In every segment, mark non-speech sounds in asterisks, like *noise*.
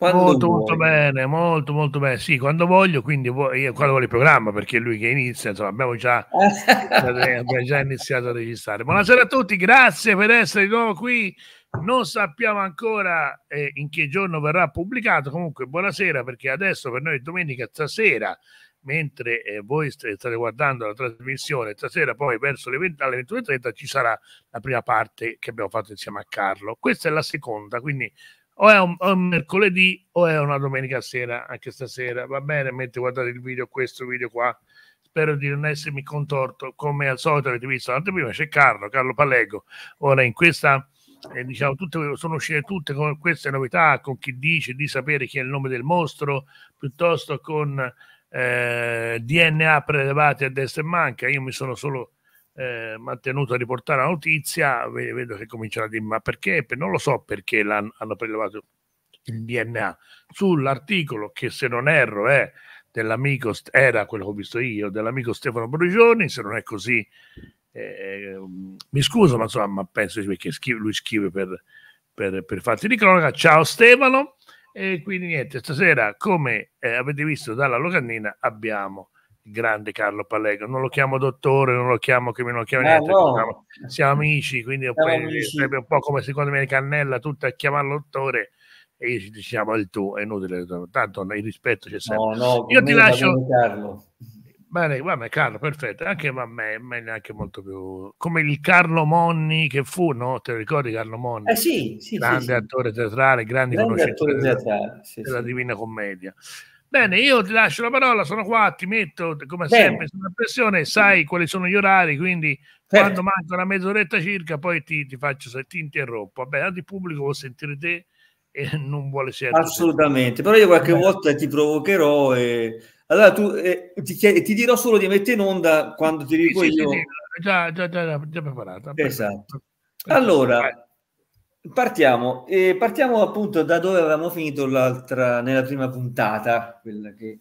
Quando molto, vuoi. molto bene, molto, molto bene. Sì, quando voglio, quindi io quando voglio il programma, perché è lui che inizia, insomma, abbiamo *laughs* già, abbiamo già iniziato a registrare. Buonasera a tutti, grazie per essere di nuovo qui. Non sappiamo ancora eh, in che giorno verrà pubblicato, comunque buonasera perché adesso per noi è domenica stasera, mentre eh, voi state guardando la trasmissione, stasera poi verso le 20, alle 21.30 ci sarà la prima parte che abbiamo fatto insieme a Carlo. Questa è la seconda, quindi o è un, un, mercoledì o è una domenica sera, anche stasera, va bene? Mentre guardate il video, questo video qua, spero di non essermi contorto, come al solito avete visto, tanto prima c'è Carlo, Carlo Palego, ora in questa... Eh, diciamo, tutte, sono uscite tutte con queste novità, con chi dice di sapere chi è il nome del mostro, piuttosto con eh, DNA prelevati a destra e manca. Io mi sono solo eh, tenuto a riportare la notizia, vedo che cominciano a dire ma perché? Non lo so perché hanno prelevato il DNA sull'articolo che se non erro è eh, dell'amico, era quello che ho visto io, dell'amico Stefano Brugioni, se non è così eh, mm, mi scuso ma insomma penso che scrive, lui scrive per, per, per fatti di cronaca, ciao Stefano e quindi niente, stasera come eh, avete visto dalla locandina abbiamo grande Carlo Pallegro. Non lo chiamo dottore, non lo chiamo che me lo chiamo eh, niente. No. Chiamo, siamo amici, quindi amici. sarebbe un po' come secondo me Cannella, tutti a chiamarlo dottore e io ci diciamo il tu, è inutile, tanto il rispetto c'è sempre. No, no, io ti lascio. Carlo. Bene, vabbè, Carlo, perfetto. Anche a me, a me neanche molto più. Come il Carlo Monni che fu, no? Te lo ricordi Carlo Monni? Eh sì, sì Grande sì, attore sì. teatrale, grande, grande conoscitore teatrale, della, della Divina Commedia. Bene, io ti lascio la parola, sono qua, ti metto come Bene. sempre sulla pressione, sai quali sono gli orari, quindi Bene. quando manca una mezz'oretta circa poi ti, ti faccio, ti interrompo. Vabbè, anche il pubblico vuol sentire te e *laughs* non vuole essere... Assolutamente, però io qualche Beh. volta ti provocherò e allora tu eh, ti, chiedi, ti, dirò solo di mettere in onda quando ti dico sì, sì, io. Sì, già, già, già, già preparata. Esatto. Allora, Partiamo, eh, partiamo appunto da dove avevamo finito l'altra, nella prima puntata, quella che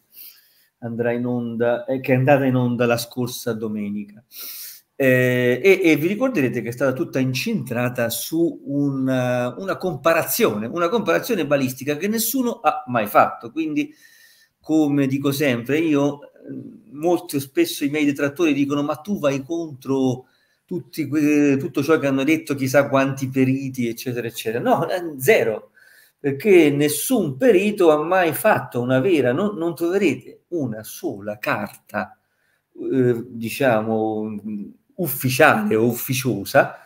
andrà in onda, eh, che è andata in onda la scorsa domenica. Eh, e, e, vi ricorderete che è stata tutta incentrata su una, eh, una, comparazione, una comparazione balistica che nessuno ha mai fatto. Quindi, come dico sempre, io eh, molto spesso i miei detrattori dicono: Ma tu vai contro tutti, tutto ciò che hanno detto chissà quanti periti, eccetera, eccetera. No, eh, zero, perché nessun perito ha mai fatto una vera, non, non troverete una sola carta, eh, diciamo, mm, ufficiale o ufficiosa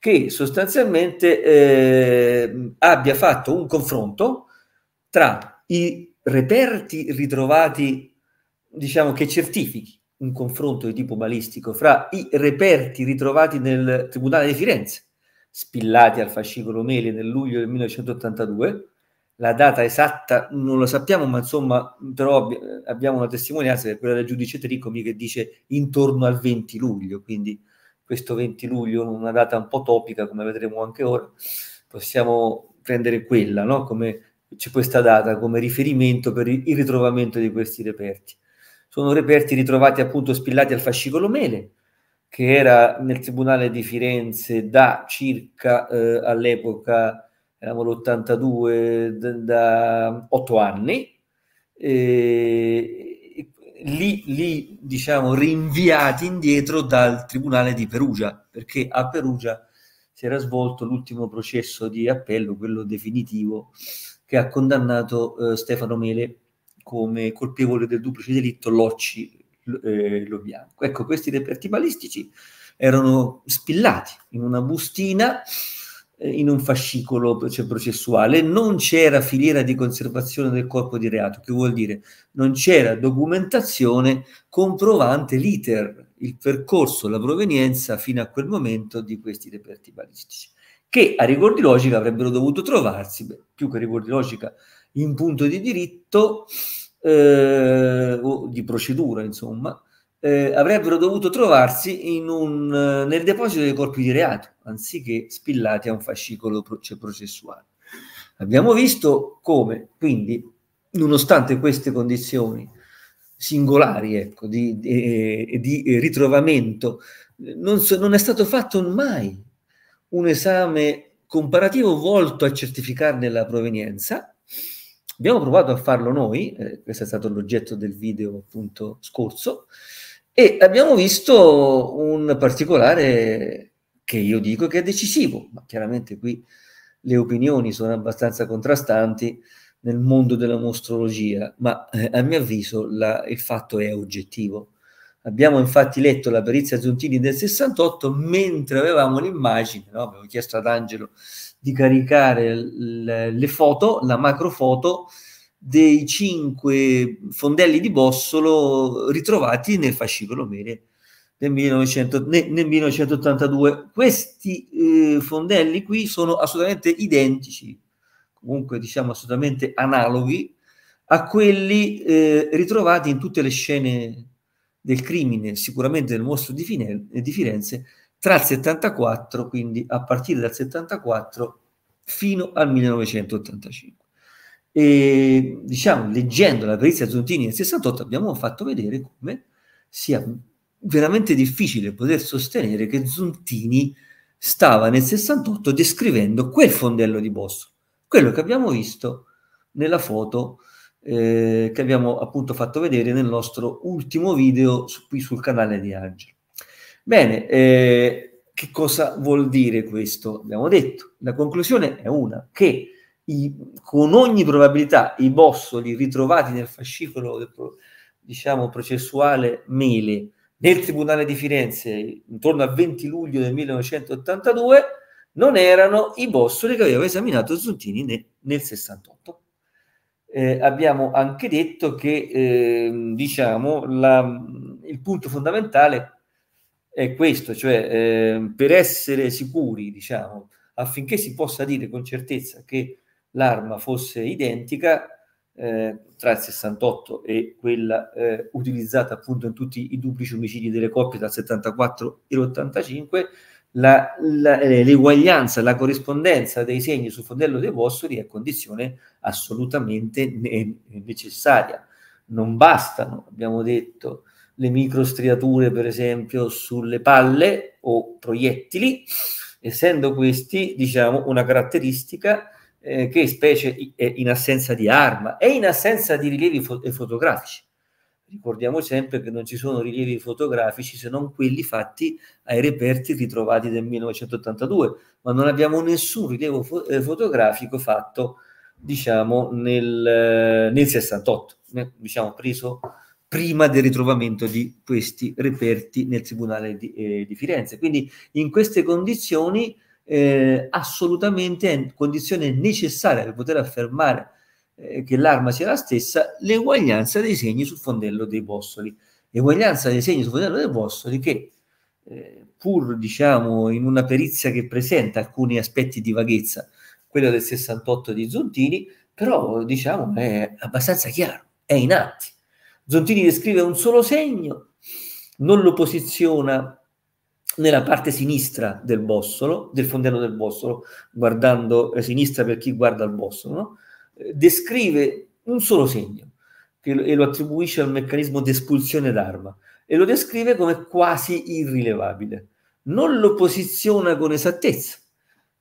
che sostanzialmente eh, abbia fatto un confronto tra i reperti ritrovati, diciamo, che certifichi un confronto di tipo balistico fra i reperti ritrovati nel Tribunale di Firenze, spillati al fascicolo Mele nel luglio del 1982. La data esatta non lo sappiamo, ma insomma, però abbiamo una testimonianza che è quella del giudice Tricomi che dice intorno al 20 luglio, quindi questo 20 luglio, una data un po' topica, come vedremo anche ora, possiamo prendere quella, no? come c'è questa data come riferimento per il ritrovamento di questi reperti sono reperti ritrovati appunto spillati al fascicolo Mele, che era nel tribunale di Firenze da circa eh, all'epoca, eravamo l'82, da, da otto anni, eh, li, li, diciamo rinviati indietro dal tribunale di Perugia, perché a Perugia si era svolto l'ultimo processo di appello, quello definitivo, che ha condannato eh, Stefano Mele come colpevole del duplice delitto Locci eh, Lobianco. Ecco, questi reperti balistici erano spillati in una bustina, eh, in un fascicolo cioè, processuale, non c'era filiera di conservazione del corpo di reato, che vuol dire non c'era documentazione comprovante l'iter, il percorso, la provenienza fino a quel momento di questi reperti balistici, che a rigor di logica avrebbero dovuto trovarsi, beh, più che a rigor di logica, in punto di diritto eh, o di procedura, insomma, eh, avrebbero dovuto trovarsi un, eh, nel deposito dei corpi di reato, anziché spillati a un fascicolo cioè, processuale. Abbiamo visto come, quindi, nonostante queste condizioni singolari ecco, di, di, eh, di ritrovamento, non, so, non è stato fatto mai un esame comparativo volto a certificarne la provenienza, Abbiamo provato a farlo noi, eh, questo è stato l'oggetto del video appunto scorso, e abbiamo visto un particolare che io dico che è decisivo, ma chiaramente qui le opinioni sono abbastanza contrastanti nel mondo della mostrologia, ma eh, a mio avviso la, il fatto è oggettivo. Abbiamo infatti letto la perizia Zuntini del 68 mentre avevamo l'immagine, no? abbiamo chiesto ad Angelo di caricare le, le foto, la macrofoto dei cinque fondelli di bossolo ritrovati nel fascicolo Mere nel, 1900, nel 1982. Questi eh, fondelli qui sono assolutamente identici, comunque diciamo assolutamente analoghi a quelli eh, ritrovati in tutte le scene del crimine, sicuramente del mostro di, Fine, di Firenze, tra il 74, quindi a partire dal 74 fino al 1985. E diciamo, leggendo la perizia Zuntini nel 68 abbiamo fatto vedere come sia veramente difficile poter sostenere che Zuntini stava nel 68 descrivendo quel fondello di Bosso, quello che abbiamo visto nella foto eh, che abbiamo appunto fatto vedere nel nostro ultimo video su, qui sul canale di Angelo. Bene, eh, che cosa vuol dire questo? Abbiamo detto, la conclusione è una, che i, con ogni probabilità i bossoli ritrovati nel fascicolo diciamo, processuale Mele nel Tribunale di Firenze intorno al 20 luglio del 1982 non erano i bossoli che aveva esaminato Zuntini nel, nel 68. Eh, abbiamo anche detto che eh, diciamo, la, il punto fondamentale è questo, cioè eh, per essere sicuri, diciamo, affinché si possa dire con certezza che l'arma fosse identica eh, tra il 68 e quella eh, utilizzata appunto in tutti i duplici omicidi delle coppie dal 74 e l'85, la, la, eh, l'eguaglianza, la corrispondenza dei segni sul fondello dei vostri è condizione assolutamente ne- necessaria. Non bastano, abbiamo detto, le microstriature, per esempio, sulle palle o proiettili, essendo questi, diciamo, una caratteristica eh, che specie in assenza di arma e in assenza di rilievi fo- eh, fotografici. Ricordiamo sempre che non ci sono rilievi fotografici se non quelli fatti ai reperti ritrovati del 1982, ma non abbiamo nessun rilievo fo- eh, fotografico fatto, diciamo, nel, eh, nel 68, diciamo, preso prima del ritrovamento di questi reperti nel Tribunale di, eh, di Firenze. Quindi in queste condizioni eh, assolutamente è condizione necessaria per poter affermare eh, che l'arma sia la stessa, l'eguaglianza dei segni sul fondello dei bossoli. L'eguaglianza dei segni sul fondello dei bossoli che eh, pur diciamo in una perizia che presenta alcuni aspetti di vaghezza, quello del 68 di Zontini, però diciamo è abbastanza chiaro, è in atti. Zontini descrive un solo segno, non lo posiziona nella parte sinistra del bossolo, del fondeno del bossolo, guardando a eh, sinistra per chi guarda il bossolo, no? Eh, descrive un solo segno che, e lo attribuisce al meccanismo di espulsione d'arma e lo descrive come quasi irrilevabile. Non lo posiziona con esattezza,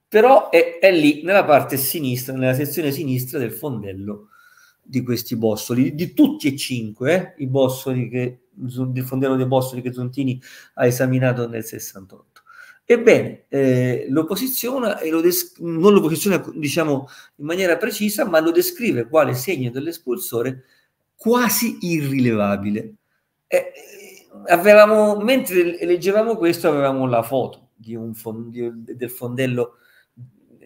però è, è lì nella parte sinistra, nella sezione sinistra del fondello di questi bossoli, di tutti e cinque eh, i bossoli che il fondello dei bossoli che Zontini ha esaminato nel 68. Ebbene, eh, lo posiziona e lo des- non lo posiziona diciamo in maniera precisa, ma lo descrive quale segno dell'espulsore quasi irrilevabile. Eh, avevamo, mentre leggevamo questo, avevamo la foto di un fond- del fondello,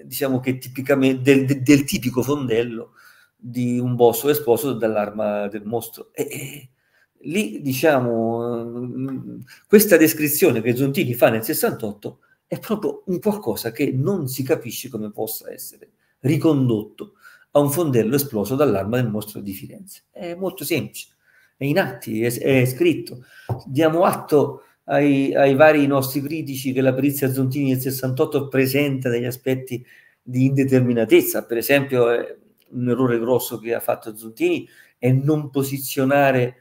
diciamo che tipicamente del, del tipico fondello di un boss o esploso dall'arma del mostro. E, e lì, diciamo, mm, questa descrizione che Zontini fa nel 68 è proprio un qualcosa che non si capisce come possa essere ricondotto a un fondello esploso dall'arma del mostro di Firenze. È molto semplice, è in atti, è, è scritto. Diamo atto ai, ai, vari nostri critici che la perizia Zontini del 68 presenta degli aspetti di indeterminatezza, per esempio eh, un errore grosso che ha fatto Zuntini è non posizionare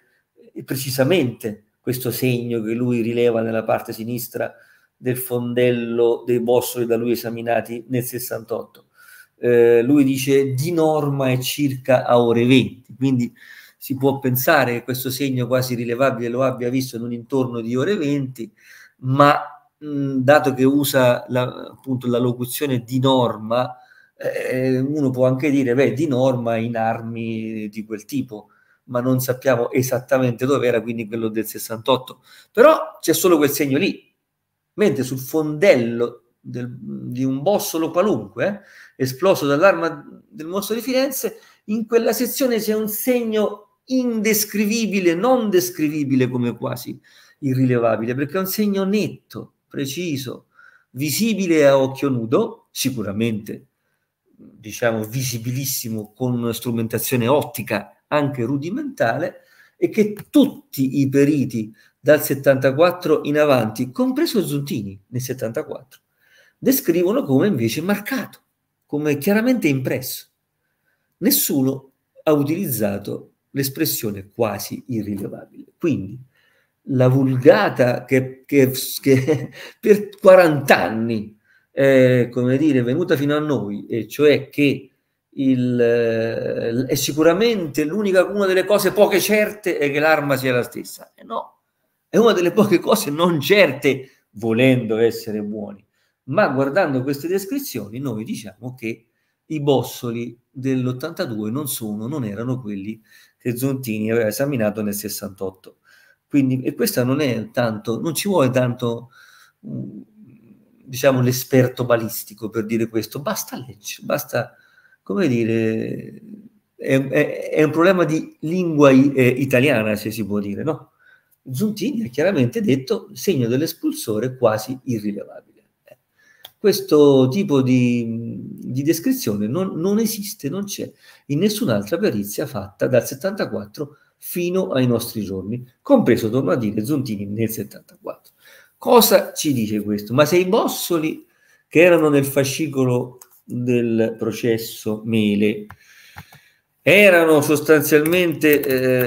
eh, precisamente questo segno che lui rileva nella parte sinistra del fondello dei bossoli da lui esaminati nel 68. Eh, lui dice di norma è circa a ore 20, quindi si può pensare che questo segno quasi rilevabile lo abbia visto in un intorno di ore 20, ma mh, dato che usa la, appunto la locuzione di norma, eh, eh, uno può anche dire, beh, di norma in armi di quel tipo, ma non sappiamo esattamente dove era, quindi quello del 68. Però c'è solo quel segno lì, mentre sul fondello del, di un bossolo qualunque, eh, esploso dall'arma del mostro di Firenze, in quella sezione c'è un segno indescrivibile, non descrivibile come quasi irrilevabile, perché è un segno netto, preciso, visibile a occhio nudo, sicuramente diciamo, visibilissimo con una strumentazione ottica anche rudimentale e che tutti i periti dal 74 in avanti, compreso Zuntini nel 74, descrivono come invece marcato, come chiaramente impresso. Nessuno ha utilizzato l'espressione quasi irrilevabile. Quindi la vulgata che, che, che *laughs* per 40 anni eh, come dire, venuta fino a noi, e cioè che il, eh, è sicuramente l'unica, una delle cose poche certe è che l'arma sia la stessa. E eh, no, è una delle poche cose non certe, volendo essere buoni. Ma guardando queste descrizioni, noi diciamo che i bossoli dell'82 non sono, non erano quelli che Zontini aveva esaminato nel 68. Quindi, e questa non è tanto, non ci vuole tanto mm, diciamo, l'esperto balistico per dire questo, basta leggere, basta, come dire, è, è, è un problema di lingua i, eh, italiana, se si può dire, no? Zuntini ha chiaramente detto segno dell'espulsore quasi irrilevabile. Eh, questo tipo di, di descrizione non, non esiste, non c'è in nessun'altra perizia fatta dal 74 fino ai nostri giorni, compreso, torno a dire, Zuntini nel 74. Cosa ci dice questo? Ma se i bossoli che erano nel fascicolo del processo Mele erano sostanzialmente,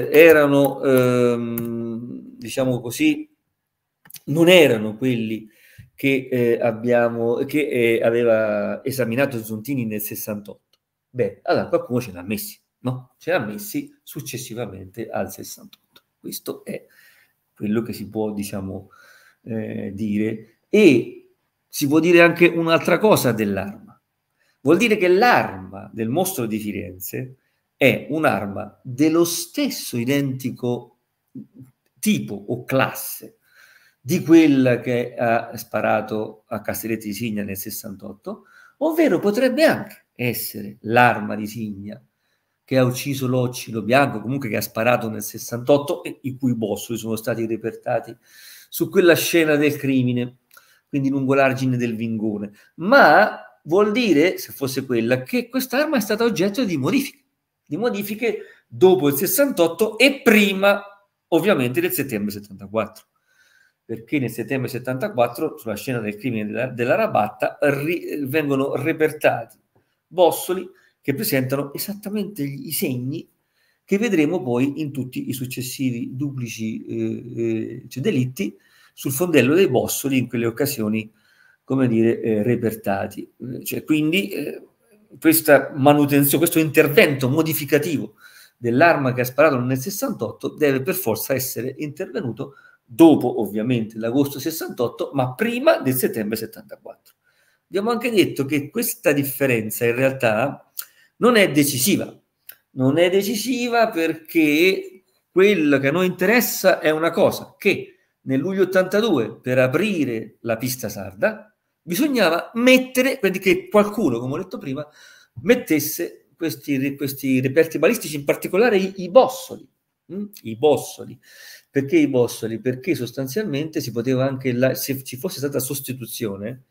eh, erano, ehm, diciamo così, non erano quelli che, eh, abbiamo, che eh, aveva esaminato Zontini nel 68. Beh, allora qualcuno ce l'ha messi, no? Ce l'ha messi successivamente al 68. Questo è quello che si può, diciamo, eh, eh, dire, e si può dire anche un'altra cosa dell'arma. Vuol dire che l'arma del mostro di Firenze è un'arma dello stesso identico tipo o classe di quella che ha sparato a Castelletti di Signa nel 68, ovvero potrebbe anche essere l'arma di Signa che ha ucciso l'Occido Bianco, comunque che ha sparato nel 68 e i cui boss sono stati repertati su quella scena del crimine, quindi lungo l'argine del vingone, ma vuol dire, se fosse quella, che quest'arma è stata oggetto di modifiche, di modifiche dopo il 68 e prima ovviamente del settembre 74 perché nel settembre 74 sulla scena del crimine della, della Rabatta ri, vengono repertati bossoli che presentano esattamente gli, i segni che vedremo poi in tutti i successivi duplici eh, eh, cioè, delitti sul fondello dei bossoli in quelle occasioni, come dire, eh, repertati. Cioè, quindi eh, questa manutenzione, questo intervento modificativo dell'arma che ha sparato nel 68 deve per forza essere intervenuto dopo ovviamente l'agosto 68, ma prima del settembre 74. Abbiamo anche detto che questa differenza in realtà non è decisiva, non è decisiva perché quello che a noi interessa è una cosa, che nel luglio 82, per aprire la pista sarda, bisognava mettere, quindi che qualcuno, come ho detto prima, mettesse questi, questi reperti balistici, in particolare i, i bossoli. Mh? Mm? I bossoli. Perché i bossoli? Perché sostanzialmente si poteva anche, la, se ci fosse stata sostituzione,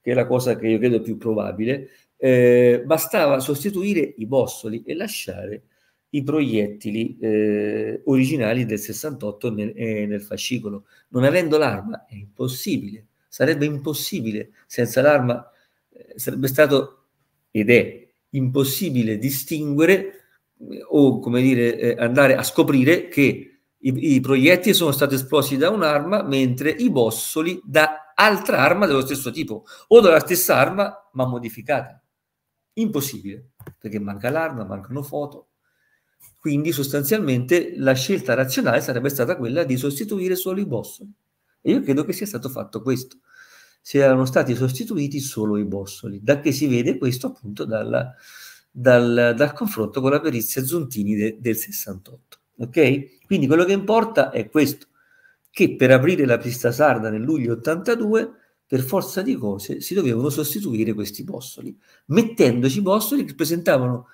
che è la cosa che io credo più probabile, eh, bastava sostituire i bossoli e lasciare i proiettili eh, originali del 68 nel, eh, nel, fascicolo. Non avendo l'arma è impossibile, sarebbe impossibile senza l'arma, eh, sarebbe stato ed è impossibile distinguere eh, o come dire eh, andare a scoprire che i, i proiettili sono stati esplosi da un'arma mentre i bossoli da altra arma dello stesso tipo o dalla stessa arma ma modificata. Impossibile, perché manca l'arma, mancano foto. Quindi sostanzialmente la scelta razionale sarebbe stata quella di sostituire solo i bossoli. E io credo che sia stato fatto questo. Si erano stati sostituiti solo i bossoli, da che si vede questo appunto dalla, dal, dal, confronto con la perizia Zuntini de, del 68. Ok? Quindi quello che importa è questo, che per aprire la pista sarda nel luglio 82 per forza di cose si dovevano sostituire questi bossoli, mettendoci bossoli che presentavano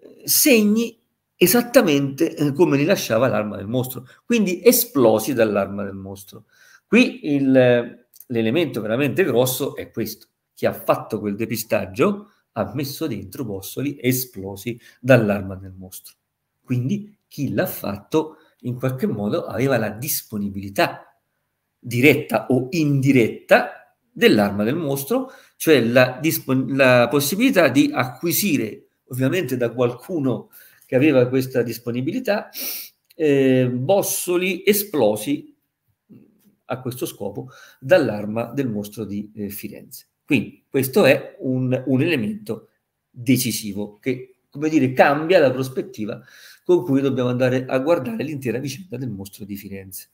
eh, segni esattamente eh, come li lasciava l'arma del mostro, quindi esplosi dall'arma del mostro. Qui il, l'elemento veramente grosso è questo, chi ha fatto quel depistaggio ha messo dentro bossoli esplosi dall'arma del mostro. Quindi chi l'ha fatto in qualche modo aveva la disponibilità diretta o indiretta dell'arma del mostro, cioè la, dispon- la possibilità di acquisire ovviamente da qualcuno che aveva questa disponibilità eh, bossoli esplosi a questo scopo dall'arma del mostro di eh, Firenze. Quindi questo è un, un elemento decisivo che, come dire, cambia la prospettiva con cui dobbiamo andare a guardare l'intera vicenda del mostro di Firenze.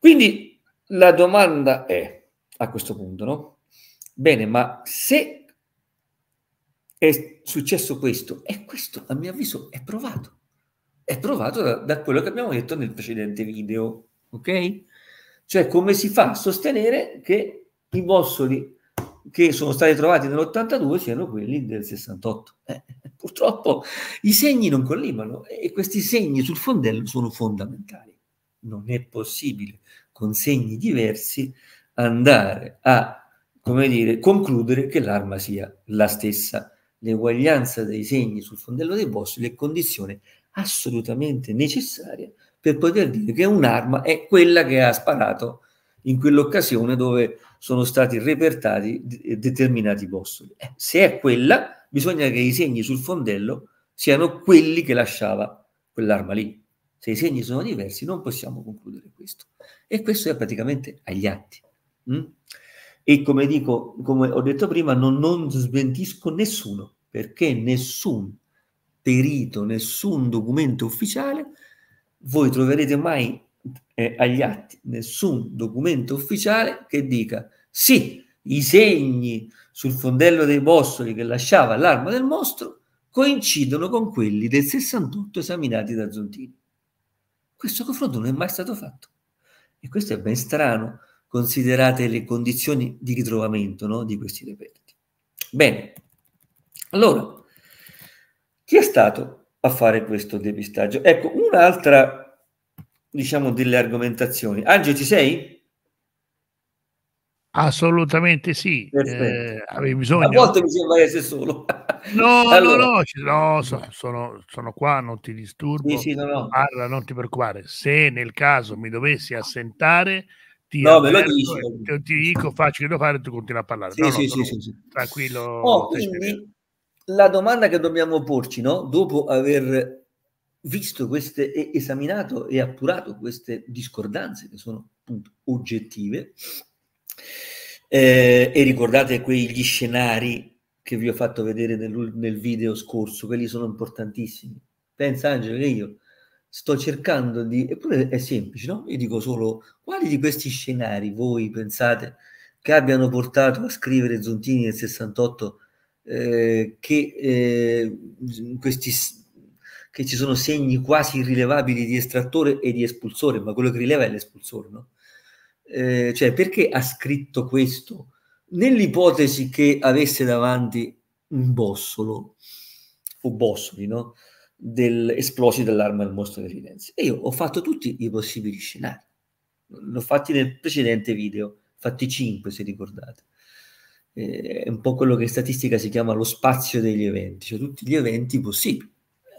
Quindi la domanda è, a questo punto, no? Bene, ma se è successo questo, e questo a mio avviso è provato, è provato da, da quello che abbiamo detto nel precedente video, ok? Cioè come si fa a sostenere che i bossoli che sono stati trovati nell'82 siano quelli del 68. Eh, purtroppo i segni non collimano e questi segni sul fondello sono fondamentali. Non è possibile con segni diversi andare a, come dire, concludere che l'arma sia la stessa. L'eguaglianza dei segni sul fondello dei bossoli è condizione assolutamente necessaria per poter dire che un'arma è quella che ha sparato in quell'occasione dove sono stati repertati eh, determinati bossoli. Eh, se è quella, bisogna che i segni sul fondello siano quelli che lasciava quell'arma lì. Se i segni sono diversi, non possiamo concludere questo. E questo è praticamente agli atti. Mm? E come dico, come ho detto prima, non, non smentisco nessuno, perché nessun perito, nessun documento ufficiale, voi troverete mai eh, agli atti nessun documento ufficiale che dica sì, i segni sul fondello dei bossoli che lasciava l'arma del mostro coincidono con quelli del 68 esaminati da Zontini. Questo confronto non è mai stato fatto. E questo è ben strano, considerate le condizioni di ritrovamento no, di questi reperti. Bene, allora, chi è stato a fare questo depistaggio? Ecco, un'altra, diciamo, delle argomentazioni. Angelo, ci sei? Assolutamente sì, eh, avevi bisogno. A volte mi sembra essere solo. No, *laughs* allora. no, no, no sono, sono, qua, non ti disturbo. Sì, sì, no, no. Parla, non ti preoccupare. Se nel caso mi dovessi assentare, ti, no, avverto, lo dici. Ti, ti, dico, che da fare, tu continui a parlare. Sì, no, sì, no, sì, sì, sì, Tranquillo. Oh, quindi la domanda che dobbiamo porci, no? dopo aver visto queste, esaminato e appurato queste discordanze che sono appunto oggettive, eh, e ricordate quegli scenari che vi ho fatto vedere nel, nel video scorso, quelli sono importantissimi. Pensa Angelo che io sto cercando di... eppure è semplice, no? Io dico solo quali di questi scenari voi pensate che abbiano portato a scrivere Zontini nel 68 eh, che, eh, questi, che ci sono segni quasi irrilevabili di estrattore e di espulsore, ma quello che rileva è l'espulsore, no? Eh, cioè perché ha scritto questo nell'ipotesi che avesse davanti un bossolo o bossoli, no? del, esplosi dall'arma del mostro di Firenze. E io ho fatto tutti i possibili scenari, l'ho fatti nel precedente video, fatti 5 se ricordate. Eh, è un po' quello che in statistica si chiama lo spazio degli eventi, cioè tutti gli eventi possibili.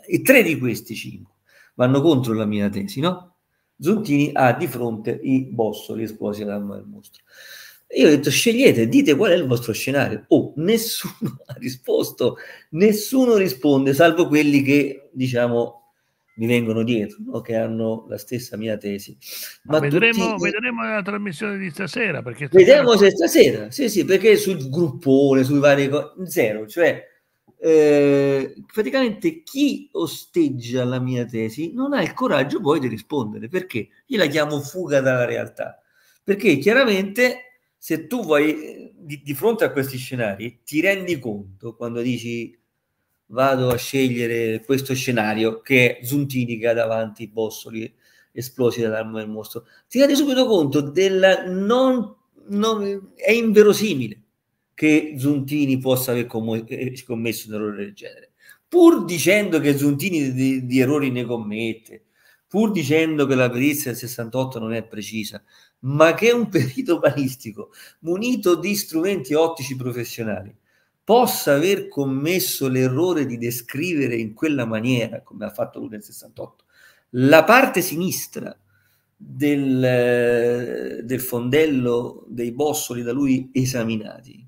E tre di questi 5 vanno contro la mia tesi, no? Zuntini ha di fronte i bossoli esplosi dall'arma del mostro. Io ho detto scegliete, dite qual è il vostro scenario. Oh, nessuno *laughs* ha risposto, nessuno risponde, salvo quelli che, diciamo, mi vengono dietro, no? che hanno la stessa mia tesi. Ma vedremo, tutti... vedremo la trasmissione di stasera. Perché Vediamo stasera... se stasera, sì, sì, perché sul gruppone, sui vari... Zero, cioè eh, praticamente chi osteggia la mia tesi non ha il coraggio poi di rispondere, perché io la chiamo fuga dalla realtà, perché chiaramente se tu vai di, di, fronte a questi scenari, ti rendi conto quando dici vado a scegliere questo scenario che è Zuntini che ha davanti i bossoli esplosi dall'arma del mostro, ti rendi subito conto del non, non è inverosimile che Zuntini possa aver eh, commesso un errore del genere. Pur dicendo che Zuntini di, di errori ne commette, pur dicendo che la perizia del 68 non è precisa, ma che un perito balistico munito di strumenti ottici professionali possa aver commesso l'errore di descrivere in quella maniera, come ha fatto lui nel 68, la parte sinistra del, eh, del fondello dei bossoli da lui esaminati,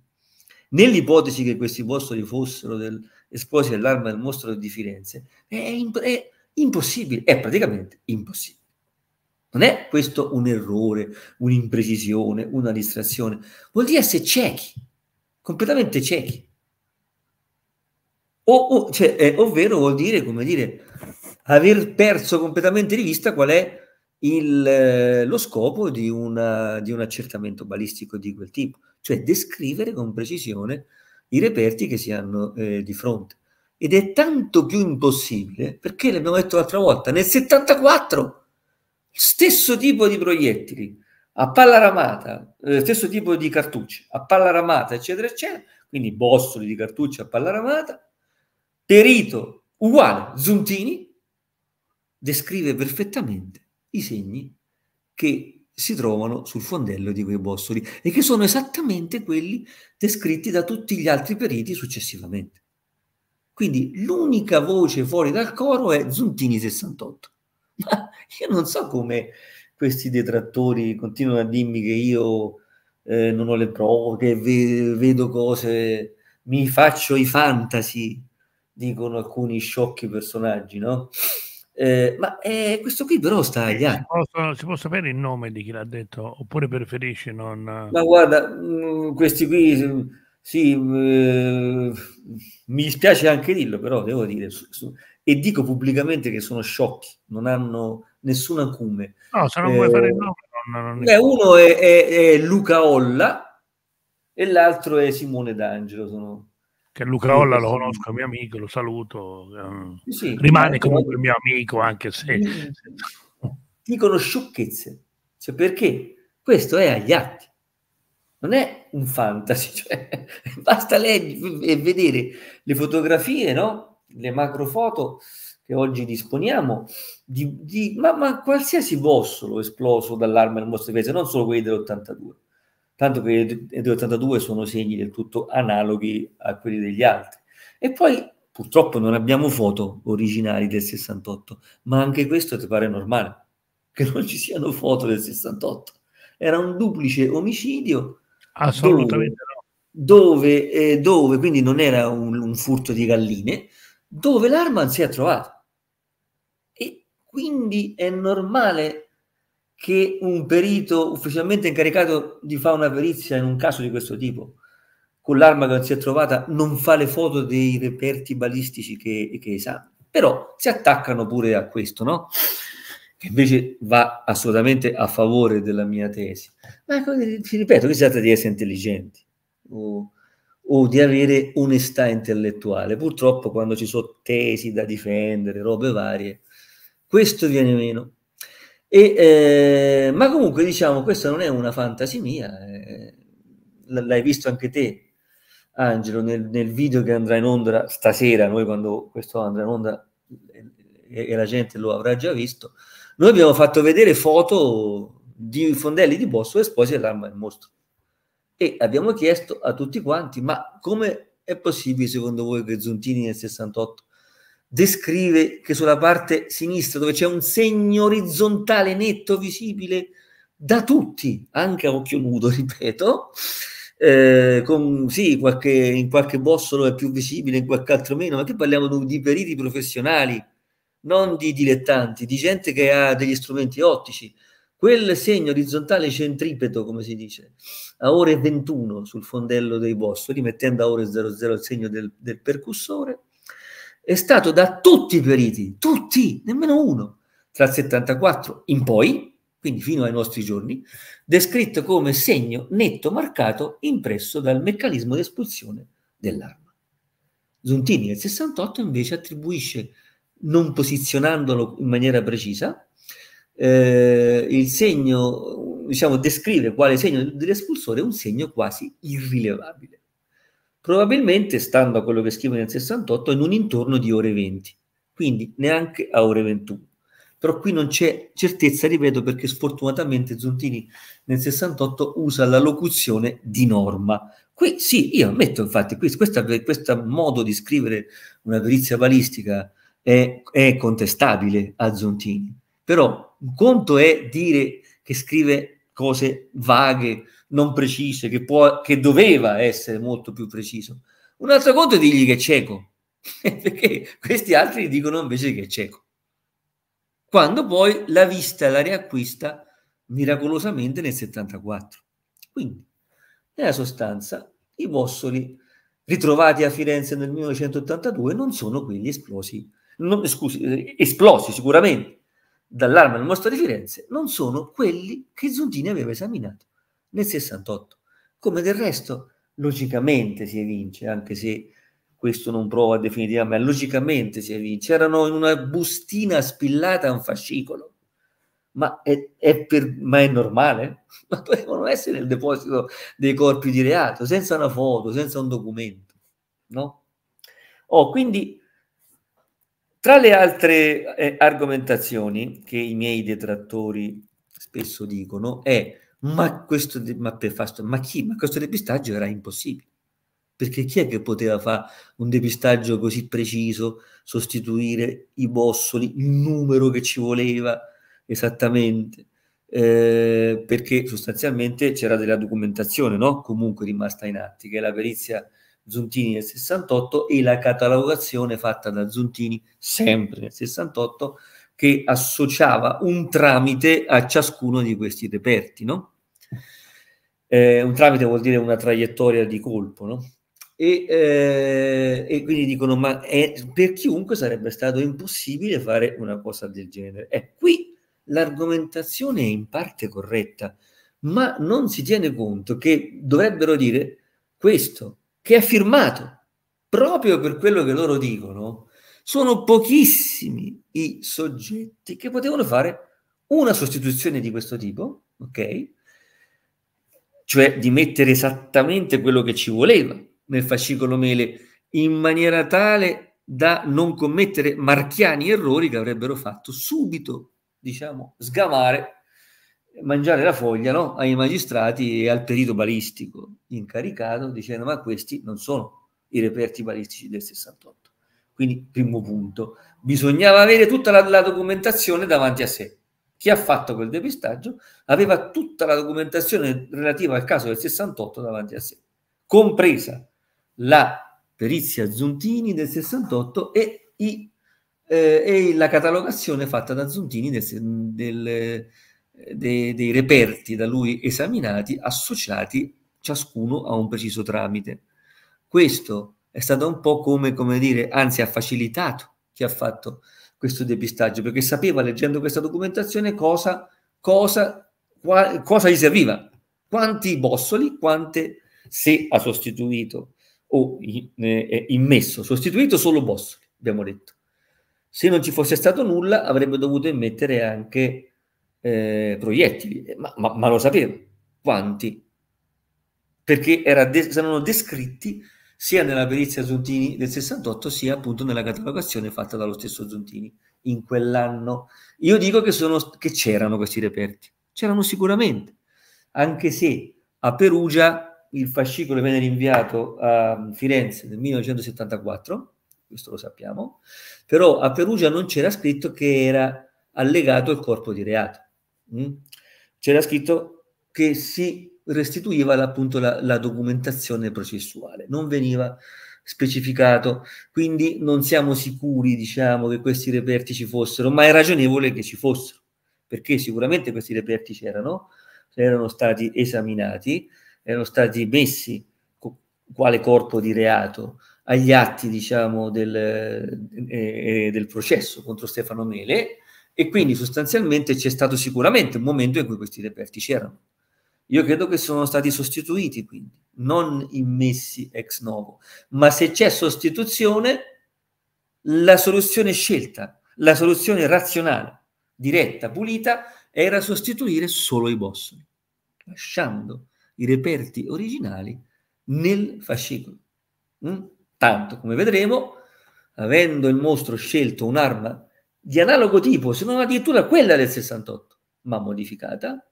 nell'ipotesi che questi bossoli fossero del, esplosi dell'arma del mostro di Firenze, è, è, Impossibile, è praticamente impossibile. Non è questo un errore, un'imprecisione, una distrazione, vuol dire essere ciechi, completamente ciechi. O, o, cioè, eh, ovvero vuol dire, come dire, aver perso completamente di vista qual è il, eh, lo scopo di, una, di, un accertamento balistico di quel tipo, cioè descrivere con precisione i reperti che si hanno eh, di fronte. Ed è tanto più impossibile perché, l'abbiamo detto l'altra volta, nel 74 stesso tipo di proiettili a palla ramata, eh, stesso tipo di cartucce a palla ramata, eccetera, eccetera, quindi bossoli di cartucce a palla ramata, Perito uguale, Zuntini, descrive perfettamente i segni che si trovano sul fondello di quei bossoli e che sono esattamente quelli descritti da tutti gli altri periti successivamente. Quindi l'unica voce fuori dal coro è Zuntini 68. Ma *laughs* io non so come questi detrattori continuano a dirmi che io eh, non ho le prove, che ve- vedo cose, mi faccio i fantasy, dicono alcuni sciocchi personaggi, no? Eh, ma eh, questo qui però sta agli anni. Si, possono, si può sapere il nome di chi l'ha detto oppure preferisce non... Ma guarda, mm, questi qui sì, eh, mi dispiace anche dirlo, però devo dire, e dico pubblicamente che sono sciocchi, non hanno nessun acume. No, se non eh, vuoi fare il nome, non, non beh, uno è, è, è, Luca Olla e l'altro è Simone D'Angelo. Sono... Che Luca Olla lo conosco, è mio amico, lo saluto. Ehm, sì, Rimane comunque mio amico, anche se... *laughs* Dicono sciocchezze, cioè perché questo è agli atti, non è un fantasy, *laughs* cioè, basta leggere e vedere le fotografie, no? le macrofoto che oggi disponiamo, di, di, ma, ma, qualsiasi bossolo esploso dall'arma del nostro paese, non solo quelli dell'82, tanto che 82 sono segni del tutto analoghi a quelli degli altri. E poi purtroppo non abbiamo foto originali del 68, ma anche questo ti pare normale, che non ci siano foto del 68. Era un duplice omicidio Assolutamente dove, no. Dove, eh, dove quindi non era un, un, furto di galline, dove l'arma si è trovata. E quindi è normale che un perito ufficialmente incaricato di fare una perizia in un caso di questo tipo, con l'arma che non si è trovata, non fa le foto dei reperti balistici che, che esame. Però si attaccano pure a questo, no? che invece va assolutamente a favore della mia tesi. Ma ecco, ti ripeto, qui si tratta di essere intelligenti o, o, di avere onestà intellettuale. Purtroppo quando ci sono tesi da difendere, robe varie, questo viene meno. E, eh, ma comunque diciamo, questa non è una fantasimia, eh, l'hai visto anche te, Angelo, nel, nel video che andrà in onda stasera, noi quando questo andrà in onda eh, e, e la gente lo avrà già visto, noi abbiamo fatto vedere foto di fondelli di bosso esposti all'arma del mostro e abbiamo chiesto a tutti quanti, ma come è possibile secondo voi che Zuntini nel 68 descrive che sulla parte sinistra, dove c'è un segno orizzontale netto visibile da tutti, anche a occhio nudo, *laughs* ripeto, eh, con, sì, qualche, in qualche bossolo è più visibile, in qualche altro meno, ma qui parliamo di, di periti professionali non di dilettanti, di gente che ha degli strumenti ottici. Quel segno orizzontale centripeto, come si dice, a ore 21 sul fondello dei bossoli, mettendo a ore 00 il segno del, del percussore, è stato da tutti i periti, tutti, nemmeno uno, tra il 74 in poi, quindi fino ai nostri giorni, descritto come segno netto marcato impresso dal meccanismo di espulsione dell'arma. Zuntini nel 68 invece attribuisce non posizionandolo in maniera precisa. Eh, il segno, diciamo, descrive quale segno dell'espulsore è un segno quasi irrilevabile. Probabilmente, stando a quello che scrive nel 68, in un intorno di ore 20, quindi neanche a ore 21. Però qui non c'è certezza, ripeto, perché sfortunatamente Zuntini nel 68 usa la locuzione di norma, Qui sì, io ammetto infatti, questo modo di scrivere una perizia balistica è, è contestabile a Zontini, però un conto è dire che scrive cose vaghe, non precise, che, può, che doveva essere molto più preciso. Un altro conto è dirgli che è cieco, *laughs* perché questi altri dicono invece che è cieco. Quando poi la vista la riacquista miracolosamente nel 74. Quindi, nella sostanza, i bossoli ritrovati a Firenze nel 1982 non sono quelli esplosi non, scusi, eh, esplosi sicuramente dall'arma del mostro di Firenze, non sono quelli che Zuntini aveva esaminato nel 68. Come del resto, logicamente si evince, anche se questo non prova definitivamente, logicamente si evince, erano in una bustina spillata a un fascicolo. Ma è, è, per, ma è normale? *laughs* Ma dovevano essere nel deposito dei corpi di reato, senza una foto, senza un documento, no? Oh, quindi tra le altre eh, argomentazioni che i miei detrattori spesso dicono è ma questo ma per fasto, ma chi? Ma questo depistaggio era impossibile. Perché chi è che poteva fare un depistaggio così preciso, sostituire i bossoli, il numero che ci voleva esattamente? Eh, perché sostanzialmente c'era della documentazione, no? Comunque rimasta in atti, che è la perizia Zuntini nel 68 e la catalogazione fatta da Zuntini sempre nel 68 che associava un tramite a ciascuno di questi reperti, no? eh, un tramite vuol dire una traiettoria di colpo, no? E, eh, e, quindi dicono ma è, eh, per chiunque sarebbe stato impossibile fare una cosa del genere E eh, qui l'argomentazione è in parte corretta ma non si tiene conto che dovrebbero dire questo che ha firmato proprio per quello che loro dicono, sono pochissimi i soggetti che potevano fare una sostituzione di questo tipo, ok? Cioè di mettere esattamente quello che ci voleva nel fascicolo mele in maniera tale da non commettere marchiani errori che avrebbero fatto subito, diciamo, sgamare mangiare la foglia no? ai magistrati e al perito balistico incaricato dicendo ma questi non sono i reperti balistici del 68. Quindi primo punto, bisognava avere tutta la, la documentazione davanti a sé. Chi ha fatto quel depistaggio aveva tutta la documentazione relativa al caso del 68 davanti a sé, compresa la perizia Zuntini del 68 e, i, eh, e la catalogazione fatta da Zuntini del, del dei, dei reperti da lui esaminati associati ciascuno a un preciso tramite. Questo è stato un po' come, come dire, anzi ha facilitato chi ha fatto questo depistaggio, perché sapeva leggendo questa documentazione cosa, cosa, qual, cosa gli serviva, quanti bossoli, quante se ha sostituito o eh, immesso, sostituito solo bossoli, abbiamo detto. Se non ci fosse stato nulla avrebbe dovuto immettere anche eh, proiettili, eh, ma, ma, ma, lo sapevo quanti, perché erano descritti sia nella perizia Zuntini del 68 sia appunto nella catalogazione fatta dallo stesso Zuntini in quell'anno. Io dico che, sono, che c'erano questi reperti, c'erano sicuramente, anche se a Perugia il fascicolo venne rinviato a mm, Firenze nel 1974, questo lo sappiamo, però a Perugia non c'era scritto che era allegato il corpo di reato. Mm? c'era scritto che si restituiva appunto la, la documentazione processuale, non veniva specificato, quindi non siamo sicuri, diciamo, che questi reperti ci fossero, ma è ragionevole che ci fossero, perché sicuramente questi reperti c'erano, erano stati esaminati, erano stati messi co- quale corpo di reato agli atti, diciamo, del, eh, eh del processo contro Stefano Mele, e quindi sostanzialmente c'è stato sicuramente un momento in cui questi reperti c'erano. Io credo che sono stati sostituiti, quindi non immessi ex novo, ma se c'è sostituzione, la soluzione scelta, la soluzione razionale, diretta, pulita, era sostituire solo i bossoli, lasciando i reperti originali nel fascicolo. Mm? Tanto, come vedremo, avendo il mostro scelto un'arma di analogo tipo, se non addirittura quella del 68, ma modificata,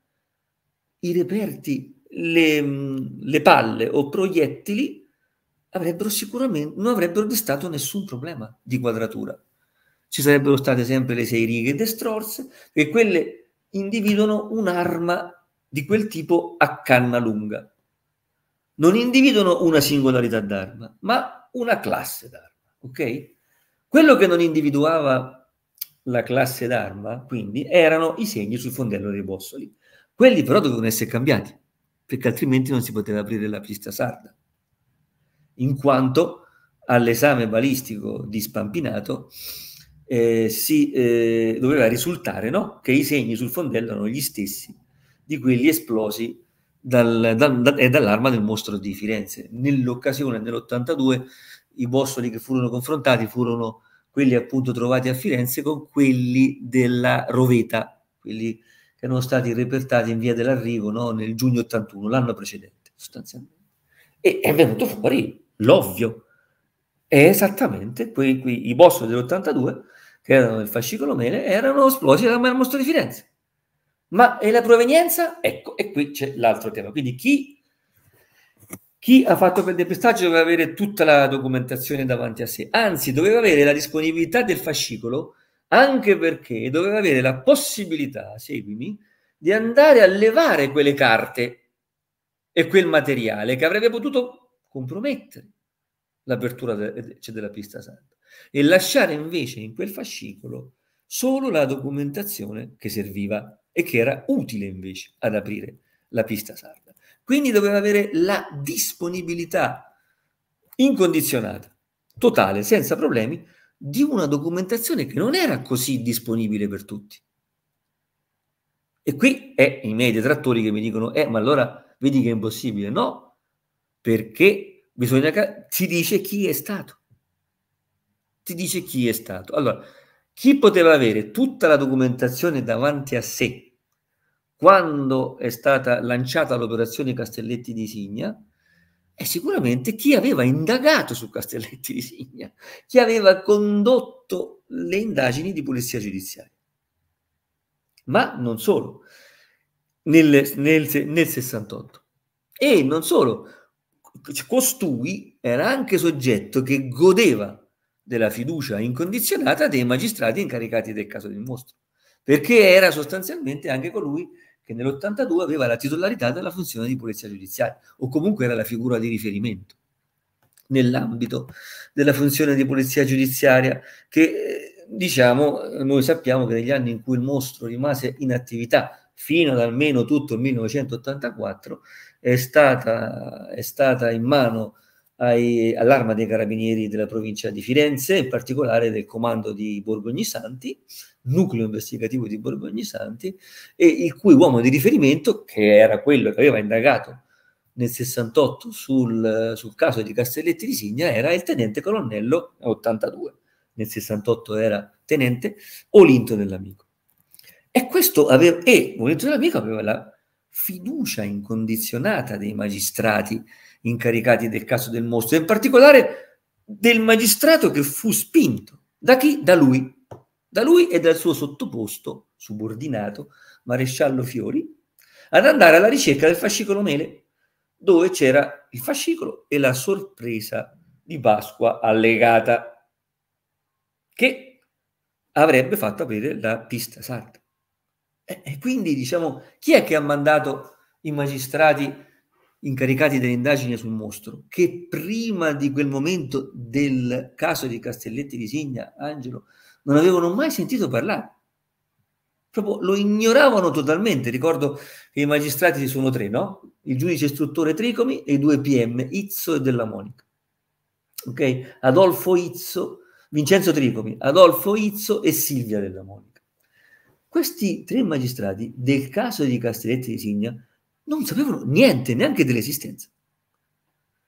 i reperti, le, mm, le palle o proiettili avrebbero sicuramente, non avrebbero destato nessun problema di quadratura. Ci sarebbero state sempre le sei righe destrorse, e quelle individuano un'arma di quel tipo a canna lunga. Non individuano una singolarità d'arma, ma una classe d'arma, ok? Quello che non individuava la classe d'arma, quindi, erano i segni sul fondello dei bossoli. Quelli però dovevano essere cambiati, perché altrimenti non si poteva aprire la pista sarda, in quanto all'esame balistico di Spampinato eh, si, eh, doveva risultare no? che i segni sul fondello erano gli stessi di quelli esplosi dal, dal, da, eh, dall'arma del mostro di Firenze. Nell'occasione, nell'82, i bossoli che furono confrontati furono quelli appunto trovati a Firenze con quelli della Roveta, quelli che erano stati repertati in via dell'arrivo no? nel giugno 81, l'anno precedente sostanzialmente. E è venuto fuori l'ovvio, è esattamente quei, quei, i boss dell'82 che erano nel fascicolo mele erano esplosi dal mostro di Firenze. Ma e la provenienza? Ecco, e qui c'è l'altro tema. Quindi chi chi ha fatto il depistaggio doveva avere tutta la documentazione davanti a sé, anzi doveva avere la disponibilità del fascicolo anche perché doveva avere la possibilità, seguimi, di andare a levare quelle carte e quel materiale che avrebbe potuto compromettere l'apertura de- cioè della pista santa e lasciare invece in quel fascicolo solo la documentazione che serviva e che era utile invece ad aprire la pista sarda. Quindi doveva avere la disponibilità incondizionata, totale, senza problemi, di una documentazione che non era così disponibile per tutti. E qui è i miei detrattori che mi dicono, eh, ma allora vedi che è impossibile. No, perché bisogna, si dice chi è stato. Ti dice chi è stato. Allora, chi poteva avere tutta la documentazione davanti a sé quando è stata lanciata l'operazione Castelletti di Signa e sicuramente chi aveva indagato su Castelletti di Signa, chi aveva condotto le indagini di polizia giudiziaria. Ma non solo, nel, nel, nel 68. E non solo, costui era anche soggetto che godeva della fiducia incondizionata dei magistrati incaricati del caso di mostro, perché era sostanzialmente anche colui che nell'82 aveva la titolarità della funzione di polizia giudiziaria, o comunque era la figura di riferimento nell'ambito della funzione di polizia giudiziaria, che eh, diciamo noi sappiamo che negli anni in cui il mostro rimase in attività fino ad almeno tutto il 1984 è stata, è stata in mano ai, all'arma dei carabinieri della provincia di Firenze, in particolare del comando di Borgogni Santi, nucleo investigativo di Borgogni Santi, e il cui uomo di riferimento, che era quello che aveva indagato nel 68 sul, sul caso di Castelletti di Signa, era il tenente colonnello 82, nel 68 era tenente Olinto dell'Amico. E questo aveva, e Olinto dell'Amico aveva la fiducia incondizionata dei magistrati incaricati del caso del mostro, in particolare del magistrato che fu spinto da chi? Da lui, da lui e dal suo sottoposto, subordinato, maresciallo Fiori, ad andare alla ricerca del fascicolo mele, dove c'era il fascicolo e la sorpresa di Pasqua allegata, che avrebbe fatto aprire la pista sarda. E quindi, diciamo, chi è che ha mandato i magistrati incaricati delle indagini sul mostro, che prima di quel momento del caso di Castelletti di Signa, Angelo, non avevano mai sentito parlare. Proprio lo ignoravano totalmente. Ricordo che i magistrati sono tre, no? Il giudice istruttore Tricomi e i due PM, Izzo e Della Monica. Ok? Adolfo Izzo, Vincenzo Tricomi, Adolfo Izzo e Silvia Della Monica. Questi tre magistrati del caso di Castelletti di Signa non sapevano niente, neanche dell'esistenza.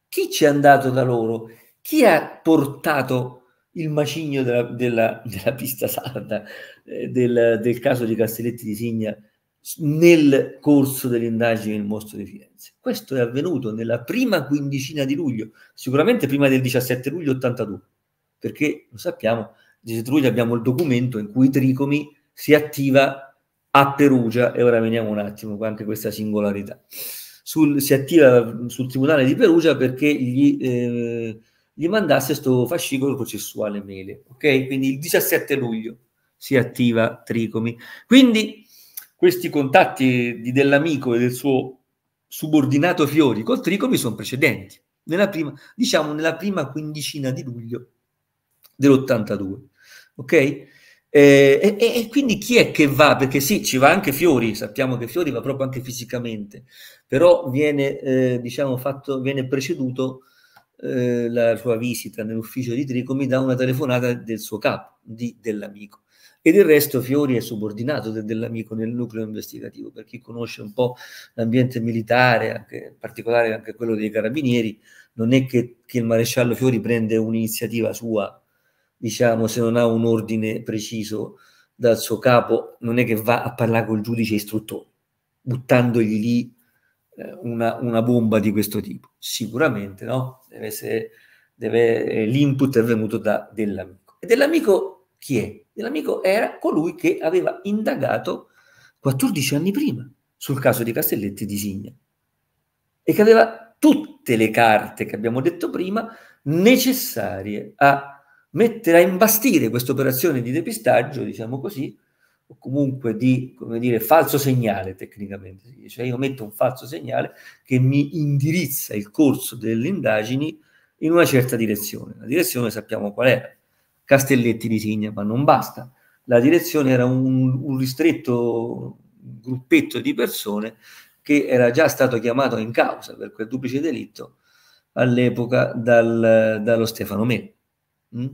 Chi ci è andato da loro? Chi ha portato il macigno della, della, *laughs* della pista sarda eh, del, del, caso di Castelletti di Signa nel corso delle indagini del mostro di Firenze. Questo è avvenuto nella prima quindicina di luglio, sicuramente prima del 17 luglio 82, perché lo sappiamo, il 17 luglio abbiamo il documento in cui Tricomi si attiva a Perugia e ora veniamo un attimo anche questa singolarità. Sul, si attiva sul tribunale di Perugia perché gli eh, gli mandasse questo fascicolo processuale mele. Ok? Quindi il 17 luglio si attiva Tricomi. Quindi questi contatti di, dell'amico e del suo subordinato Fiori col Tricomi sono precedenti, nella prima, diciamo nella prima quindicina di luglio dell'82. Ok? Eh, e, e, e, quindi chi è che va? Perché sì, ci va anche Fiori, sappiamo che Fiori va proprio anche fisicamente, però viene, eh, diciamo, fatto, viene preceduto eh, la sua visita nell'ufficio di Trico mi dà una telefonata del suo capo, di, dell'amico. Ed il resto Fiori è subordinato de, dell'amico nel nucleo investigativo, per chi conosce un po' l'ambiente militare, anche, in particolare anche quello dei carabinieri, non è che, che il maresciallo Fiori prende un'iniziativa sua, diciamo, se non ha un ordine preciso dal suo capo, non è che va a parlare col giudice istruttore, buttandogli lì eh, una, una, bomba di questo tipo? Sicuramente no, deve essere, deve, eh, l'input è venuto da, dell'amico. E dell'amico chi è? Dell'amico era colui che aveva indagato 14 anni prima sul caso di Castelletti di Signa e che aveva tutte le carte che abbiamo detto prima necessarie a mettere a imbastire questa operazione di depistaggio, diciamo così, comunque di, come dire, falso segnale tecnicamente, cioè io metto un falso segnale che mi indirizza il corso delle indagini in una certa direzione. La direzione sappiamo qual era, Castelletti di Signa, ma non basta. La direzione era un, un ristretto gruppetto di persone che era già stato chiamato in causa per quel duplice delitto all'epoca dal, dallo Stefano Melo. Mm?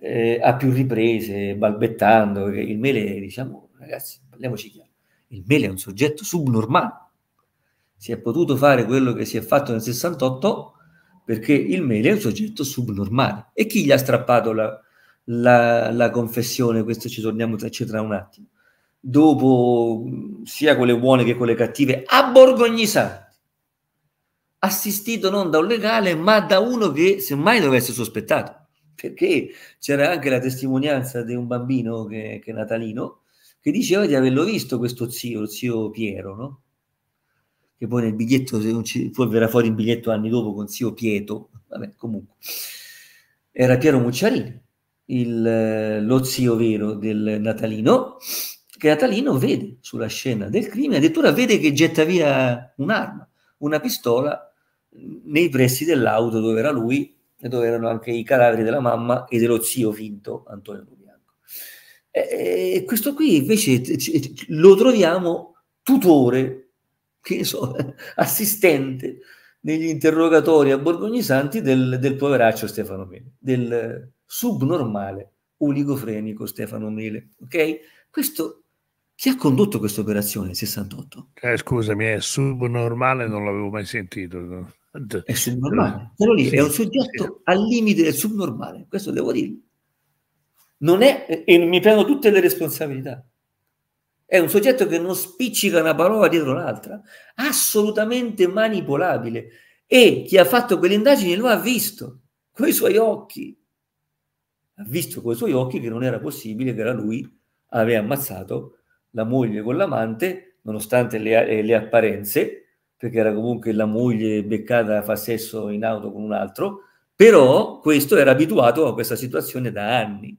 eh, a più riprese, balbettando. che Il mele, diciamo, ragazzi, parliamoci chiaro, il mele è un soggetto subnormale. Si è potuto fare quello che si è fatto nel 68 perché il mele è un soggetto subnormale. E chi gli ha strappato la, la, la confessione? Questo ci torniamo tra, tra un attimo. Dopo sia quelle buone che quelle cattive, a Borgognisano assistito non da un legale, ma da uno che semmai dovesse sospettato perché c'era anche la testimonianza di un bambino che, che è natalino che diceva di averlo visto questo zio, lo zio Piero, no? Che poi nel biglietto, se non ci, poi verrà fuori il biglietto anni dopo con zio Pieto, vabbè, comunque. Era Piero Mucciarini, il, eh, lo zio vero del natalino, che Natalino vede sulla scena del crimine, addirittura vede che getta via un'arma, una pistola mm, nei pressi dell'auto dove era lui e dove erano anche i cadaveri della mamma e dello zio finto Antonio Bianco. E, e questo qui invece lo troviamo tutore, so, *laughs* assistente negli interrogatori a Borgogni Santi del, del poveraccio Stefano Mele, del subnormale oligofrenico Stefano Mele. Ok? Questo chi ha condotto questa operazione nel 68? Eh, scusami, è eh, subnormale, non l'avevo mai sentito. No? È subnormale. Però lì sì, è un soggetto sì. al limite del subnormale, questo devo dire. Non è, e mi prendo tutte le responsabilità. È un soggetto che non spiccica una parola dietro l'altra, assolutamente manipolabile. E chi ha fatto quelle indagini lo ha visto con i suoi occhi. Ha visto con i suoi occhi che non era possibile che era lui aveva ammazzato la moglie con l'amante, nonostante le, eh, le apparenze, perché era comunque la moglie beccata fa sesso in auto con un altro, però questo era abituato a questa situazione da anni.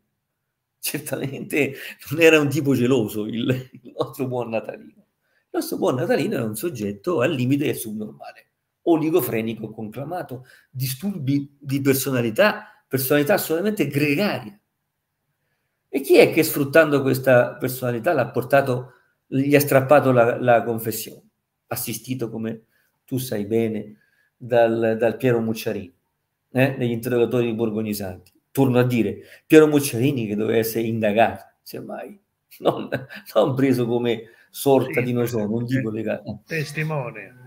Certamente non era un tipo geloso il, il nostro buon Natalino. Il nostro buon Natalino era un soggetto al limite del subnormale, oligofrenico conclamato, disturbi di personalità, personalità assolutamente gregaria. E chi è che sfruttando questa personalità l'ha portato, gli ha strappato la, la confessione? assistito, come tu sai bene, dal, dal Piero Mucciarini, eh, negli interrogatori di Santi. Torno a dire, Piero Mucciarini che doveva essere indagato, semmai, *laughs* non, non preso come sorta sì, di nozione, non dico legato. Testimone.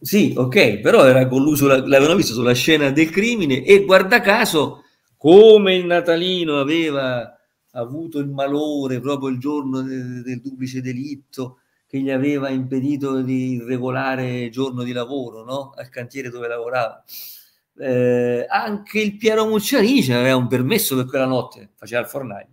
Sì, ok, però era con colluso, l'avevano visto sulla scena del crimine e guarda caso, come il Natalino aveva avuto il malore proprio il giorno del, del duplice delitto che gli aveva impedito di regolare giorno di lavoro no? al cantiere dove lavorava. Eh, anche il Piero Mucciarini ce aveva un permesso per quella notte, faceva il fornaio.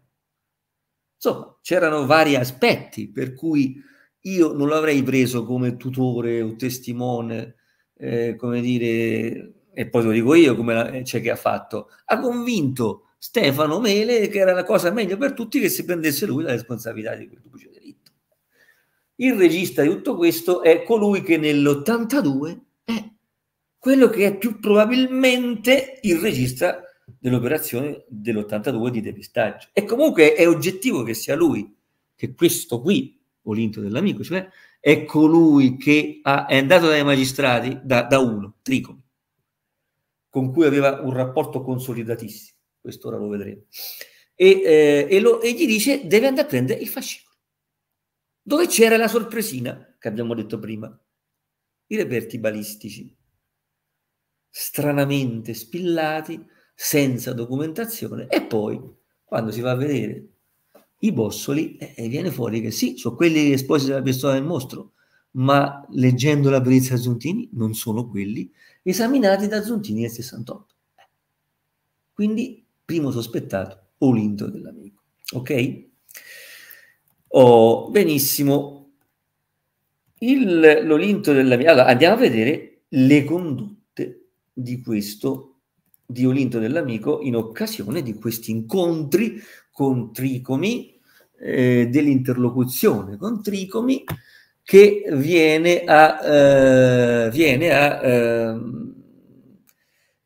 Insomma, c'erano vari aspetti per cui io non l'avrei preso come tutore o testimone, eh, come dire, e poi lo dico io come eh, c'è cioè che ha fatto, ha convinto Stefano Mele che era la cosa meglio per tutti che si prendesse lui la responsabilità di quel bucciato. Il regista di tutto questo è colui che nell'82 è quello che è più probabilmente il regista dell'operazione dell'82 di depistaggio. E comunque è oggettivo che sia lui, che questo qui, Olinto dell'amico, cioè è colui che ha, è andato dai magistrati, da, da uno, Tricomi, con cui aveva un rapporto consolidatissimo, questo ora lo vedremo, e, eh, e, lo, e gli dice deve andare a prendere il fascicolo dove c'era la sorpresina che abbiamo detto prima, i reperti balistici, stranamente spillati, senza documentazione, e poi quando si va a vedere i bossoli eh, eh viene fuori che sì, sono quelli esposti dalla pistola del mostro, ma leggendo la perizia Zuntini non sono quelli esaminati da Zuntini nel 68. Quindi primo sospettato, Olinto dell'amico. Ok? Oh, benissimo. Il, l'Olinto della mia... Allora, andiamo a vedere le condotte di questo, di Olinto dell'amico, in occasione di questi incontri con tricomi, eh, dell'interlocuzione con tricomi, che viene a... Eh, viene a ehm,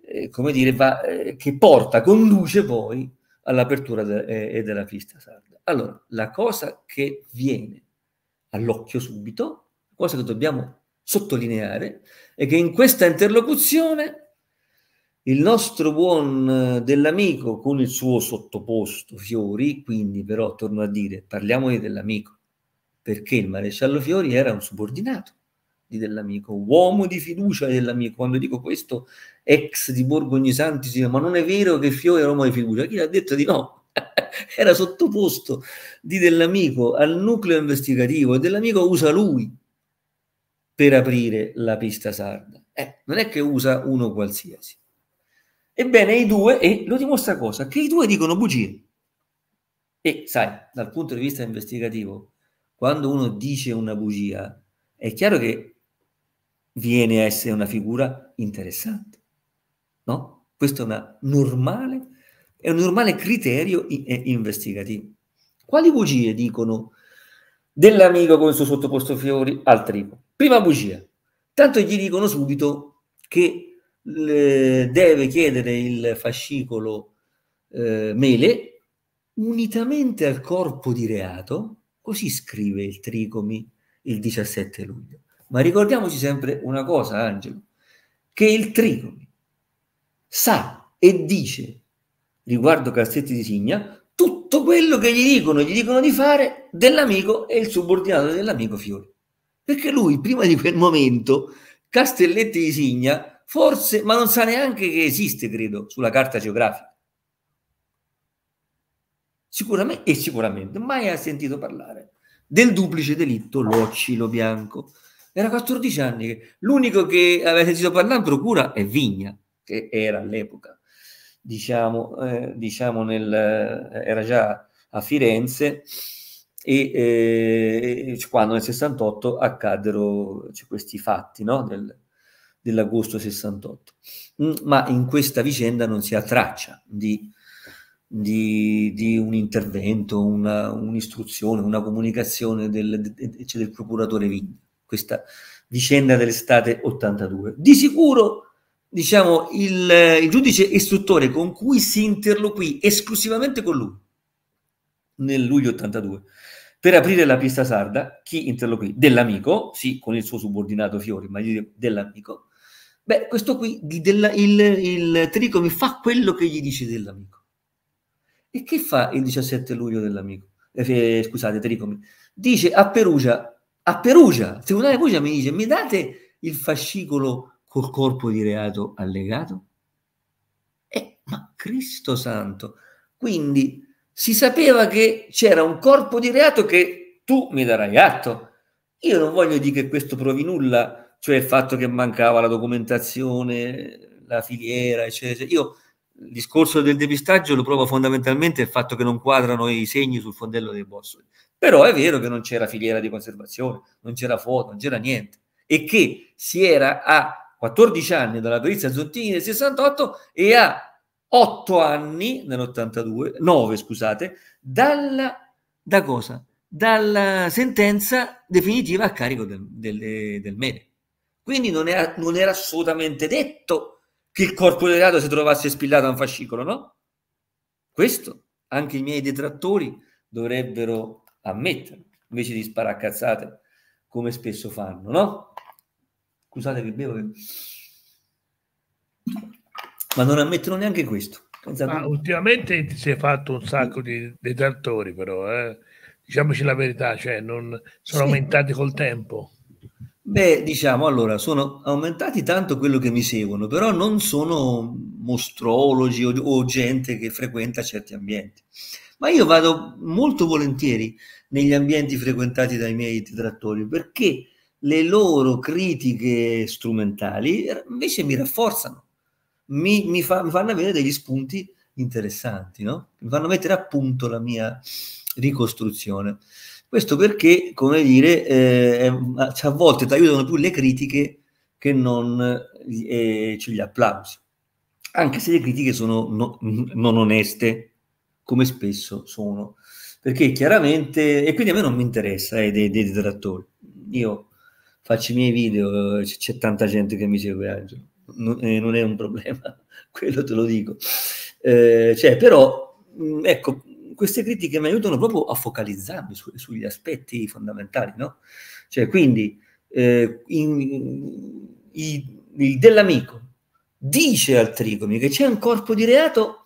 eh, come dire, va, eh, che porta, conduce poi all'apertura de, eh, e della pista sarda. Allora, la cosa che viene all'occhio subito, la cosa che dobbiamo sottolineare, è che in questa interlocuzione il nostro buon eh, dell'amico con il suo sottoposto Fiori, quindi però torno a dire, parliamone dell'amico, perché il maresciallo Fiori era un subordinato di dell'amico, uomo di fiducia dell'amico. Quando dico questo, ex di Borgo Ogni Santi, ma non è vero che Fiori era uomo di fiducia, chi l'ha detto di no? *laughs* era sottoposto di dell'amico al nucleo investigativo e dell'amico usa lui per aprire la pista sarda. Eh, non è che usa uno qualsiasi. Ebbene, i due, e lo dimostra cosa? Che i due dicono bugie. E sai, dal punto di vista investigativo, quando uno dice una bugia, è chiaro che viene a essere una figura interessante, no? Questa è una normale è un normale criterio eh, investigativo. Quali bugie dicono dell'amico con il suo sottoposto fiori al tripo? Prima bugia, tanto gli dicono subito che le, deve chiedere il fascicolo eh, mele unitamente al corpo di reato, così scrive il Tricomi il 17 luglio. Ma ricordiamoci sempre una cosa, Angelo, che il Tricomi sa e dice riguardo Castretti di Signa, tutto quello che gli dicono, gli dicono di fare dell'amico e il subordinato dell'amico Fiori. Perché lui, prima di quel momento, Castelletti di Signa, forse, ma non sa neanche che esiste, credo, sulla carta geografica. Sicuramente, e sicuramente, mai ha sentito parlare del duplice delitto Locilo Bianco. Era 14 anni che l'unico che aveva sentito parlare in procura è Vigna, che era all'epoca diciamo, eh, diciamo nel, eh, era già a Firenze e eh, quando nel 68 accaddero cioè, questi fatti no? del, dell'agosto 68. Mm, ma in questa vicenda non si ha traccia di, di, di un intervento, un'istruzione, una comunicazione del, cioè del procuratore Vigna. Questa vicenda dell'estate 82. Di sicuro diciamo, il, eh, il, giudice istruttore con cui si interloquì esclusivamente con lui nel luglio 82 per aprire la pista sarda, chi interloquì? Dell'amico, sì, con il suo subordinato Fiori, ma dell'amico. Beh, questo qui, della, il, il Tricomi fa quello che gli dice dell'amico. E che fa il 17 luglio dell'amico? Eh, eh scusate, Tricomi. Dice a Perugia, a Perugia, il Tribunale Perugia mi dice, mi date il fascicolo col corpo di reato allegato? Eh, ma Cristo Santo, quindi si sapeva che c'era un corpo di reato che tu mi darai atto. Io non voglio dire che questo provi nulla, cioè il fatto che mancava la documentazione, la filiera, eccetera. Io il discorso del depistaggio lo provo fondamentalmente il fatto che non quadrano i segni sul fondello dei bossoli. Però è vero che non c'era filiera di conservazione, non c'era foto, non c'era niente e che si era a 14 anni dalla perizia Zottini nel 68 e a 8 anni nell'82, 9 scusate, dalla, da cosa? dalla sentenza definitiva a carico del, del, del Mene. Quindi non era, non era, assolutamente detto che il corpo del reato si trovasse spillato a un fascicolo, no? Questo anche i miei detrattori dovrebbero ammettere, invece di sparare cazzate come spesso fanno, no? Scusate che bevo. Che... Ma non ammettono neanche questo. Pensate... Ah, ultimamente ti sei fatto un sacco di detrattori, però eh? diciamoci la verità, cioè non... sono sì. aumentati col tempo. Beh, diciamo allora, sono aumentati tanto quello che mi seguono, però non sono mostrologi o, o, gente che frequenta certi ambienti. Ma io vado molto volentieri negli ambienti frequentati dai miei detrattori perché le loro critiche strumentali invece mi rafforzano, mi, mi, fa, mi fanno avere degli spunti interessanti, no? mi fanno mettere a punto la mia ricostruzione. Questo perché, come dire, eh, cioè, a volte ti aiutano più le critiche che non eh, cioè, gli applausi, anche se le critiche sono no, non oneste, come spesso sono, perché chiaramente, e quindi a me non mi interessa eh, dei, dei detrattori, io faccio i miei video, c'è tanta gente che mi segue, eh, Angelo, eh, non, è un problema, *laughs* quello te lo dico. Eh, cioè, però, ecco, queste critiche mi aiutano proprio a focalizzarmi su, sugli aspetti fondamentali, no? Cioè, quindi, eh, in, in, in, il dell'amico dice al trigomi che c'è un corpo di reato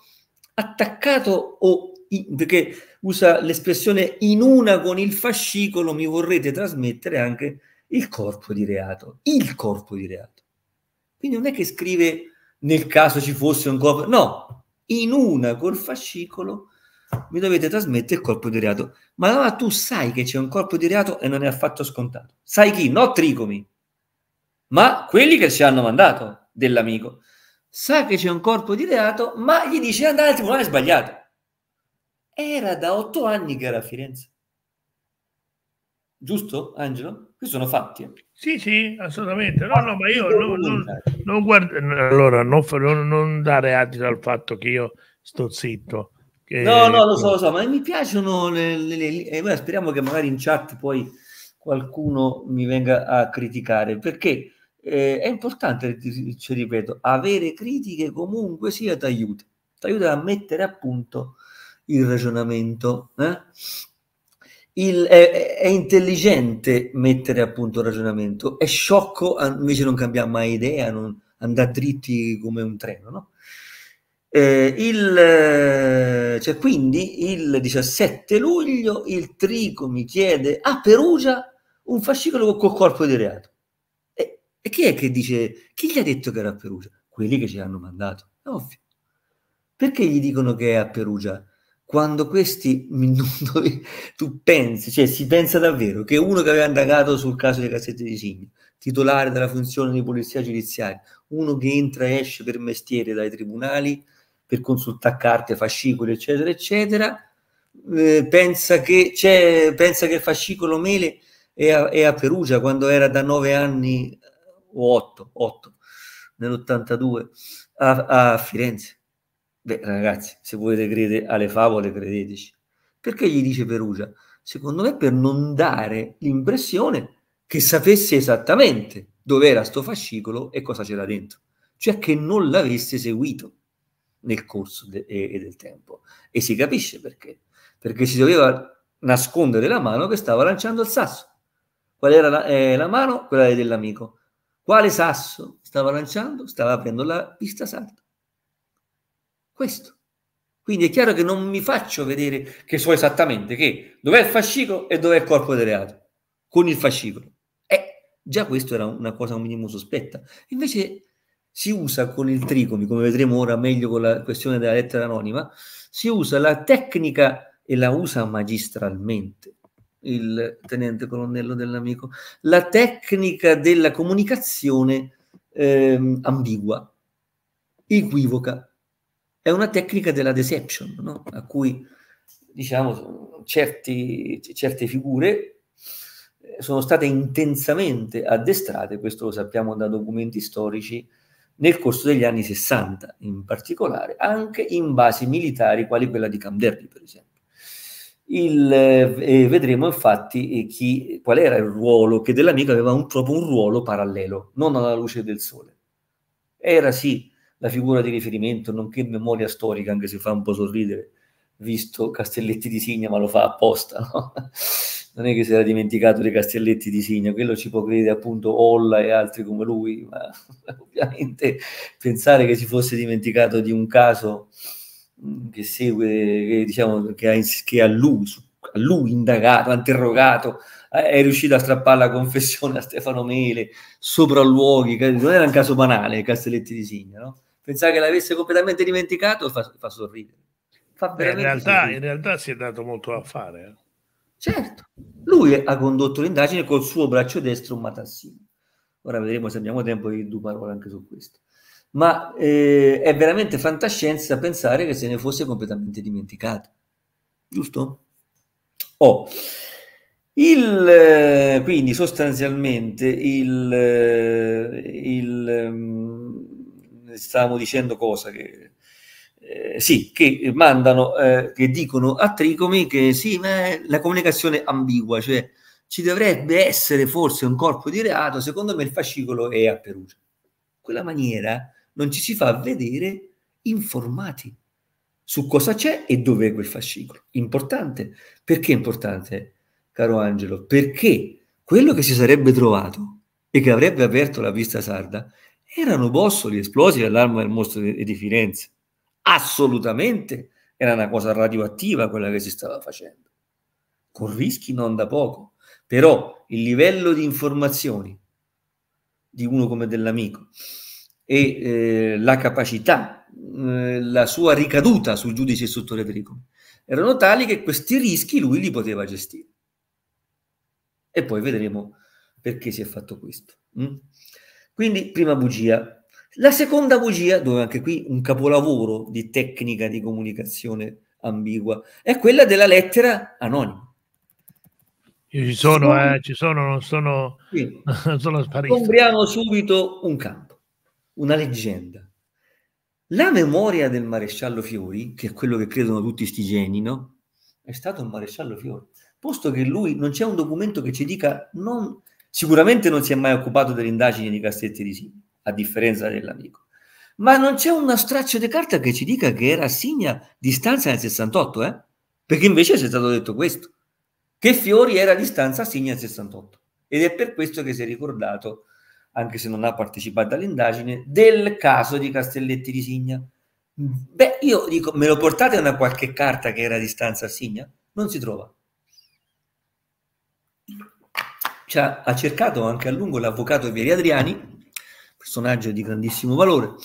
attaccato o in, perché usa l'espressione in una con il fascicolo mi vorrete trasmettere anche il corpo di reato, il corpo di reato. Quindi non è che scrive nel caso ci fosse un corpo, no, in una col fascicolo mi dovete trasmettere il corpo di reato. Ma allora tu sai che c'è un corpo di reato e non è affatto scontato. Sai chi? No Trigomi, ma quelli che ci hanno mandato dell'amico. Sa che c'è un corpo di reato, ma gli dice andate al tribunale sbagliato. Era da otto anni che era a Firenze. Giusto, Angelo? Qui sono fatti. Sì, sì, assolutamente. No, no, ma io non, non, guardo... Allora, non, non dare adito al fatto che io sto zitto. Che... No, no, lo so, ecco. lo so, ma mi piacciono le, le, le, le... Eh, speriamo che magari in chat poi qualcuno mi venga a criticare, perché eh, è importante, ci ripeto, avere critiche comunque sia ti aiuta, ti aiuta a mettere a punto il ragionamento. Eh? il, è, è, intelligente mettere a punto il ragionamento, è sciocco invece non cambia mai idea, non andare dritti come un treno. No? Eh, il, eh, cioè, quindi il 17 luglio il Trico mi chiede a Perugia un fascicolo col corpo di reato. E, e chi è che dice, chi gli ha detto che era a Perugia? Quelli che ci hanno mandato, è ovvio. Perché gli dicono che è a Perugia? quando questi tu pensi, cioè si pensa davvero che uno che aveva indagato sul caso dei cassetti di Signo, titolare della funzione di polizia giudiziaria, uno che entra e esce per mestiere dai tribunali per consultare carte, fascicoli, eccetera, eccetera, eh, pensa, che c'è, pensa che il fascicolo Mele è a, è a Perugia quando era da nove anni eh, o otto, otto nell'82 a, a Firenze Beh, ragazzi, se volete credere alle favole, credeteci. Perché gli dice Perugia? Secondo me per non dare l'impressione che sapesse esattamente dove era sto fascicolo e cosa c'era dentro, cioè che non l'avesse seguito nel corso de- e- del tempo. E si capisce perché. Perché si doveva nascondere la mano che stava lanciando il sasso. Qual era la, eh, la mano? Quella dell'amico. Quale sasso stava lanciando? Stava aprendo la pista salta. Questo. Quindi è chiaro che non mi faccio vedere che so esattamente che dov'è il fascicolo e dov'è il corpo del reato con il fascicolo. Eh, già questo era una cosa un minimo sospetta. Invece si usa con il tricomi, come vedremo ora meglio con la questione della lettera anonima, si usa la tecnica e la usa magistralmente il tenente colonnello dell'amico, la tecnica della comunicazione ehm, ambigua, equivoca, è una tecnica della deception, no? a cui diciamo, certi, certe figure eh, sono state intensamente addestrate, questo lo sappiamo da documenti storici, nel corso degli anni 60 in particolare, anche in basi militari quali quella di Camderbi, per esempio. Il, eh, vedremo infatti eh, chi, qual era il ruolo che dell'amico aveva un, proprio un ruolo parallelo, non alla luce del sole. Era sì la figura di riferimento, nonché memoria storica, anche se fa un po' sorridere, visto Castelletti di Signa, ma lo fa apposta, *laughs* no? non è che si era dimenticato dei Castelletti di Signa, quello ci può credere appunto Olla e altri come lui, ma *laughs* ovviamente pensare che si fosse dimenticato di un caso mm, che segue, che, diciamo, che, ha, che a, lui, a lui indagato, interrogato, eh, è riuscito a strappare la confessione a Stefano Mele, sopralluoghi, non era un caso banale Castelletti di Signa, no? pensare che l'avesse completamente dimenticato fa, fa sorridere. Fa Beh, in, realtà, in, realtà, si è dato molto a fare. Eh. Certo, lui ha condotto l'indagine col suo braccio destro un matassino. Ora vedremo se abbiamo tempo di due parole anche su questo. Ma eh, è veramente fantascienza pensare che se ne fosse completamente dimenticato. Giusto? Oh. Il, eh, quindi sostanzialmente il, eh, il ehm, stavamo dicendo cosa che eh, sì, che mandano, eh, che dicono a Tricomi che sì, ma la comunicazione ambigua, cioè ci dovrebbe essere forse un corpo di reato, secondo me il fascicolo è a Perugia. In quella maniera non ci si fa vedere informati su cosa c'è e dov'è quel fascicolo. Importante. Perché è importante, caro Angelo? Perché quello che si sarebbe trovato e che avrebbe aperto la vista sarda erano bossoli esplosi dall'arma del mostro di Firenze. Assolutamente era una cosa radioattiva quella che si stava facendo, con rischi non da poco. Però il livello di informazioni di uno come dell'amico e eh, la capacità, eh, la sua ricaduta sul giudice istruttore pericolo, erano tali che questi rischi lui li poteva gestire. E poi vedremo perché si è fatto questo. Mm? Quindi prima bugia. La seconda bugia, dove anche qui un capolavoro di tecnica di comunicazione ambigua, è quella della lettera anonima. Io ci sono, eh, ci sono, non sono, *laughs* non sono sparito. Compriamo subito un campo, una leggenda. La memoria del maresciallo Fiori, che è quello che credono tutti sti geni, no? È stato un maresciallo Fiori, posto che lui non c'è un documento che ci dica non Sicuramente non si è mai occupato delle indagini di Castetti di Signa, a differenza dell'amico. Ma non c'è una straccia di carta che ci dica che era Signa di stanza nel 68, eh? Perché invece si è stato detto questo, che Fiori era di stanza Signa nel 68. Ed è per questo che si è ricordato, anche se non ha partecipato all'indagine, del caso di Castelletti di Signa. Beh, io dico, me lo portate una qualche carta che era distanza stanza Signa? Non si trova. Ci cioè, ha, ha cercato anche a lungo l'avvocato Vieri Adriani, personaggio di grandissimo valore,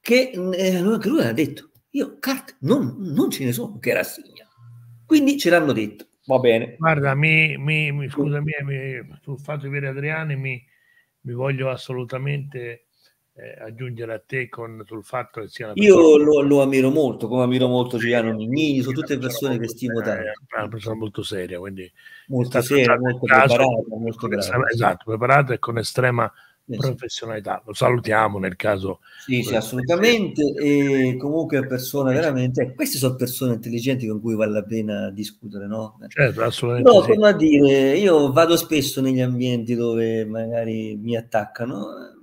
che eh, lui ha detto, io carte non, non, ce ne sono che rassegna. Quindi ce l'hanno detto, va bene. Guarda, mi, mi, mi scusami, eh, mi, sul fatto di Vieri Adriani mi, mi voglio assolutamente eh, aggiungere a te con, sul fatto che sia una Io lo, lo ammiro molto, come ammiro molto Giuliano Mignini, sono tutte persone che stimo tanto. È una persona molto seria, quindi... Molto seria, molto caso, preparata, molto estrema, Esatto, preparata e con estrema eh, professionalità. Lo salutiamo nel caso... Sì, sì, assolutamente, e comunque persona veramente... Queste sono persone intelligenti con cui vale la pena discutere, no? Certo, assolutamente. No, sì. a dire, io vado spesso negli ambienti dove magari mi attaccano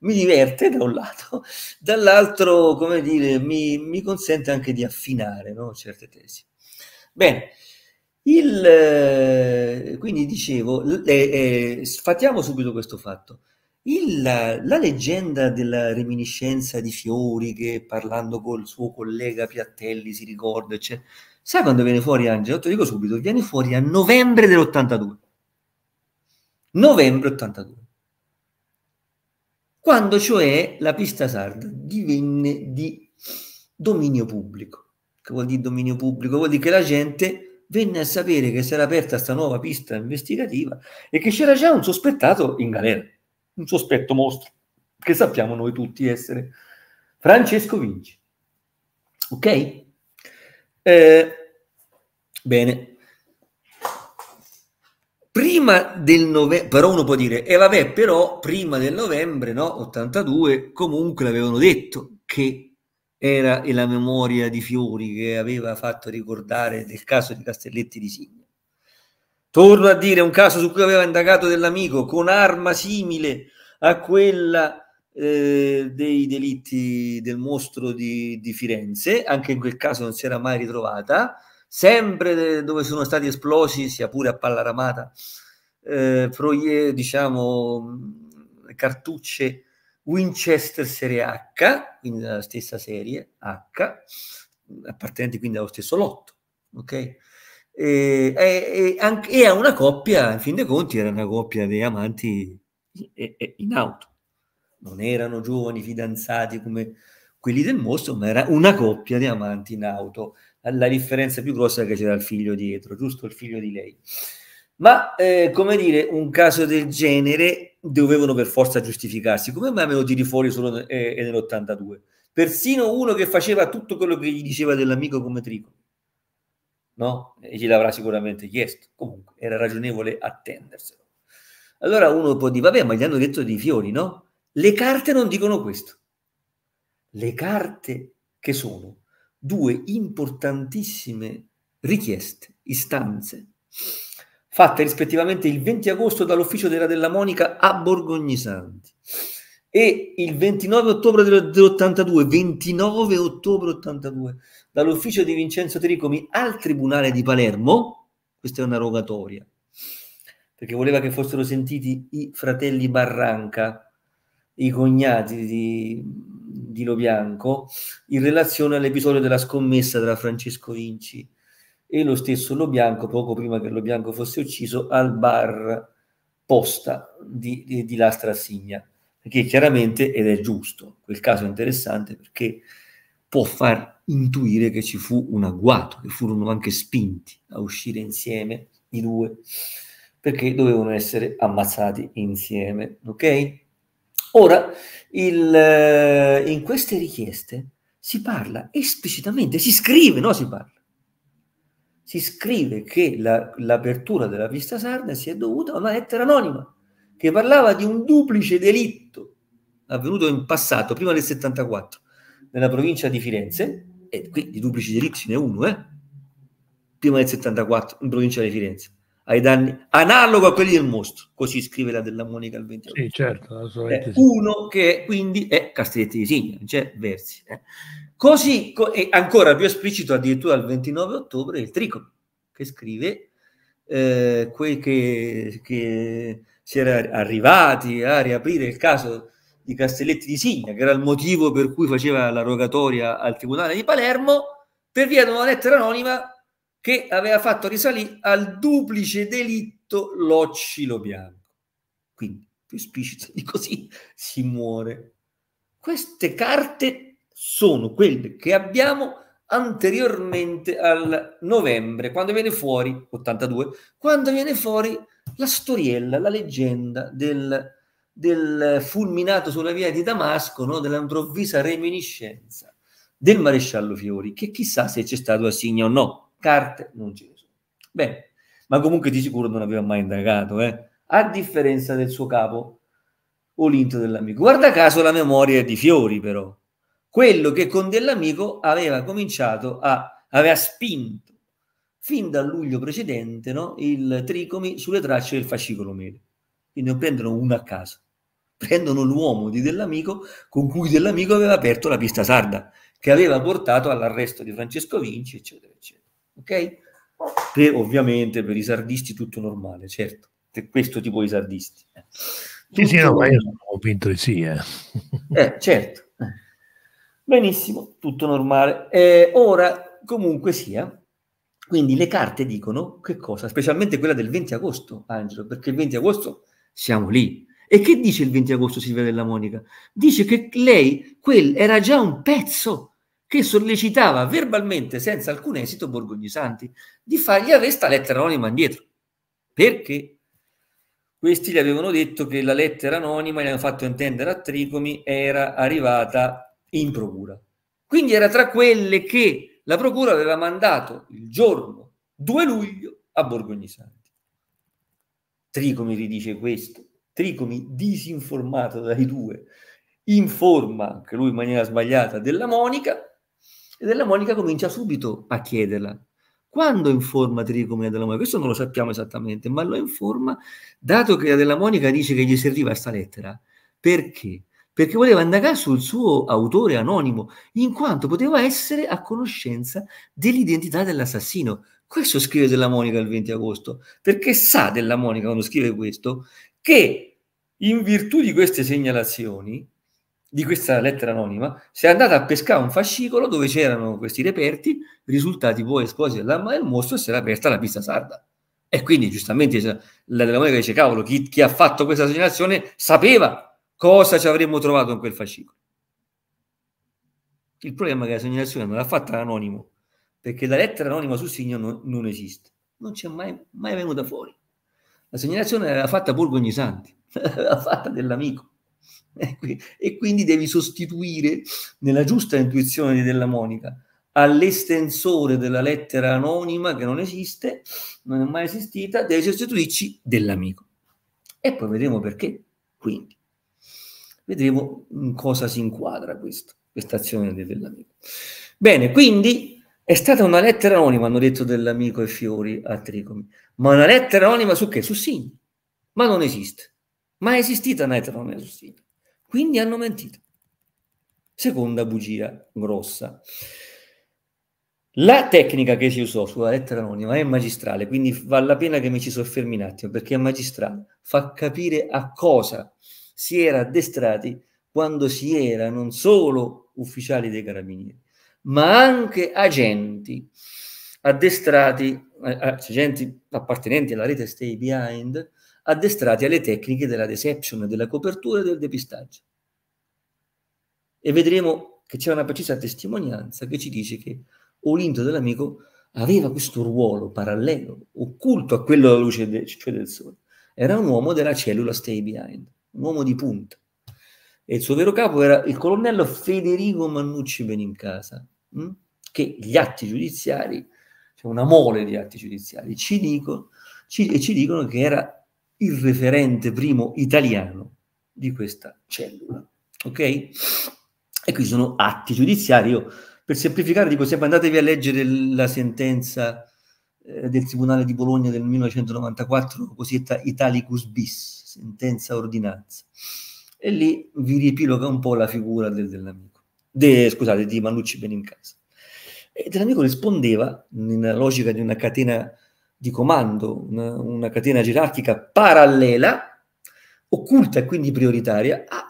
mi diverte da un lato, *laughs* dall'altro, come dire, mi, mi consente anche di affinare no, certe tesi. Bene, il, eh, quindi dicevo, eh, eh, sfatiamo subito questo fatto. Il, la leggenda della reminiscenza di Fiori che parlando col suo collega Piattelli si ricorda, eccetera. Sai quando viene fuori Angelo? Te lo dico subito, viene fuori a novembre dell'82. Novembre 82 quando cioè la pista sarda divenne di dominio pubblico. Che vuol dire dominio pubblico? Vuol dire che la gente venne a sapere che si era aperta questa nuova pista investigativa e che c'era già un sospettato in galera, un sospetto mostro, che sappiamo noi tutti essere Francesco Vinci. Ok? Eh, bene, Prima del novembre, però uno può dire, e eh vabbè, però prima del novembre, no, 82, comunque l'avevano detto che era la memoria di Fiori che aveva fatto ricordare del caso di Castelletti di Signa. Torno a dire un caso su cui aveva indagato dell'amico con arma simile a quella eh, dei delitti del mostro di, di Firenze, anche in quel caso non si era mai ritrovata sempre dove sono stati esplosi, sia pure a palla ramata, eh, proie, diciamo, mm, cartucce Winchester Serie H, quindi della stessa serie H, appartenenti quindi allo stesso lotto, ok? E, e, anche, e a una coppia, in fin dei conti, era una coppia di amanti in auto. Non erano giovani fidanzati come quelli del mostro, ma era una coppia di amanti in auto la differenza più grossa è che c'era il figlio dietro, giusto il figlio di lei. Ma eh, come dire, un caso del genere dovevano per forza giustificarsi. Come mai me lo tiri fuori solo eh, nell'82? Persino uno che faceva tutto quello che gli diceva dell'amico come Trico, no? E gliel'avrà sicuramente chiesto. Comunque, era ragionevole attenderselo. Allora uno può dire, vabbè, ma gli hanno detto dei fiori, no? Le carte non dicono questo. Le carte che sono due importantissime richieste, istanze, fatte rispettivamente il 20 agosto dall'ufficio della della Monica a Borgognisanti e il 29 ottobre dell'82, 29 ottobre 82, dall'ufficio di Vincenzo Tricomi al Tribunale di Palermo, questa è una rogatoria, perché voleva che fossero sentiti i fratelli Barranca, i cognati di Dino Bianco in relazione all'episodio della scommessa tra Francesco Vinci e lo stesso Lo Bianco, poco prima che Lo Bianco fosse ucciso, al bar posta di, di, di Lastra Signa, che chiaramente, ed è giusto, quel caso è interessante perché può far intuire che ci fu un agguato, che furono anche spinti a uscire insieme i due, perché dovevano essere ammazzati insieme, ok? Ora, il, eh, in queste richieste si parla esplicitamente, si scrive, no si parla, si scrive che la, l'apertura della pista sarda si è dovuta a una lettera anonima che parlava di un duplice delitto avvenuto in passato, prima del 74, nella provincia di Firenze, e qui di duplici delitti ce n'è uno, eh? prima del 74 in provincia di Firenze, ai danni, analogo a quelli del mostro, così scrive la della Monica il 28. Sì, certo, eh, Uno che quindi è Castelletti di Signa, c'è Versi. Eh. Così, co- ancora più esplicito addirittura il 29 ottobre, il Trico, che scrive eh, quel che, che si era arrivati a riaprire il caso di Castelletti di Signa, che era il motivo per cui faceva la rogatoria al Tribunale di Palermo, per via di una lettera anonima che aveva fatto risalire al duplice delitto l'occilo bianco. Quindi, più esplicito di così, si muore. Queste carte sono quelle che abbiamo anteriormente al novembre, quando viene fuori, 82, quando viene fuori la storiella, la leggenda del, del fulminato sulla via di Damasco, no? dell'improvvisa reminiscenza del maresciallo Fiori, che chissà se c'è stato a o no carte non ci sono. Bene, ma comunque di sicuro non aveva mai indagato, eh? a differenza del suo capo Olinto dell'amico. Guarda caso la memoria è di fiori però. Quello che con dell'amico aveva cominciato a, aveva spinto fin dal luglio precedente no? il tricomi sulle tracce del fascicolo mele. Quindi non prendono uno a caso, prendono l'uomo di dell'amico con cui dell'amico aveva aperto la pista sarda, che aveva portato all'arresto di Francesco Vinci, eccetera, eccetera ok? Per, ovviamente per i sardisti tutto normale, certo, per questo tipo di sardisti. Eh. Sì, sì, no, ma io sono convinto di sì. Eh. eh certo. Eh. Benissimo, tutto normale. Eh, ora, comunque sia, quindi le carte dicono che cosa? Specialmente quella del 20 agosto, Angelo, perché il 20 agosto siamo lì. E che dice il 20 agosto Silvia della Monica? Dice che lei quel, era già un pezzo che sollecitava verbalmente, senza alcun esito, Borgogni Santi di fargli arresta lettera anonima indietro. Perché? Questi gli avevano detto che la lettera anonima, gli hanno fatto intendere a Tricomi, era arrivata in procura. Quindi era tra quelle che la procura aveva mandato il giorno 2 luglio a Borgogni Santi. Tricomi ridice questo. Tricomi, disinformato dai due, informa anche lui in maniera sbagliata della Monica e della Monica comincia subito a chiederla. Quando informa Tricomina della Monica? Questo non lo sappiamo esattamente, ma lo informa dato che la della Monica dice che gli serviva questa lettera. Perché? Perché voleva indagare sul suo autore anonimo, in quanto poteva essere a conoscenza dell'identità dell'assassino. Questo scrive della Monica il 20 agosto, perché sa della Monica quando scrive questo che in virtù di queste segnalazioni di questa lettera anonima, si è andata a pescare un fascicolo dove c'erano questi reperti, risultati poi esplosi dall'arma del mostro e si era aperta la pista sarda. E quindi giustamente la della dice, cavolo, chi, chi ha fatto questa segnalazione sapeva cosa ci avremmo trovato in quel fascicolo. Il problema è che la segnalazione non l'ha fatta l'anonimo, perché la lettera anonima sul segno non, non esiste, non c'è mai, mai venuta fuori. La segnalazione era fatta Borgogni Santi, l'aveva *laughs* fatta dell'amico *laughs* e quindi devi sostituire nella giusta intuizione Della Monica all'estensore della lettera anonima che non esiste, non è mai esistita, devi sostituirci dell'amico. E poi vedremo perché. Quindi vedremo in cosa si inquadra questo, questa azione dell'amico. Bene, quindi è stata una lettera anonima, hanno detto dell'amico e Fiori a Tricomi, ma una lettera anonima su che? Su Signi. Ma non esiste. Ma è esistita una lettera anonima su Signi. Quindi hanno mentito. Seconda bugia grossa. La tecnica che si usò sulla lettera anonima è magistrale, quindi vale la pena che mi ci soffermi un attimo, perché è magistrale, fa capire a cosa si era addestrati quando si era non solo ufficiali dei carabinieri, ma anche agenti addestrati, eh, eh, agenti appartenenti alla rete Stay Behind, addestrati alle tecniche della deception, della copertura e del depistaggio. E vedremo che c'è una precisa testimonianza che ci dice che Olinto dell'amico aveva questo ruolo parallelo, occulto a quello della luce, de cioè del sole. Era un uomo della cellula Stay Behind, un uomo di punta. E il suo vero capo era il colonnello Federico Mannucci Benincasa, mh? Hm? che gli atti giudiziari, cioè una mole di atti giudiziari, ci, dico, ci, ci dicono che era il referente primo italiano di questa cellula. Ok? E qui sono atti giudiziari. Io, per semplificare, dico sempre andatevi a leggere la sentenza eh, del Tribunale di Bologna del 1994, cosiddetta Italicus bis, sentenza ordinanza. E lì vi riepiloga un po' la figura del, dell'amico, de, scusate, di Manucci Benincasa. E dell'amico rispondeva, nella logica di una catena di comando, una, una catena gerarchica parallela, occulta e quindi prioritaria, a,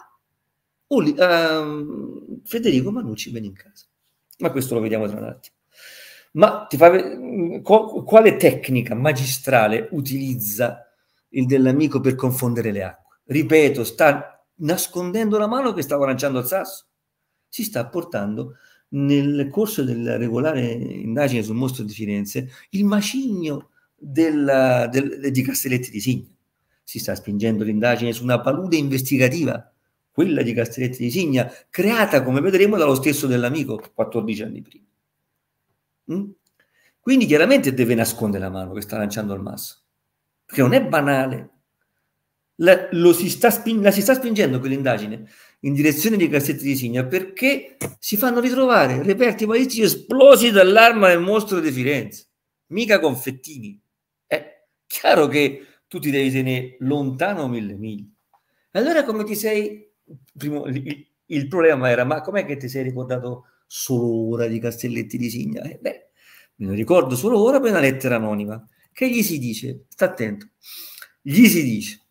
Uli, a Federico Manucci casa. Ma questo lo vediamo tra un attimo. Ma ti ve- quale tecnica magistrale utilizza il dell'amico per confondere le acque? Ripeto, sta nascondendo la mano che stava lanciando al sasso. Si sta portando nel corso della regolare indagine sul mostro di Firenze il macigno del, del, di Castelletti di Signa. Si sta spingendo l'indagine su una palude investigativa, quella di Castelletti di Signa, creata, come vedremo, dallo stesso dell'amico 14 anni prima. Mm? Quindi chiaramente deve nascondere la mano che sta lanciando al masso, perché non è banale. La, si sta, la si sta spingendo quell'indagine in direzione di Castelletti di Signa perché si fanno ritrovare reperti malizici esplosi dall'arma del mostro di Firenze, mica confettini chiaro che tu ti devi tenere lontano mille miglia. Allora come ti sei... Primo, il, il, problema era, ma com'è che ti sei ricordato solo ora di Castelletti di Signa? Eh, beh, me lo ricordo solo ora per una lettera anonima. Che gli si dice? Sta attento. Gli si dice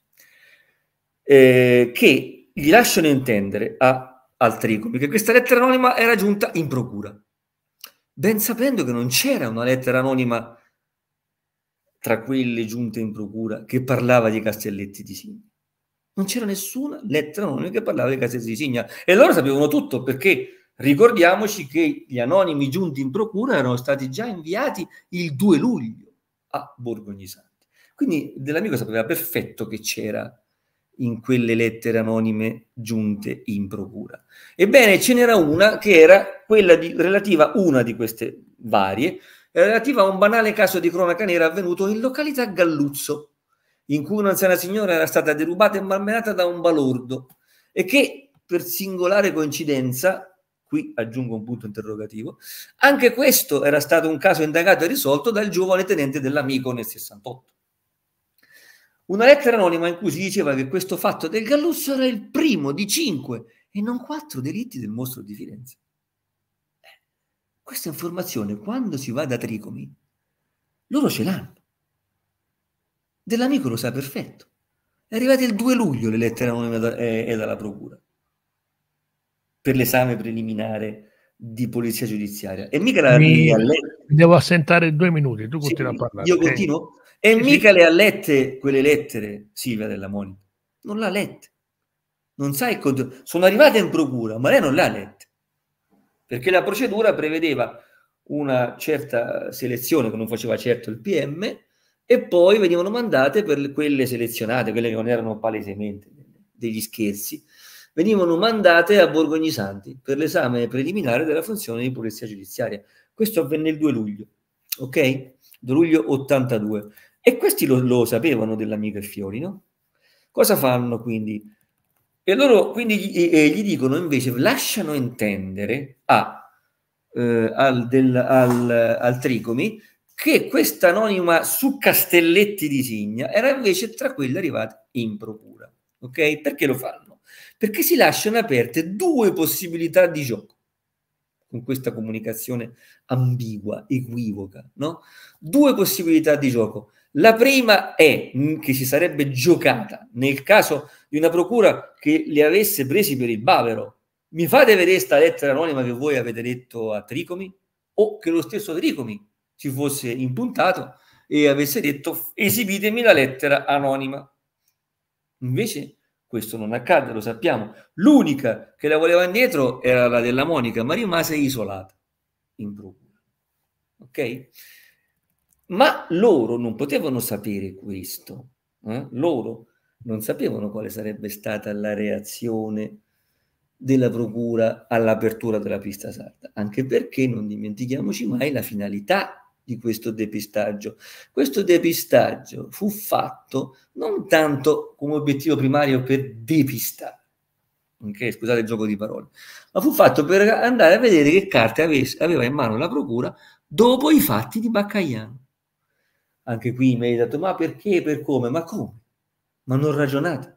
eh, che gli lasciano intendere a, al Trigomi che questa lettera anonima era giunta in procura ben sapendo che non c'era una lettera anonima tra quelle giunte in procura che parlava di Castelletti di Signa. Non c'era nessuna lettera anonima che parlava di Castelletti di Signa e loro sapevano tutto perché ricordiamoci che gli anonimi giunti in procura erano stati già inviati il 2 luglio a Borgogni Santi. Quindi dell'amico sapeva perfetto che c'era in quelle lettere anonime giunte in procura. Ebbene, ce n'era una che era quella di, relativa a una di queste varie, relativa a un banale caso di cronaca nera avvenuto in località Galluzzo, in cui un'anziana signora era stata derubata e malmenata da un balordo e che, per singolare coincidenza, qui aggiungo un punto interrogativo, anche questo era stato un caso indagato e risolto dal giovane tenente dell'amico nel 68. Una lettera anonima in cui si diceva che questo fatto del Galluzzo era il primo di cinque e non quattro delitti del mostro di Firenze. Questa informazione, quando si va da Tricomi, loro ce l'hanno. Dell'amico lo sa perfetto. È arrivata il 2 luglio le lettere anonime da, eh, è dalla procura per l'esame preliminare di polizia giudiziaria. E mica la Mi, Devo assentare due minuti, tu sì, a parlare. Io continuo? E sì. mica le ha lette quelle lettere, Silvia della Monica. Non l'ha lette. Non sai il Sono arrivate in procura, ma lei non l'ha lette perché la procedura prevedeva una certa selezione che non faceva certo il PM e poi venivano mandate per quelle selezionate, quelle che non erano palesemente degli scherzi, venivano mandate a Borgogni Santi per l'esame preliminare della funzione di polizia giudiziaria. Questo avvenne il 2 luglio, ok? 2 luglio 82. E questi lo, lo sapevano dell'amico e Fiori, no? Cosa fanno quindi? E loro quindi gli, eh, gli dicono invece, lasciano intendere a, eh, al, del, al, al Trigomi che questa anonima su Castelletti di Signa era invece tra quelle arrivate in procura. Ok? Perché lo fanno? Perché si lasciano aperte due possibilità di gioco con questa comunicazione ambigua, equivoca, no? Due possibilità di gioco. La prima è che si sarebbe giocata nel caso di una procura che li avesse presi per il bavero. Mi fate vedere sta lettera anonima che voi avete detto a Tricomi o che lo stesso Tricomi ci fosse impuntato e avesse detto esibitemi la lettera anonima. Invece questo non accadde, lo sappiamo. L'unica che la voleva indietro era la della Monica, ma rimase isolata in procura. Ok? Ma loro non potevano sapere questo, eh? loro non sapevano quale sarebbe stata la reazione della procura all'apertura della pista sarda, anche perché non dimentichiamoci mai la finalità di questo depistaggio. Questo depistaggio fu fatto non tanto come obiettivo primario per depistare, ok, scusate il gioco di parole, ma fu fatto per andare a vedere che carte aveva in mano la procura dopo i fatti di Baccagliano anche qui mi hai detto ma perché, per come, ma come? Ma non ragionate.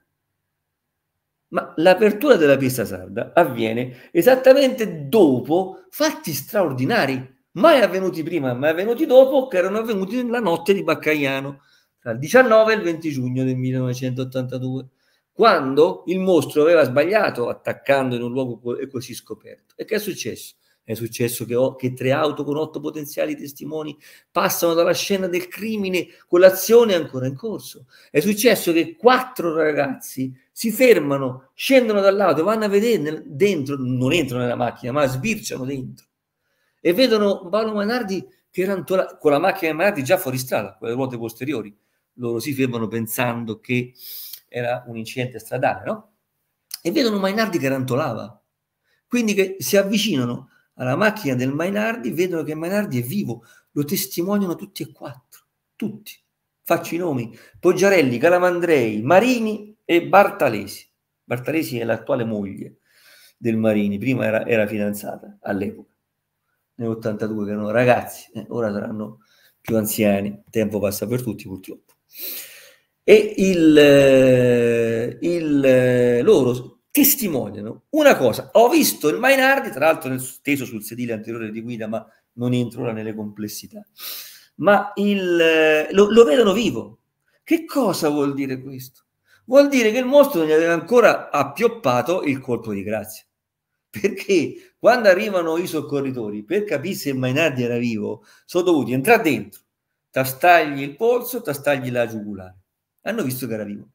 Ma l'apertura della pista sarda avviene esattamente dopo fatti straordinari, mai avvenuti prima, mai avvenuti dopo, che erano avvenuti nella notte di Baccaiano, tra il 19 e il 20 giugno del 1982, quando il mostro aveva sbagliato attaccando in un luogo e così scoperto. E che è successo? È successo che, ho, che tre auto con otto potenziali testimoni passano dalla scena del crimine con l'azione ancora in corso. È successo che quattro ragazzi si fermano, scendono dall'auto, vanno a vedere dentro, non entrano nella macchina, ma sbirciano dentro e vedono Paolo Manardi che rantola con la macchina di Manardi già fuori strada, con le ruote posteriori. Loro si fermano pensando che era un incidente stradale, no? E vedono Mainardi che rantolava. Quindi che si avvicinano alla macchina del Mainardi, vedono che Mainardi è vivo, lo testimoniano tutti e quattro, tutti. Faccio i nomi, Poggiarelli, Calamandrei, Marini e Bartalesi. Bartalesi è l'attuale moglie del Marini, prima era, era fidanzata all'epoca, nell'82 che erano ragazzi, eh, ora saranno più anziani, il tempo passa per tutti purtroppo. E il, eh, il, eh, loro testimoniano una cosa. Ho visto il Mainardi, tra l'altro nel, teso sul sedile anteriore di guida, ma non entro ora nelle complessità, ma il, eh, lo, lo vedono vivo. Che cosa vuol dire questo? Vuol dire che il mostro non gli aveva ancora appioppato il colpo di grazia. Perché quando arrivano i soccorritori, per capire se il Mainardi era vivo, sono dovuti entrare dentro, tastargli il polso, tastargli la giugulare. Hanno visto che era vivo.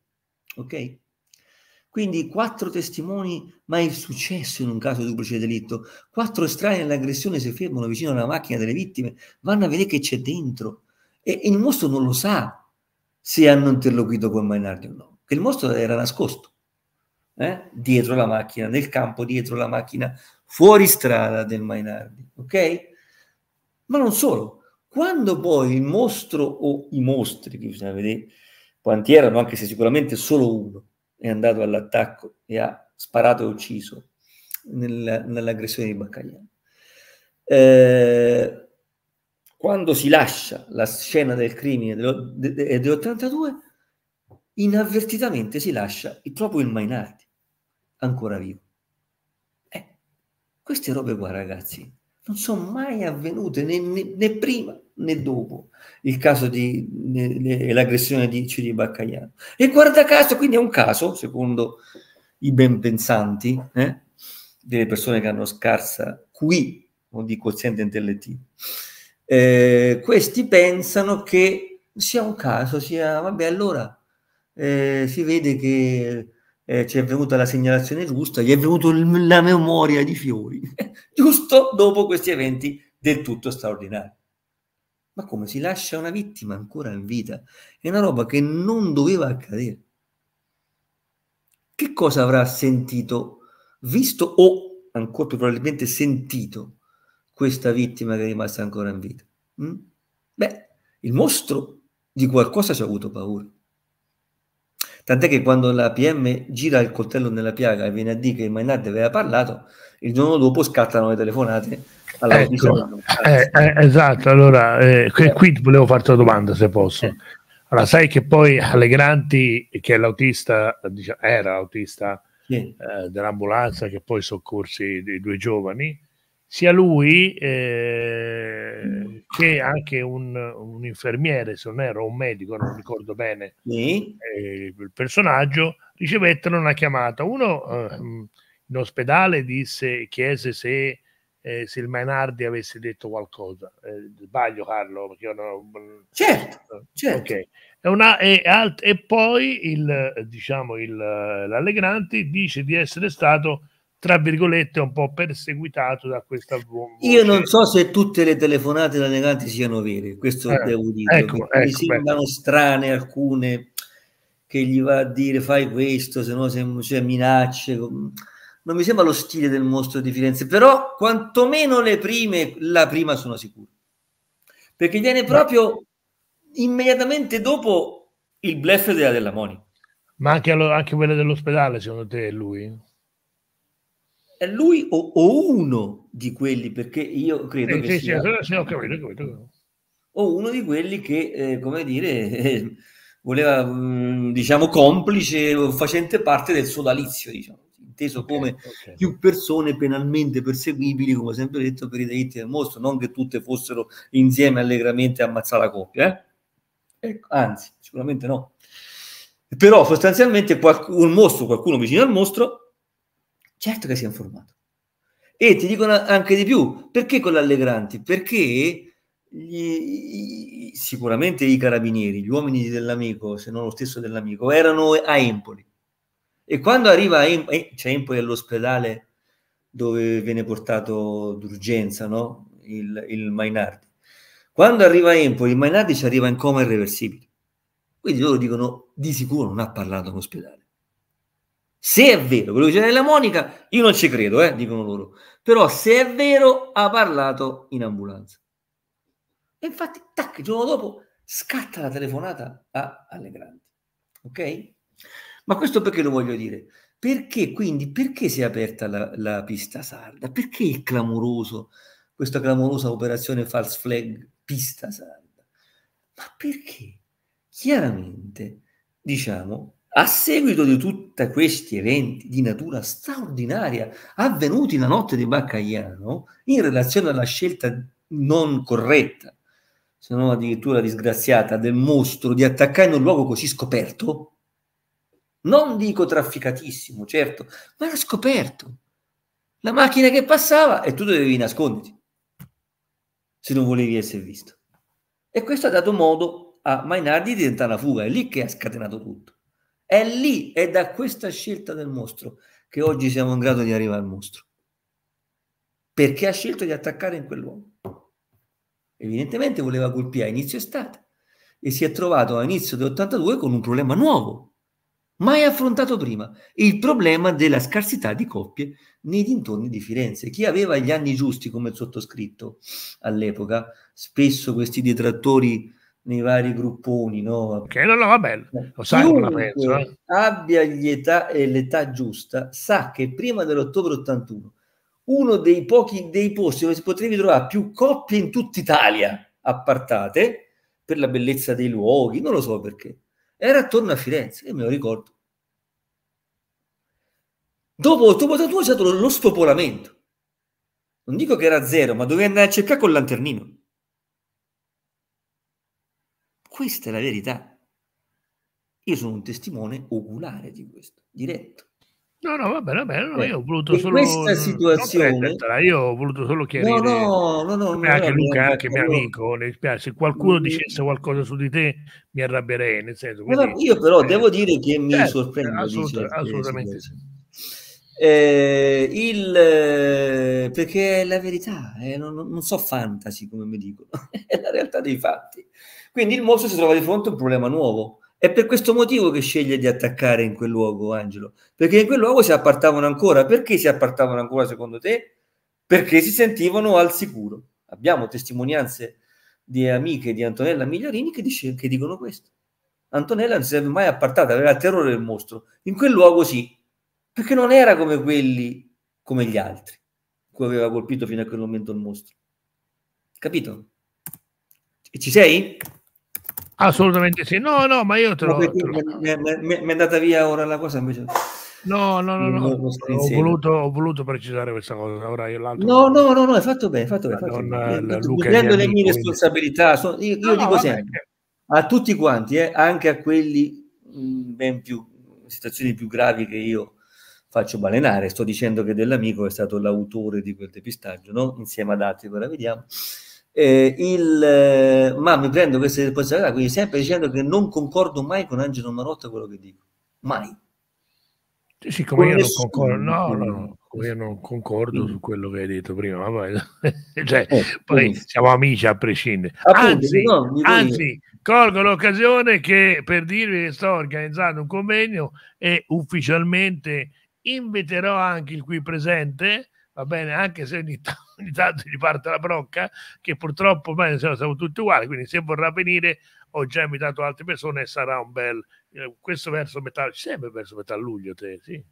Ok? Quindi quattro testimoni ma è successo in un caso di duplice delitto. Quattro estranei all'aggressione si fermano vicino alla macchina delle vittime, vanno a vedere che c'è dentro. E, e il mostro non lo sa se hanno interloquito con Mainardi o no, che il mostro era nascosto. Eh? Dietro la macchina, nel campo, dietro la macchina, fuori strada del Mainardi. Ok? Ma non solo. Quando poi il mostro o i mostri, che bisogna vedere quanti erano, anche se sicuramente solo uno, è andato all'attacco e ha sparato e ucciso nel, nell'aggressione di Baccagliano. Eh, quando si lascia la scena del crimine del 82, eh, inavvertitamente si lascia proprio il Mainardi ancora vivo. Eh, queste robe qua, ragazzi, non sono mai avvenute né, né, né prima né dopo il caso dell'aggressione di Ciri Baccagliano. E guarda caso, quindi è un caso, secondo i ben pensanti, eh, delle persone che hanno scarsa qui, non di quoziente intellettivo, eh, questi pensano che sia un caso, sia, vabbè, allora eh, si vede che eh, ci è venuta la segnalazione giusta, gli è venuta la memoria di fiori, *laughs* giusto dopo questi eventi del tutto straordinari. Ma come si lascia una vittima ancora in vita? È una roba che non doveva accadere. Che cosa avrà sentito, visto o ancora più probabilmente sentito questa vittima che è rimasta ancora in vita? Mm? Beh, il mostro di qualcosa ci ha avuto paura. Tant'è che quando la PM gira il coltello nella piaga e viene a dire che Mainardi aveva parlato, il giorno dopo scattano le telefonate alla ecco, diciamo, eh, eh, eh, esatto, allora eh, qui volevo farti una domanda se posso. Allora, sai che poi Allegranti, che è l'autista, diciamo, era l'autista eh, dell'ambulanza che poi soccorsi i due giovani, sia lui eh, che anche un, un, infermiere, se non ero un medico, non ricordo bene sì. eh, il personaggio, ricevettero una chiamata. Uno eh, in ospedale disse, chiese se eh, se il Mainardi avesse detto qualcosa. Eh, sbaglio Carlo, perché io non... Certo, eh, certo. Okay. E, una, e, alt- e, poi il, eh, diciamo, il, eh, l'Allegranti dice di essere stato tra virgolette un po' perseguitato da questa voce. Io non so se tutte le telefonate da siano vere, questo eh, devo dire, ecco, ecco, mi sembrano ecco. strane alcune che gli va a dire fai questo, se no se, cioè, minacce. Com- non mi sembra lo stile del mostro di Firenze, però quantomeno le prime, la prima sono sicuro. Perché viene proprio immediatamente dopo il blef della Della Moni. Ma anche, allo, anche quella dell'ospedale, secondo te, è lui? È lui o, o uno di quelli, perché io credo eh, che sì, sia... Sì, ho capito, ho capito. O uno di quelli che, eh, come dire... Eh, voleva, mm, diciamo, complice o facente parte del sodalizio, diciamo inteso okay, come okay. più persone penalmente perseguibili, come sempre detto, per i delitti del mostro, non che tutte fossero insieme allegramente a ammazzare la coppia, eh? ecco, anzi, sicuramente no. Però sostanzialmente qualcuno, un mostro, qualcuno vicino al mostro, certo che si è informato. E ti dicono anche di più, perché con l'allegranti? Perché gli, sicuramente i carabinieri, gli uomini dell'amico, se non lo stesso dell'amico, erano a Empoli e quando arriva a eh, c'è cioè, in poi all'ospedale dove viene portato d'urgenza no? il, il Mainardi, quando arriva a Empoli, il Mainardi ci arriva in coma irreversibile. Quindi loro dicono di sicuro non ha parlato all'ospedale. Se è vero quello che c'è la Monica, io non ci credo, eh, dicono loro. Però se è vero, ha parlato in ambulanza. E infatti, tac, il giorno dopo scatta la telefonata a Allegrandi. Ok? Ma questo perché lo voglio dire? Perché quindi, perché si è aperta la, la pista sarda? Perché il clamoroso, questa clamorosa operazione false flag pista sarda? Ma perché? Chiaramente, diciamo, a seguito di tutti questi eventi di natura straordinaria avvenuti la notte di Baccagliano, in relazione alla scelta non corretta, se non addirittura disgraziata, del mostro di attaccare in un luogo così scoperto, non dico trafficatissimo, certo, ma era scoperto. La macchina che passava e tu dovevi nasconderti se non volevi essere visto. E questo ha dato modo a Mainardi di diventare la fuga, è lì che ha scatenato tutto. È lì, è da questa scelta del mostro che oggi siamo in grado di arrivare al mostro. Perché ha scelto di attaccare in quell'uomo? Evidentemente voleva colpire a inizio estate e si è trovato a inizio dell'82 con un problema nuovo, mai affrontato prima, il problema della scarsità di coppie nei dintorni di Firenze. Chi aveva gli anni giusti, come sottoscritto all'epoca, spesso questi detrattori nei vari grupponi, no? Che non no, no, vabbè, lo sai come la penso. Eh? abbia età, l'età giusta sa che prima dell'ottobre 81 uno dei pochi dei posti dove si potevi trovare più coppie in tutta Italia appartate per la bellezza dei luoghi, non lo so perché era attorno a Firenze, che me lo ricordo. Dopo 842 c'è stato lo spopolamento. Non dico che era zero, ma dovevi andare a cercare col lanternino. Questa è la verità. Io sono un testimone oculare di questo, diretto. No, no, va bene, va bene. No, io ho voluto solo. Questa situazione. Io ho voluto solo chiarire. No, no, no. no anche Luca, anche mio amico, mi dispiace. Se qualcuno mm-hmm. dicesse qualcosa su di te, mi arrabbierei. Nel senso, eh, quindi, io, però, eh, devo dire che mi certo, sorprendo. Assolutamente, assolutamente sì. Eh, il, eh, perché è la verità, eh, non, non, so fantasy come mi dicono, *laughs* è la realtà dei fatti. Quindi il mostro si trova di fronte a un problema nuovo. È per questo motivo che sceglie di attaccare in quel luogo, Angelo, perché in quel luogo si appartavano ancora. Perché si appartavano ancora secondo te? Perché si sentivano al sicuro. Abbiamo testimonianze di amiche di Antonella Migliorini che, dice, che dicono questo. Antonella non si è mai appartata, aveva terrore del mostro. In quel luogo sì, perché non era come quelli, come gli altri, cui aveva colpito fino a quel momento il mostro. Capito? E ci sei? Assolutamente sì, no, no, ma io te lo. Mi è andata via ora la cosa invece. No, no, no, no. Ho, voluto, ho voluto precisare questa cosa. Ora io l'altro... No, no, no, no, hai fatto bene, hai fatto bene. Fatto Luca prendo le mie responsabilità. Sono, io, io no, dico sempre a tutti quanti, eh, anche a quelli mh, mm, ben più situazioni più gravi che io faccio balenare. Sto dicendo che dell'amico è stato l'autore di quel depistaggio, no? insieme ad altri, ora vediamo eh, il, eh, ma mi prendo questa responsabilità, quindi sempre dicendo che non concordo mai con Angelo Marotta quello che dico, mai. Siccome io, non concordo, no, no, no, io non concordo, mm. su quello che hai detto prima, ma *laughs* cioè, eh, poi siamo amici a prescindere. anzi, no, anzi colgo l'occasione che per dirvi che sto organizzando un convegno e ufficialmente inviterò anche il qui presente va bene, anche se ogni, t- *laughs* ogni tanto gli parte la brocca, che purtroppo ormai siamo, siamo tutti uguali, quindi se vorrà venire ho già invitato altre persone e sarà un bel... Eh, questo verso metà, sempre verso metà luglio te, sì?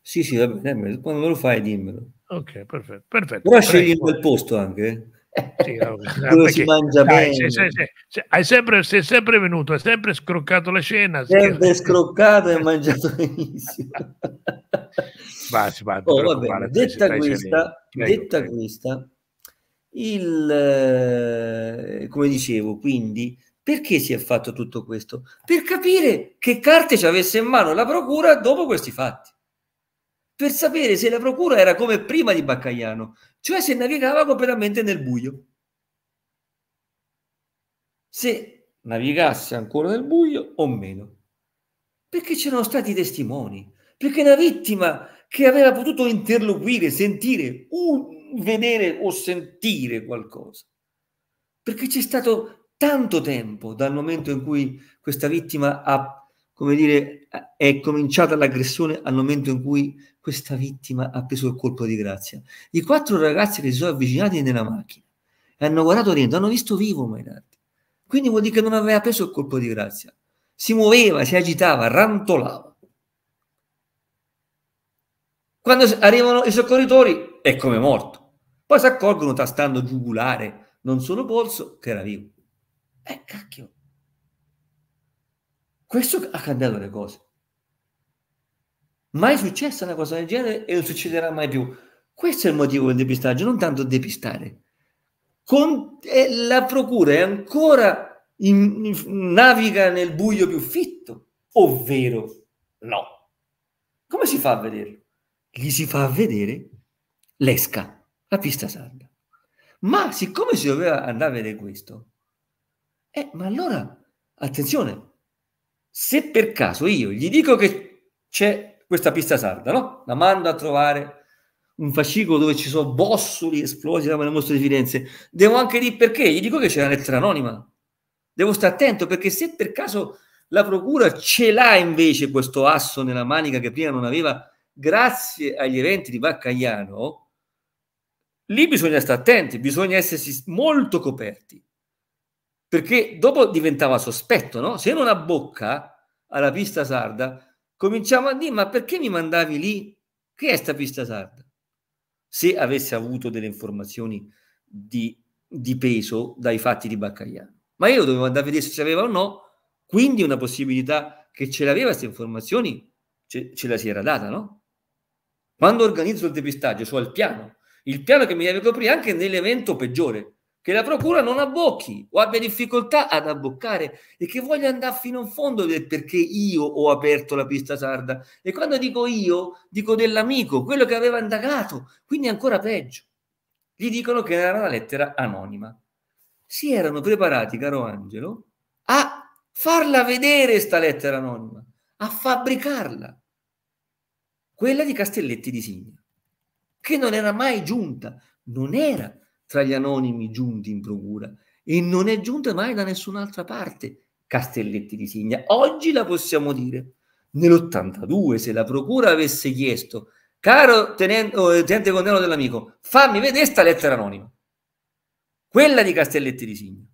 Sì, sì, va bene, eh, quando lo fai dimmelo. Ok, perfetto. perfetto. Però scegli un bel posto anche. Eh. Sì, no, *laughs* dove si mangia dai, bene. Sei, sei, sei, hai sempre, sei sempre venuto, hai sempre scroccato la cena Sempre scroccato e mangiato benissimo. *laughs* oh, va bene. Detta, dai, questa, prego, detta prego. questa, il, eh, come dicevo, quindi perché si è fatto tutto questo? Per capire che carte ci avesse in mano la procura dopo questi fatti. Per sapere se la procura era come prima di Baccagliano, cioè se navigava completamente nel buio. Se navigasse ancora nel buio o meno. Perché c'erano stati testimoni, perché una vittima che aveva potuto interloquire, sentire, un, vedere o sentire qualcosa. Perché c'è stato tanto tempo dal momento in cui questa vittima ha, come dire, è cominciata l'aggressione al momento in cui questa vittima ha preso il colpo di grazia. I quattro ragazzi che si sono avvicinati nella macchina e hanno guardato dentro, hanno visto vivo Mainardi. Quindi vuol dire che non aveva preso il colpo di grazia. Si muoveva, si agitava, rantolava quando arrivano i soccorritori è come morto. Poi si accorgono tastando giugulare, non solo polso, che era vivo. Eh, cacchio. Questo ha cambiato le cose. Mai è successa una cosa del genere e non succederà mai più. Questo è il motivo del depistaggio, non tanto depistare. Con, eh, la procura è ancora in, in, naviga nel buio più fitto, ovvero no. Come si fa a vederlo? gli si fa vedere l'esca, la pista sarda. Ma siccome si doveva andare a vedere questo, eh, ma allora, attenzione, se per caso io gli dico che c'è questa pista sarda, no? La mando a trovare un fascicolo dove ci sono bossoli esplosi da quelle mostre di Firenze, devo anche dire perché, gli dico che c'è una lettera anonima. Devo stare attento perché se per caso la procura ce l'ha invece questo asso nella manica che prima non aveva grazie agli eventi di Vaccagliano, lì bisogna stare attenti, bisogna essersi molto coperti, perché dopo diventava sospetto, no? Se non a bocca alla pista sarda, cominciamo a dire, ma perché mi mandavi lì? Che è sta pista sarda? Se avesse avuto delle informazioni di, di peso dai fatti di Baccagliano. Ma io dovevo andare a vedere se c'aveva o no, quindi una possibilità che ce l'aveva queste informazioni, ce, ce la si era data, no? Quando organizzo il depistaggio, cioè il piano, il piano che mi deve coprire anche nell'evento peggiore, che la procura non abbocchi o abbia difficoltà ad abboccare e che voglia andare fino in fondo del perché io ho aperto la pista sarda. E quando dico io, dico dell'amico, quello che aveva indagato, quindi ancora peggio. Gli dicono che era una lettera anonima. Si erano preparati, caro Angelo, a farla vedere sta lettera anonima, a fabbricarla quella di Castelletti di Signa, che non era mai giunta, non era tra gli anonimi giunti in procura e non è giunta mai da nessun'altra parte Castelletti di Signa. Oggi la possiamo dire. Nell'82, se la procura avesse chiesto, caro tenente, oh, tenente colonnello dell'amico, fammi vedere questa lettera anonima, quella di Castelletti di Signa,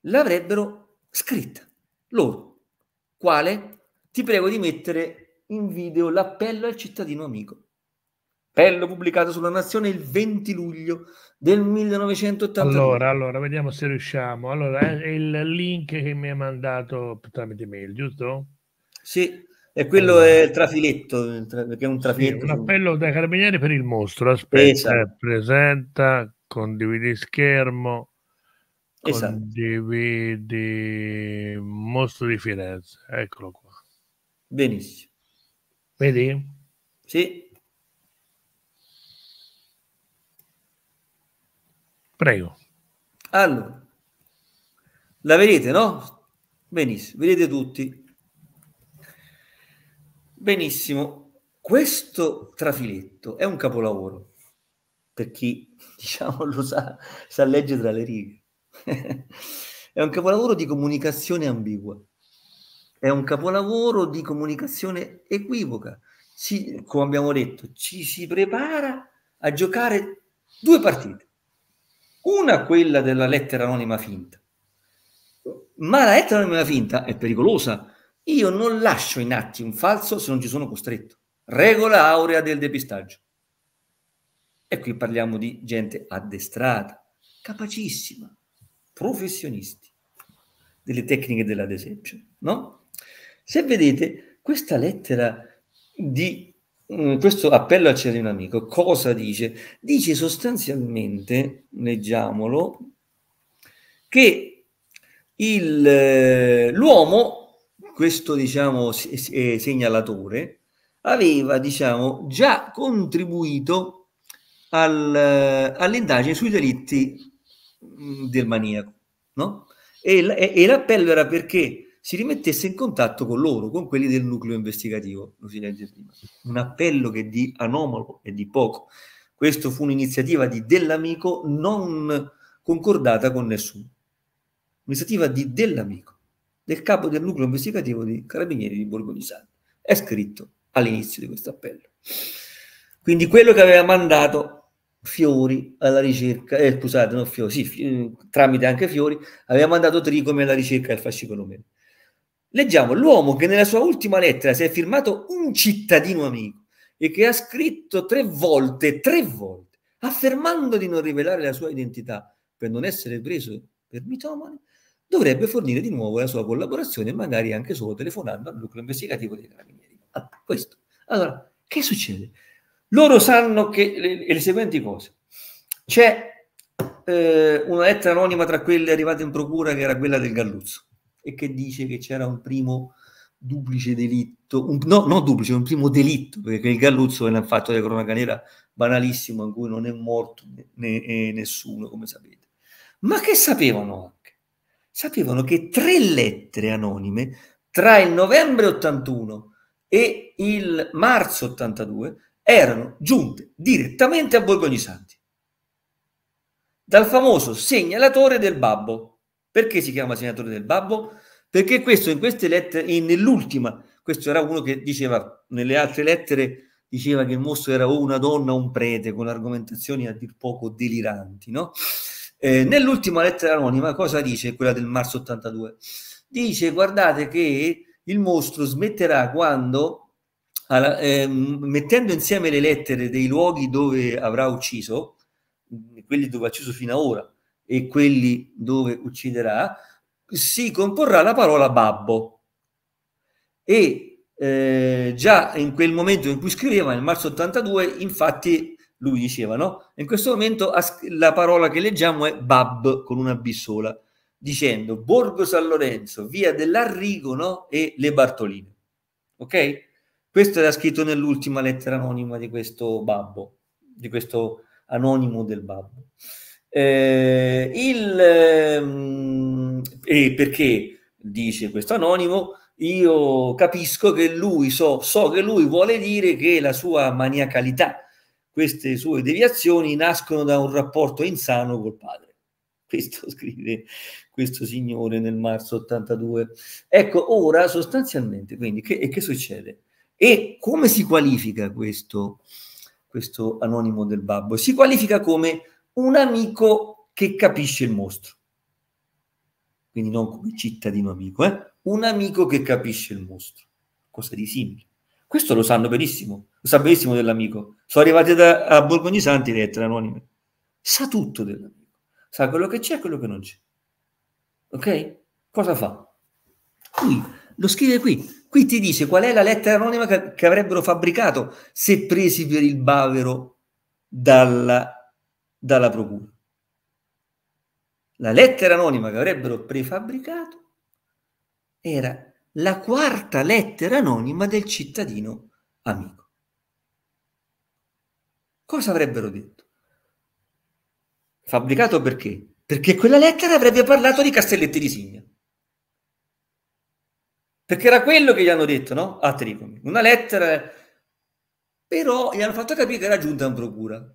l'avrebbero scritta loro. Quale? Ti prego di mettere in video l'appello al cittadino amico. Appello pubblicato sulla Nazione il 20 luglio del 1982. Allora, allora, vediamo se riusciamo. Allora, è il link che mi ha mandato tramite mail, giusto? Sì, e quello allora. è il trafiletto, perché è un trafiletto. Sì, un appello dai carabinieri per il mostro, aspetta, esatto. Eh, presenta, condividi schermo, esatto. condividi mostro di Firenze, eccolo qua. Benissimo. Vedi? Sì. Prego. Allora, la vedete, no? Benissimo, vedete tutti. Benissimo, questo trafiletto è un capolavoro per chi *laughs* diciamo lo sa, sa leggere tra le righe. *laughs* è un capolavoro di comunicazione ambigua è un capolavoro di comunicazione equivoca. Si, come abbiamo detto, ci si prepara a giocare due partite. Una quella della lettera anonima finta, ma la lettera anonima finta è pericolosa. Io non lascio in atti un falso se non ci sono costretto. Regola aurea del depistaggio. E qui parliamo di gente addestrata, capacissima, professionisti delle tecniche della deseccio, no? Se vedete questa lettera di mh, mm, questo appello al cielo di un amico, cosa dice? Dice sostanzialmente, leggiamolo, che il, eh, l'uomo, questo diciamo eh, segnalatore, aveva diciamo, già contribuito al, all'indagine sui delitti mm, del maniaco, no? e, e, e l'appello era perché si rimettesse in contatto con loro, con quelli del nucleo investigativo, lo si legge prima. Un appello che di anomalo e di poco. Questo fu un'iniziativa di dell'amico non concordata con nessuno. Un'iniziativa di dell'amico, del capo del nucleo investigativo di Carabinieri di Borgo di Borgonisano. È scritto all'inizio di questo appello. Quindi quello che aveva mandato Fiori alla ricerca, eh, scusate, non Fiori, sì, tramite anche Fiori, aveva mandato Tricome alla ricerca del fascicolo meno. Leggiamo l'uomo che nella sua ultima lettera si è firmato un cittadino amico e che ha scritto tre volte, tre volte, affermando di non rivelare la sua identità per non essere preso per mitomane, dovrebbe fornire di nuovo la sua collaborazione, magari anche solo telefonando al nucleo investigativo dei carabinieri. Allora, ah, questo. Allora, che succede? Loro sanno che le, le seguenti cose. C'è eh, una lettera anonima tra quelle arrivate in procura che era quella del Galluzzo e che dice che c'era un primo duplice delitto, un, no, non duplice, un primo delitto, perché il Galluzzo è un fatto di cronaca nera banalissimo in cui non è morto né, ne, nessuno, come sapete. Ma che sapevano anche? Sapevano che tre lettere anonime tra il novembre 81 e il marzo 82 erano giunte direttamente a Borgogni Santi dal famoso segnalatore del babbo perché si chiama senatore del babbo? Perché questo in queste lettere, e nell'ultima, questo era uno che diceva, nelle altre lettere, diceva che il mostro era o una donna o un prete, con argomentazioni a dir poco deliranti, no? Eh, nell'ultima lettera anonima cosa dice quella del marzo 82? Dice, guardate che il mostro smetterà quando, alla, eh, mettendo insieme le lettere dei luoghi dove avrà ucciso, mm, quelli dove ha ucciso fino ad ora, e quelli dove ucciderà, si comporrà la parola babbo. E eh, già in quel momento in cui scriveva, nel marzo 82, infatti lui diceva, no? In questo momento la parola che leggiamo è bab con una b sola, dicendo Borgo San Lorenzo, via dell'Arrigo, no? E le Bartoline. Ok? Questo era scritto nell'ultima lettera anonima di questo babbo, di questo anonimo del babbo. Eh, il, ehm, e perché dice questo anonimo, io capisco che lui, so, so che lui vuole dire che la sua maniacalità, queste sue deviazioni nascono da un rapporto insano col padre. Questo *laughs* scrive questo signore nel marzo 82. Ecco, ora sostanzialmente, quindi, che, che succede? E come si qualifica questo, questo anonimo del babbo? Si qualifica come un amico che capisce il mostro. Quindi non come cittadino amico, eh? un amico che capisce il mostro, cosa di simile. Questo lo sanno benissimo, lo sa benissimo dell'amico. Sono arrivati da, a Borgogni Santi lettere anonime. Sa tutto dell'amico, sa quello che c'è e quello che non c'è. Ok? Cosa fa? Qui, lo scrive qui. Qui ti dice qual è la lettera anonima che, che avrebbero fabbricato se presi per il bavero dalla dalla procura. La lettera anonima che avrebbero prefabbricato era la quarta lettera anonima del cittadino amico. Cosa avrebbero detto? Fabbricato perché? Perché quella lettera avrebbe parlato di Castelletti di Signa. Perché era quello che gli hanno detto, no? A Tricomi. Una lettera, però gli hanno fatto capire che era giunta in procura.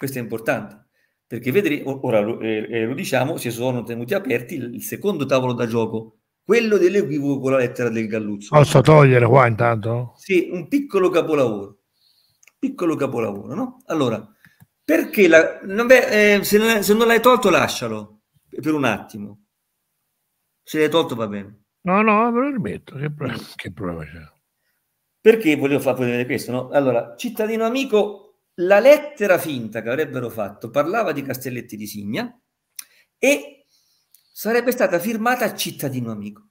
Questo è importante, perché vedremo, ora lo, eh, eh, lo diciamo, si sono tenuti aperti il, il secondo tavolo da gioco, quello dell'equivoco con la lettera del Galluzzo. Posso togliere qua intanto? Sì, un piccolo capolavoro. Piccolo capolavoro, no? Allora, perché la... Vabbè, eh, se, se non l'hai tolto lascialo per un attimo. Se l'hai tolto va bene. No, no, me lo rimetto. Che problema, che problema c'è? Perché volevo far vedere questo, no? Allora, cittadino amico la lettera finta che avrebbero fatto parlava di Castelletti di Signa e sarebbe stata firmata cittadino amico.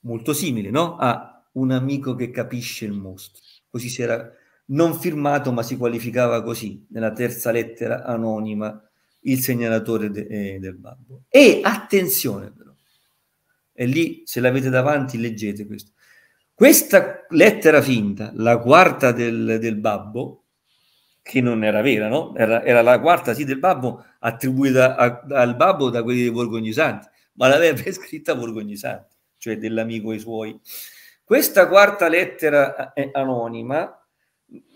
Molto simile, no? A un amico che capisce il mostro. Così si era non firmato, ma si qualificava così, nella terza lettera anonima, il segnalatore de, eh, del babbo. E attenzione però, è lì se l'avete davanti leggete questo, questa lettera finta, la quarta del, del babbo, che non era vera, no? Era, era la quarta, sì, del babbo, attribuita a, al babbo da quelli dei Borgognisanti, ma l'aveva *laughs* scritta Borgognisanti, cioè dell'amico ai suoi. Questa quarta lettera eh, eh, anonima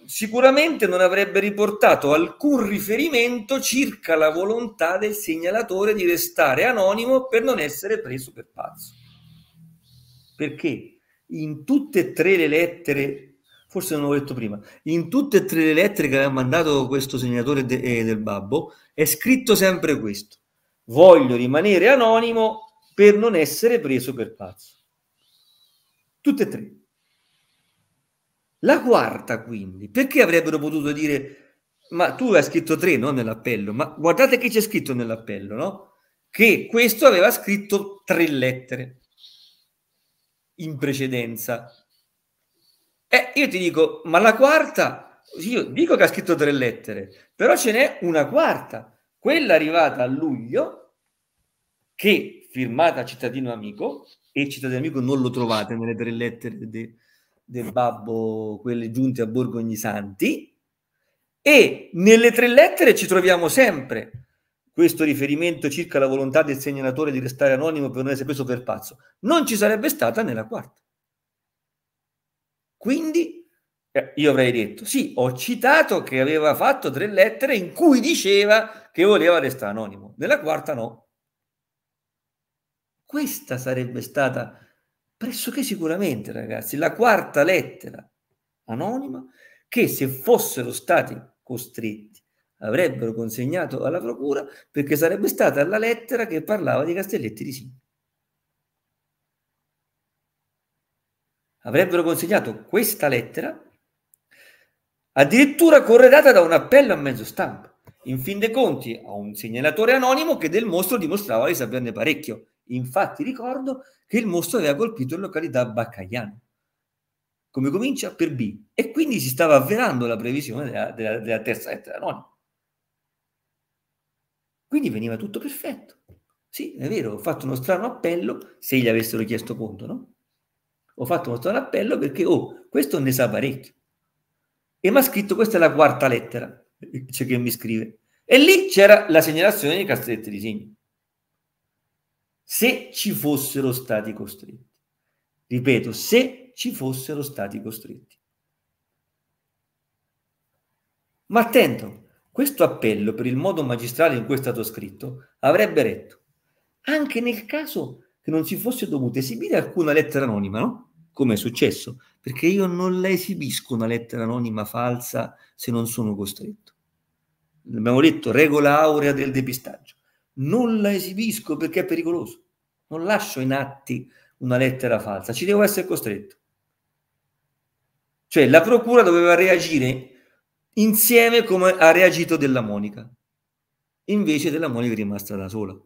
sicuramente non avrebbe riportato alcun riferimento circa la volontà del segnalatore di restare anonimo per non essere preso per pazzo. Perché? in tutte e tre le lettere, forse non l'ho detto prima, in tutte e tre le lettere che ha mandato questo segnatore de, eh, del babbo, è scritto sempre questo. Voglio rimanere anonimo per non essere preso per pazzo. Tutte e tre. La quarta, quindi, perché avrebbero potuto dire, ma tu hai scritto tre, no, nell'appello, ma guardate che c'è scritto nell'appello, no? Che questo aveva scritto tre lettere in precedenza. Eh, io ti dico, ma la quarta, io dico che ha scritto tre lettere, però ce n'è una quarta, quella arrivata a luglio, che firmata cittadino amico, e cittadino amico non lo trovate nelle tre lettere de, del babbo, quelle giunte a Borgo Santi, e nelle tre lettere ci troviamo sempre questo riferimento circa la volontà del segnalatore di restare anonimo per non essere preso per pazzo non ci sarebbe stata nella quarta. Quindi eh, io avrei detto, sì, ho citato che aveva fatto tre lettere in cui diceva che voleva restare anonimo, nella quarta no. Questa sarebbe stata pressoché sicuramente, ragazzi, la quarta lettera anonima che se fossero stati costretti avrebbero consegnato alla procura perché sarebbe stata la lettera che parlava di Castelletti di Sini. Avrebbero consegnato questa lettera addirittura corredata da un appello a mezzo stampa, in fin dei conti a un segnalatore anonimo che del mostro dimostrava di saperne parecchio. Infatti ricordo che il mostro aveva colpito in località Baccagliano. Come comincia? Per B. E quindi si stava avverando la previsione della, della, della terza lettera anonima. Quindi veniva tutto perfetto. Sì, è vero, ho fatto uno strano appello, se gli avessero chiesto conto, no? Ho fatto uno strano appello perché, oh, questo ne sa parecchio. E mi ha scritto, questa è la quarta lettera, *laughs* cioè che mi scrive. E lì c'era la segnalazione di Castelletti di segno. Se ci fossero stati costretti. Ripeto, se ci fossero stati costretti. Ma attento, questo appello, per il modo magistrale in cui è stato scritto, avrebbe retto, anche nel caso che non si fosse dovuta esibire alcuna lettera anonima, no? Come è successo, perché io non la esibisco una lettera anonima falsa se non sono costretto. Abbiamo detto regola aurea del depistaggio. Non la esibisco perché è pericoloso. Non lascio in atti una lettera falsa, ci devo essere costretto. Cioè la procura doveva reagire insieme come ha reagito della Monica. Invece della Monica è rimasta da sola.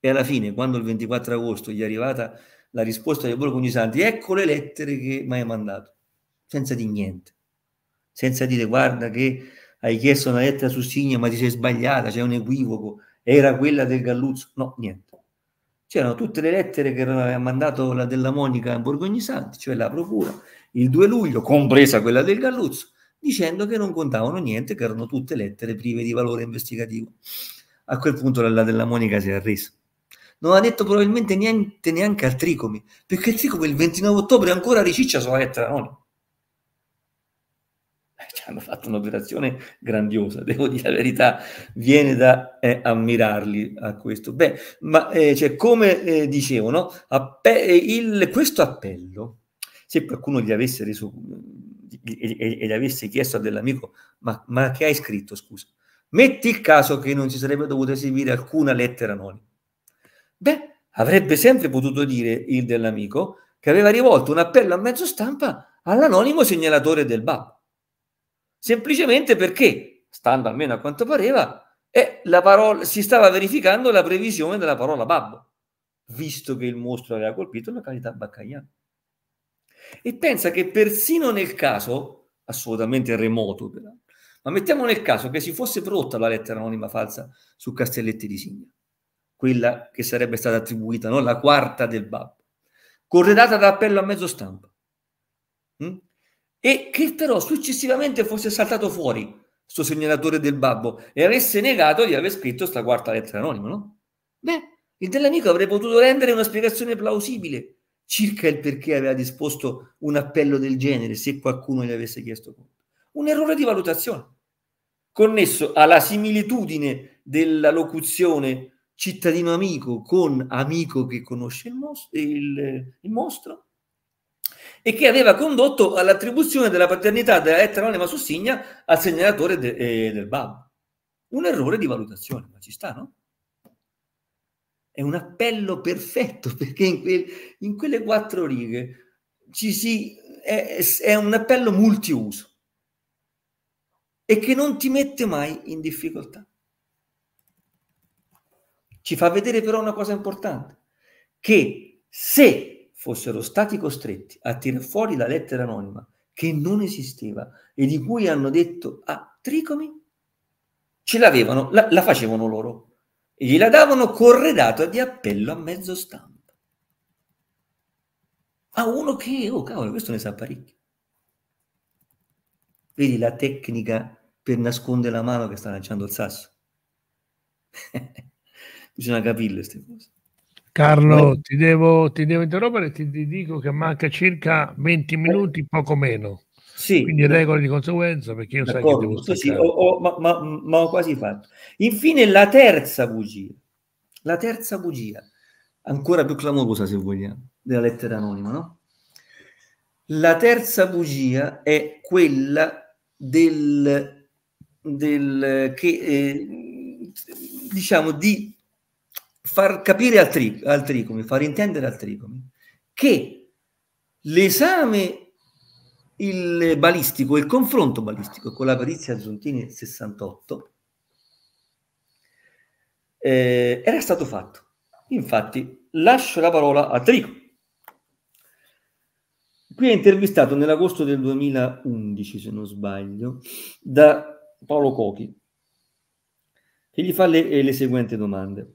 E alla fine, quando il 24 agosto gli è arrivata la risposta dei Borgogni Santi, ecco le lettere che mi hai mandato, senza di niente, senza dire guarda che hai chiesto una lettera su Signa ma ti sei sbagliata, c'è un equivoco, era quella del Galluzzo, no, niente. C'erano tutte le lettere che aveva mandato la della Monica a Borgogni Santi, cioè la procura, il 2 luglio, compresa quella del Galluzzo, dicendo che non contavano niente, che erano tutte lettere prive di valore investigativo. A quel punto la della Monica si è arresa. Non ha detto probabilmente niente neanche al Tricomi, perché il Tricomi il 29 ottobre ancora riciccia sulla lettera anonima. Eh, ci hanno fatto un'operazione grandiosa, devo dire la verità, viene da eh, ammirarli a questo. Beh, ma eh, cioè, come eh, dicevo, Appe- eh, il, questo appello, se qualcuno gli avesse reso e, e, gli avessi chiesto dell'amico, ma, ma che hai scritto, scusa? Metti il caso che non si sarebbe dovuto esibire alcuna lettera anonima. Beh, avrebbe sempre potuto dire il dell'amico che aveva rivolto un appello a mezzo stampa all'anonimo segnalatore del babbo Semplicemente perché, stando almeno a quanto pareva, eh, parola, si stava verificando la previsione della parola babbo, visto che il mostro aveva colpito la località baccagliana e pensa che persino nel caso, assolutamente remoto, però, ma mettiamo nel caso che si fosse prodotta la lettera anonima falsa su Castelletti di Signa, quella che sarebbe stata attribuita, no? la quarta del babbo, corredata da appello a mezzo stampa, mm? e che però successivamente fosse saltato fuori sto segnalatore del babbo e avesse negato di aver scritto sta quarta lettera anonima, no? Beh, il dell'amico avrebbe potuto rendere una spiegazione plausibile circa il perché aveva disposto un appello del genere se qualcuno gli avesse chiesto conto. Un errore di valutazione connesso alla similitudine della locuzione cittadino amico con amico che conosce il, mos- il, il mostro e che aveva condotto all'attribuzione della paternità della lettera anonima sussigna al segnalatore de- eh, del babbo. Un errore di valutazione, ma ci sta, no? è un appello perfetto *laughs* perché in, quel, in quelle quattro righe ci si, è, è un appello multiuso e che non ti mette mai in difficoltà. Ci fa vedere però una cosa importante, che se fossero stati costretti a tirar fuori la lettera anonima che non esisteva e di cui hanno detto a ah, Tricomi, ce l'avevano, la, la facevano loro e gliela davano corredato di appello a mezzo stampa. A ah, uno che, oh cavolo, questo ne sa parecchio. Vedi la tecnica per nascondere la mano che sta lanciando il sasso? *laughs* Bisogna capire queste cose. Carlo, ti devo, ti devo interrompere, ti, ti dico che manca circa 20 minuti, poco meno. Sì. Quindi regole di conseguenza perché io sai che devo sì, ho, ho, ma, ma, ma, ho quasi fatto. Infine la terza bugia, la terza bugia, ancora più clamorosa se vogliamo, della lettera anonima, no? La terza bugia è quella del, del che, eh, diciamo, di far capire al, tri, al tricome, far intendere al tricome che l'esame il balistico, il confronto balistico con la perizia Zontini 68 eh, era stato fatto. Infatti, lascio la parola a Trico. Qui è intervistato nell'agosto del 2011, se non sbaglio, da Paolo Cochi, che gli fa le, eh, le seguenti domande.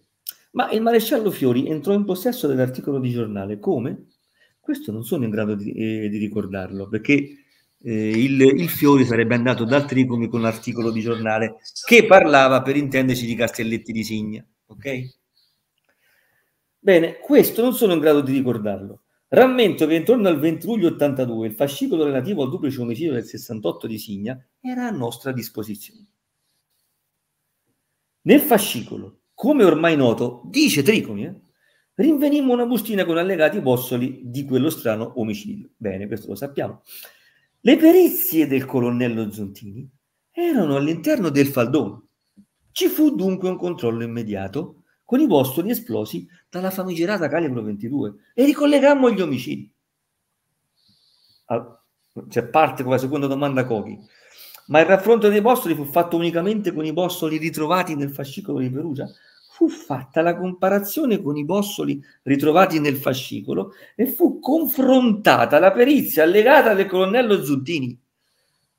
Ma il maresciallo Fiori entrò in possesso dell'articolo di giornale come? Questo non sono in grado di, eh, di ricordarlo, perché eh, il, il, Fiori sarebbe andato dal Trigomi con l'articolo di giornale che parlava, per intenderci, di Castelletti di Signa. Ok? Bene, questo non sono in grado di ricordarlo. Rammento che intorno al 20 luglio 82 il fascicolo relativo al duplice omicidio del 68 di Signa era a nostra disposizione. Nel fascicolo, come ormai noto, dice Tricomi, eh? rinvenimmo una bustina con allegati bossoli di quello strano omicidio. Bene, questo lo sappiamo. Le perizie del colonnello Zontini erano all'interno del faldone. Ci fu dunque un controllo immediato con i bossoli esplosi dalla famigerata calibro 22 e ricollegammo gli omicidi. All- ah, cioè parte con la seconda domanda Cochi. Ma il raffronto dei bossoli fu fatto unicamente con i bossoli ritrovati nel fascicolo di Perugia? fu fatta la comparazione con i bossoli ritrovati nel fascicolo e fu confrontata la perizia allegata del colonnello Zuddini,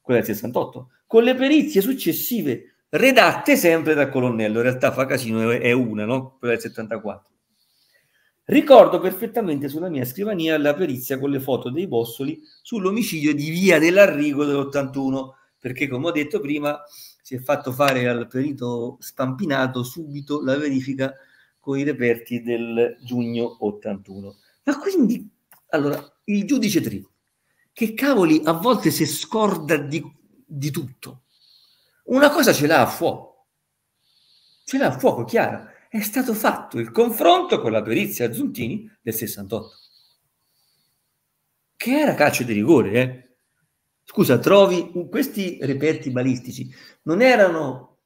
quella del 68, con le perizie successive redatte sempre dal colonnello, in realtà fa casino è una, no? quella del 74. Ricordo perfettamente sulla mia scrivania la perizia con le foto dei bossoli sull'omicidio di Via dell'Arrigo dell'81, perché come ho detto prima si è fatto fare al perito Spampinato subito la verifica con i reperti del giugno 81. Ma quindi, allora, il giudice Tri, che cavoli a volte si scorda di, di tutto. Una cosa ce l'ha a fuoco, ce l'ha a fuoco chiaro, È stato fatto il confronto con la perizia Zuntini del 68, che era calcio di rigore, eh? Scusa, trovi questi reperti balistici non erano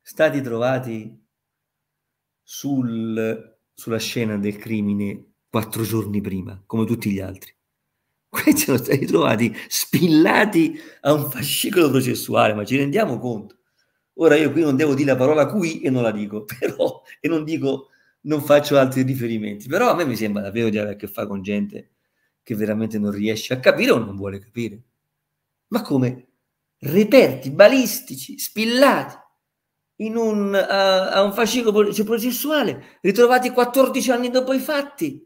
stati trovati sul, sulla scena del crimine quattro giorni prima, come tutti gli altri. *laughs* Questi sono stati trovati spillati a un fascicolo processuale, ma ci rendiamo conto. Ora io qui non devo dire la parola qui e non la dico, *laughs* però, e non dico, non faccio altri riferimenti, però a me mi sembra davvero di avere a che fare con gente che veramente non riesce a capire o non vuole capire ma come reperti balistici spillati un, a, a, un fascicolo cioè, processuale ritrovati 14 anni dopo i fatti.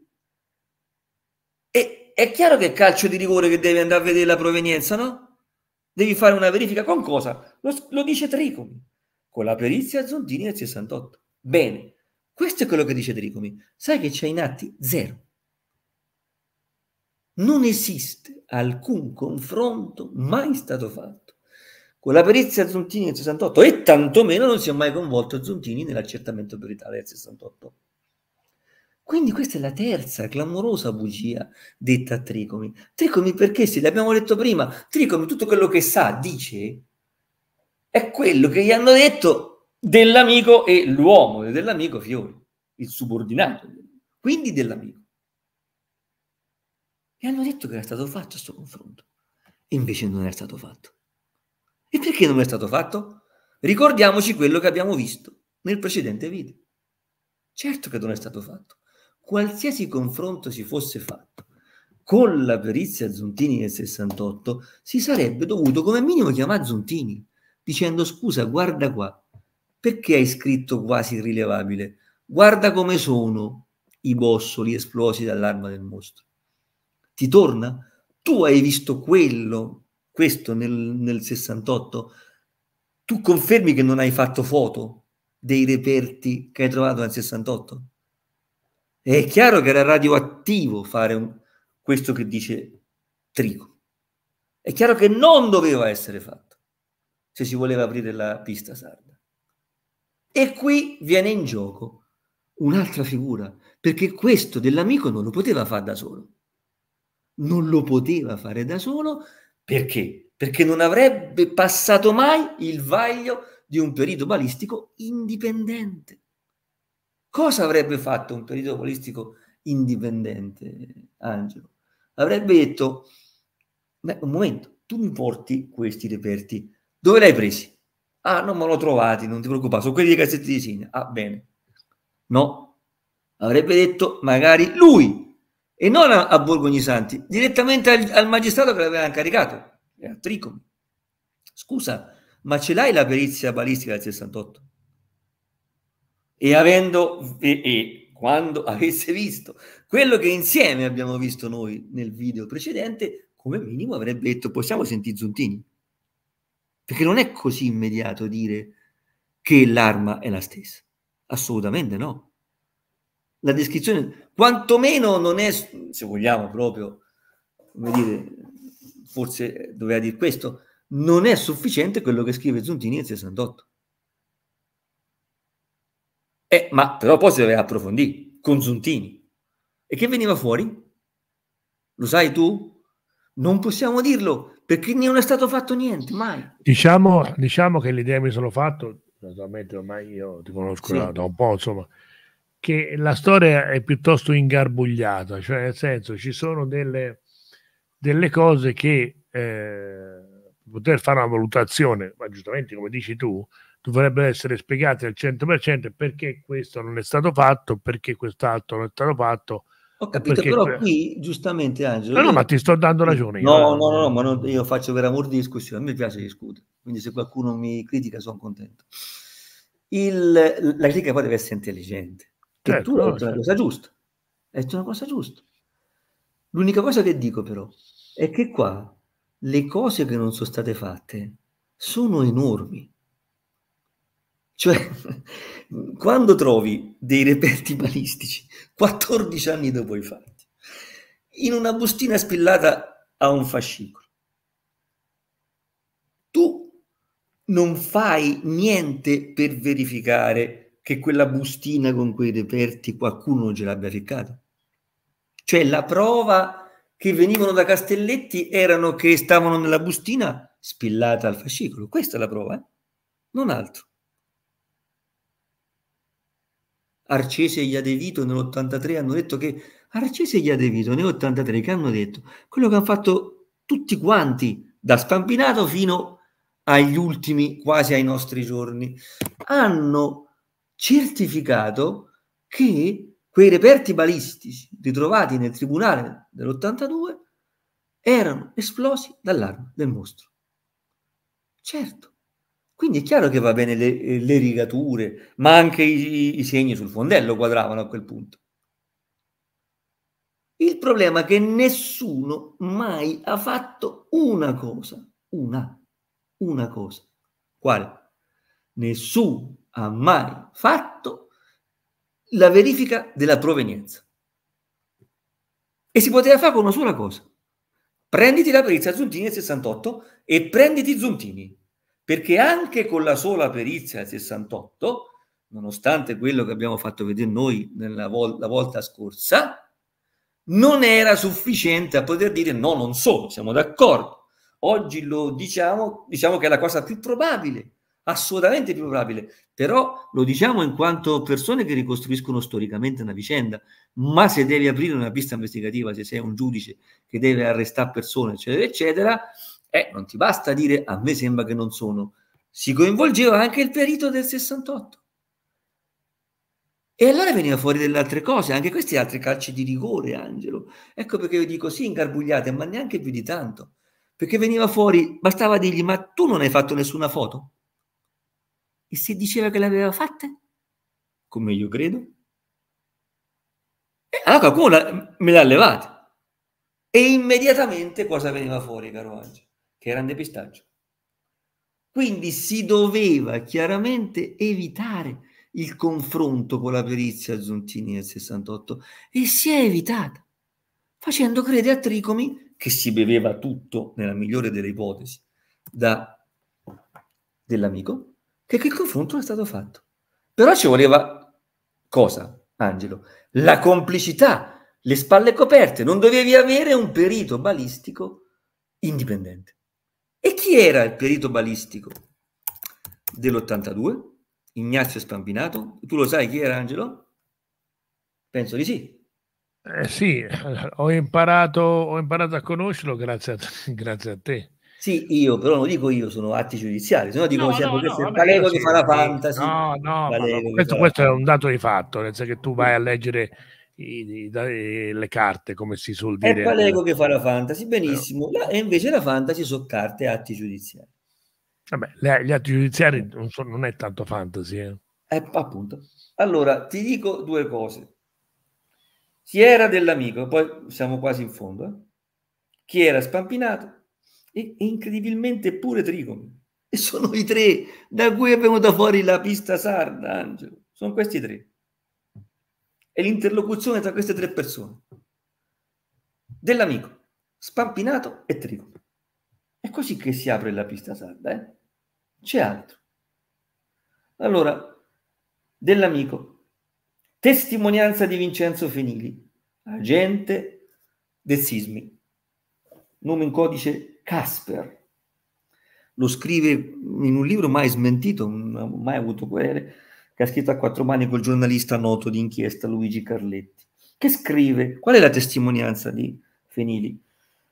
E è chiaro che è calcio di rigore che devi andare a vedere la provenienza, no? Devi fare una verifica con cosa? Lo, lo dice Tricomi, con la perizia Zondini del 68. Bene, questo è quello che dice Tricomi. Sai che c'è in atti? Zero non esiste alcun confronto mai stato fatto con la perizia Zuntini del 68 e tantomeno non si è mai coinvolto Zuntini nell'accertamento peritale del 68. Quindi questa è la terza clamorosa bugia detta a Tricomi. Tricomi perché, se l'abbiamo detto prima, Tricomi tutto quello che sa, dice, è quello che gli hanno detto dell'amico e l'uomo dell'amico Fiori, il subordinato, quindi dell'amico. E hanno detto che era stato fatto questo confronto. invece non era stato fatto. E perché non è stato fatto? Ricordiamoci quello che abbiamo visto nel precedente video. Certo che non è stato fatto. Qualsiasi confronto si fosse fatto con la perizia Zuntini nel 68, si sarebbe dovuto come minimo chiamare Zuntini, dicendo scusa, guarda qua, perché hai scritto quasi irrilevabile? Guarda come sono i bossoli esplosi dall'arma del mostro. Ti torna? Tu hai visto quello, questo nel, nel 68? Tu confermi che non hai fatto foto dei reperti che hai trovato nel 68? È chiaro che era radioattivo fare un, questo che dice Trigo. È chiaro che non doveva essere fatto se si voleva aprire la pista sarda. E qui viene in gioco un'altra figura, perché questo dell'amico non lo poteva fare da solo non lo poteva fare da solo perché? Perché non avrebbe passato mai il vaglio di un perito balistico indipendente. Cosa avrebbe fatto un perito balistico indipendente, Angelo? Avrebbe detto, beh, un momento, tu mi porti questi reperti, dove l'hai presi? Ah, non me l'ho trovati, non ti preoccupare, sono quelli dei cassetti di Cina. Ah, bene. No, avrebbe detto magari lui e non a, a Borgogni Santi, direttamente al, al, magistrato che l'aveva incaricato, a Tricomi. Scusa, ma ce l'hai la perizia balistica del 68? E avendo, e, e quando *laughs* avesse visto quello che insieme abbiamo visto noi nel video precedente, come minimo avrebbe detto possiamo sentire Zuntini. Perché non è così immediato dire che l'arma è la stessa. Assolutamente no la descrizione, quantomeno non è, se vogliamo proprio, come dire, forse doveva dire questo, non è sufficiente quello che scrive Zuntini nel 68. Eh, ma però poi si doveva approfondire con Zuntini. E che veniva fuori? Lo sai tu? Non possiamo dirlo perché non è stato fatto niente, mai. Diciamo, diciamo che l'idea mi sono fatto, naturalmente ormai io ti conosco sì. da un po', insomma, che la storia è piuttosto ingarbugliata, cioè nel senso ci sono delle, delle cose che eh, poter fare una valutazione, ma giustamente come dici tu, dovrebbero essere spiegate al 100% perché questo non è stato fatto, perché quest'altro non è stato fatto. Ho capito, perché... però qui giustamente Angelo... No, no, ma ti sto dando ragione. no, eh. no, no, no, ma non, io faccio per amor di discussione, a me piace discutere, quindi se qualcuno mi critica sono contento. Il, la critica poi deve essere intelligente che certo, tu hai detto no, cosa giusta. Hai detto una cosa giusta. L'unica cosa che dico però è che qua le cose che non sono state fatte sono enormi. Cioè, *laughs* quando trovi dei reperti balistici 14 anni dopo i fatti, in una bustina spillata a un fascicolo, tu non fai niente per verificare che quella bustina con quei reperti qualcuno ce l'abbia ficcata. Cioè la prova che venivano da Castelletti erano che stavano nella bustina spillata al fascicolo. Questa è la prova, eh? non altro. Arcese e Iadevito nell'83 hanno detto che Arcese e Iadevito nell'83 che hanno detto quello che hanno fatto tutti quanti da Stampinato fino agli ultimi quasi ai nostri giorni hanno certificato che quei reperti balistici ritrovati nel tribunale dell'82 erano esplosi dall'arma del mostro. Certo, quindi è chiaro che va bene le, le rigature, ma anche i, i segni sul fondello quadravano a quel punto. Il problema è che nessuno mai ha fatto una cosa, una, una cosa. Quale? Nessuno ha mai fatto la verifica della provenienza. E si poteva fare con una sola cosa. Prenditi la perizia Zuntini del 68 e prenditi Zuntini, perché anche con la sola perizia del 68, nonostante quello che abbiamo fatto vedere noi nella vol- la volta scorsa, non era sufficiente a poter dire no, non so, siamo d'accordo. Oggi lo diciamo, diciamo che è la cosa più probabile assolutamente più probabile, però lo diciamo in quanto persone che ricostruiscono storicamente una vicenda, ma se devi aprire una pista investigativa, se sei un giudice che deve arrestare persone, eccetera, eccetera, eh, non ti basta dire a me sembra che non sono. Si coinvolgeva anche il perito del 68. E allora veniva fuori delle altre cose, anche questi altri calci di rigore, Angelo. Ecco perché io dico sì, ingarbugliate, ma neanche più di tanto. Perché veniva fuori, bastava dirgli, ma tu non hai fatto nessuna foto? E si diceva che le aveva fatte? Come io credo? E allora qualcuno me le ha levate. E immediatamente cosa veniva fuori, caro Angelo? Che era un depistaggio. Quindi si doveva chiaramente evitare il confronto con la perizia Zuntini del 68 e si è evitata, facendo credere a Tricomi che si beveva tutto, nella migliore delle ipotesi, da, dell'amico che, che il confronto non è stato fatto. Però ci voleva cosa, Angelo? La complicità, le spalle coperte, non dovevi avere un perito balistico indipendente. E chi era il perito balistico dell'82? Ignazio Spampinato. Tu lo sai chi era Angelo? Penso di sì. Eh sì, ho imparato, ho imparato a conoscerlo grazie a, *laughs* grazie a te. Sì, io, però non dico io, sono atti giudiziari, se no dicono no, sempre no, questo no, è Palego che fa la fantasy. No, no, Palego, questo, fa... questo, è un dato di fatto, nel senso che tu vai a leggere i, i, i, le carte, come si suol dire. È Palego che fa la fantasy, eh. benissimo, la, e invece la fantasy sono carte atti giudiziari. Vabbè, le, gli atti giudiziari non, so, non è tanto fantasy. Eh. Eh, appunto. Allora, ti dico due cose. Chi era dell'amico, poi siamo quasi in fondo, eh? chi era spampinato e, e incredibilmente pure Trigomi. E sono i tre da cui è venuta fuori la pista sarda, Angelo. Sono questi tre. È l'interlocuzione tra queste tre persone. Dell'amico, Spampinato e Trigomi. È così che si apre la pista sarda, eh? C'è altro. Allora, dell'amico, testimonianza di Vincenzo Fenili, agente del Sismi, nome in codice Casper. Lo scrive in un libro mai smentito, non ha mai avuto querele, che ha scritto a quattro mani col giornalista noto di inchiesta Luigi Carletti, che scrive, qual è la testimonianza di Fenili?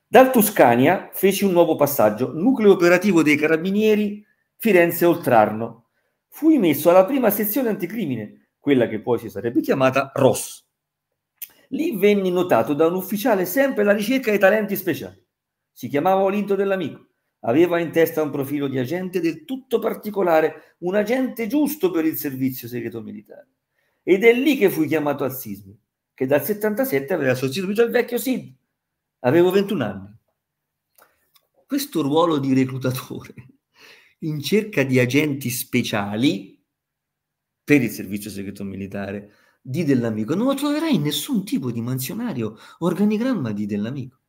Dal Tuscania feci un nuovo passaggio, nucleo operativo dei carabinieri Firenze-Oltrarno. Fui messo alla prima sezione anticrimine, quella che poi si sarebbe chiamata ROS. Lì venni notato da un ufficiale sempre alla ricerca dei talenti speciali. Si chiamava Olinto dell'amico. Aveva in testa un profilo di agente del tutto particolare, un agente giusto per il servizio segreto militare. Ed è lì che fui chiamato al sismi, che dal 77 aveva sostituito il vecchio SID. Avevo 21 anni. Questo ruolo di reclutatore in cerca di agenti speciali per il servizio segreto militare di dell'amico non lo troverai in nessun tipo di mansionario organigramma di dell'amico.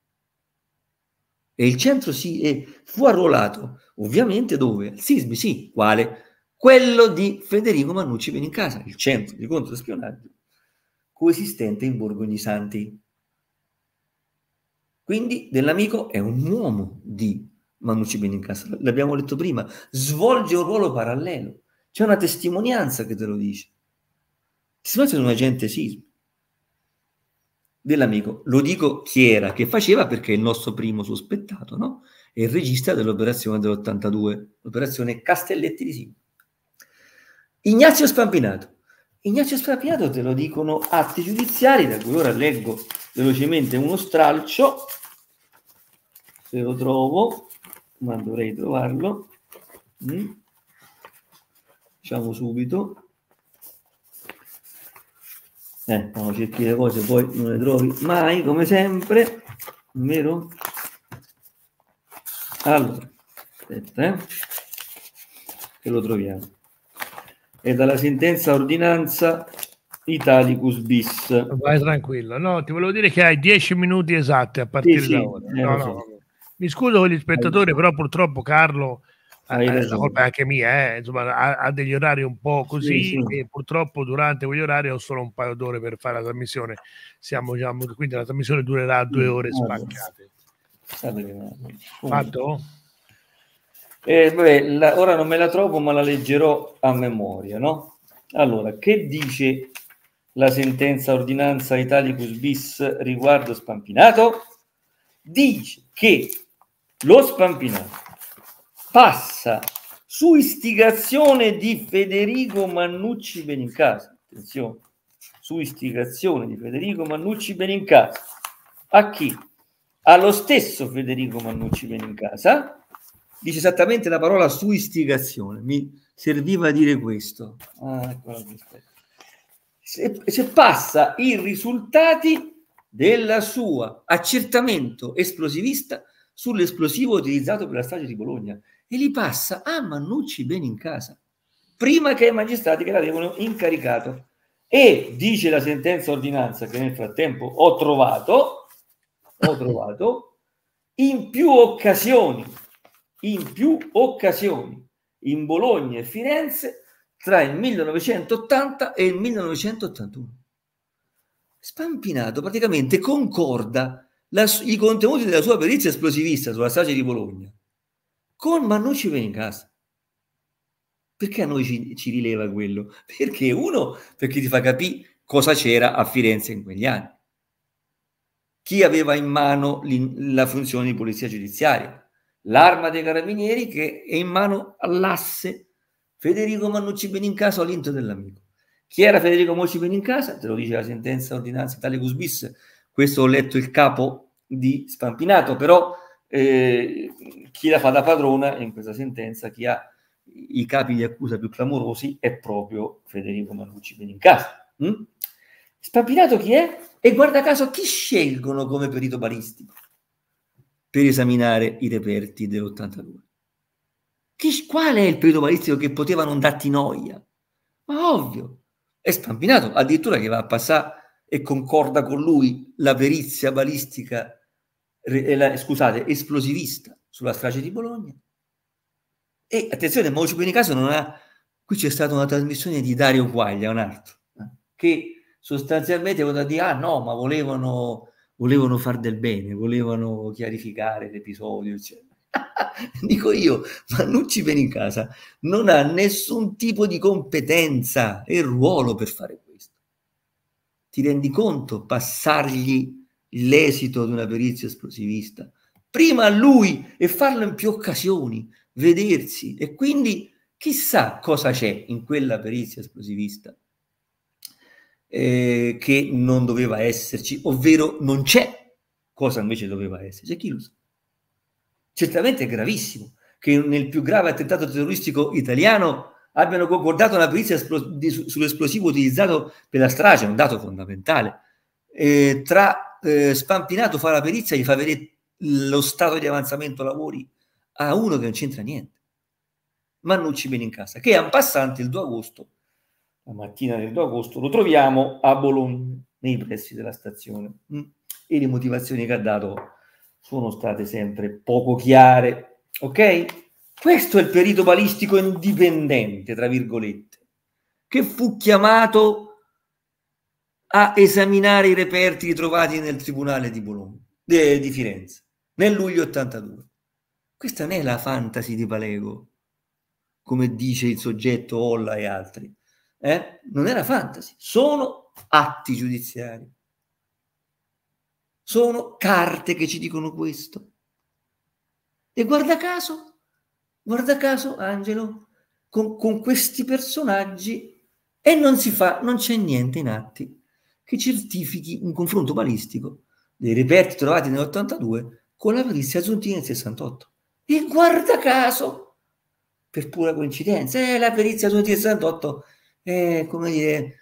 E il centro si, è, fu arruolato, ovviamente dove? Al sismi, sì, quale? Quello di Federico Mannucci Benincasa, il centro di controspionaggio coesistente in Borgo di Santi. Quindi dell'amico è un uomo di Mannucci Benincasa, l'abbiamo detto prima, svolge un ruolo parallelo, c'è una testimonianza che te lo dice. Testimonianza di un agente sismo dell'amico. Lo dico chi era che faceva perché è il nostro primo sospettato, no? È il regista dell'operazione dell'82, l'operazione Castelletti di Sino. Ignazio Spampinato. Ignazio Spampinato te lo dicono atti giudiziari, da cui ora leggo velocemente uno stralcio, se lo trovo, ma dovrei trovarlo. Mm. Diciamo subito eh, no, cerchi le cose poi non le trovi mai come sempre vero? allora aspetta eh, che lo troviamo è dalla sentenza ordinanza Italicus bis vai tranquillo no ti volevo dire che hai dieci minuti esatti a partire sì, da ora eh, no, no. So. mi scuso con gli spettatori però purtroppo Carlo eh, la colpa è anche mia, eh. Insomma, ha, ha, degli orari un po' così sì, sì. e purtroppo durante quegli orari ho solo un paio d'ore per fare la trasmissione, Siamo, diciamo, quindi la trasmissione durerà due ore spaccate. Fatto? Eh, vabbè, la, ora non me la trovo ma la leggerò a memoria, no? Allora, che dice la sentenza ordinanza Italicus bis riguardo Spampinato? Dice che lo Spampinato passa su istigazione di Federico Mannucci Benincasa, attenzione, su istigazione di Federico Mannucci Benincasa, a chi? Allo stesso Federico Mannucci Benincasa, dice esattamente la parola su istigazione, mi serviva a dire questo. Ah, ecco se, se passa i risultati della sua accertamento esplosivista sull'esplosivo utilizzato per la strage di Bologna e li passa a ah, Mannucci bene in casa, prima che i magistrati che l'avevano incaricato. E dice la sentenza ordinanza che nel frattempo ho trovato, ho trovato in più occasioni, in più occasioni, in Bologna e Firenze tra il 1980 e il 1981. Spampinato praticamente concorda la, i contenuti della sua perizia esplosivista sulla strage di Bologna con ma non ci viene Perché a noi ci, ci rileva quello? Perché uno, perché ti fa capire cosa c'era a Firenze in quegli anni. Chi aveva in mano la funzione di polizia giudiziaria? L'arma dei carabinieri che è in mano all'asse Federico Manucci Benincasa all'interno dell'amico. Chi era Federico Manucci Benincasa? Te lo dice la sentenza ordinanza Italicus Cusbis Questo ho letto il capo di Spampinato, però eh, chi la fa da padrona in questa sentenza, chi ha i capi di accusa più clamorosi è proprio Federico Manucci Benincasa. Mm? Spampinato chi è? E guarda caso chi scelgono come perito balistico per esaminare i reperti dell'82? Chi, qual è il perito balistico che poteva non darti noia? Ma ovvio, è Spampinato, addirittura che va a passare e concorda con lui la perizia balistica, eh, la, scusate, esplosivista sulla strage di Bologna. E attenzione, Maurizio Benicaso non ha... Qui c'è stata una trasmissione di Dario Quaglia, un altro, eh, che sostanzialmente voleva dire, ah no, ma volevano, volevano far del bene, volevano chiarificare l'episodio, eccetera. *laughs* Dico io, Mannucci Benincasa non ha nessun tipo di competenza e ruolo per fare questo. Ti rendi conto passargli l'esito di una perizia esplosivista prima a lui e farlo in più occasioni, vedersi. E quindi chissà cosa c'è in quella perizia esplosivista eh, che non doveva esserci, ovvero non c'è cosa invece doveva esserci. chi lo sa? Certamente è gravissimo che nel più grave attentato terroristico italiano abbiano concordato una perizia sull'esplosivo utilizzato per la strage, un dato fondamentale. Eh, tra eh, Spampinato fa la perizia, gli fa vedere lo stato di avanzamento lavori a uno che non c'entra niente. Mannucci viene in casa, che è un passante il 2 agosto, la mattina del 2 agosto, lo troviamo a Bologna, nei pressi della stazione. Mm. E le motivazioni che ha dato sono state sempre poco chiare, ok? Questo è il perito balistico indipendente, tra virgolette, che fu chiamato a esaminare i reperti ritrovati nel tribunale di Bologna, eh, di Firenze nel luglio 82. Questa non è la fantasy di Palego, come dice il soggetto Olla e altri. Eh? Non era fantasy, sono atti giudiziari. Sono carte che ci dicono questo. E guarda caso, guarda caso, Angelo, con, con questi personaggi e non si fa, non c'è niente in atti che certifichi un confronto balistico dei reperti trovati nell'82 con la Patrizia Zuntini nel 68. E guarda caso, per pura coincidenza, eh, la perizia Zuntini nel 68, eh, come dire, eh,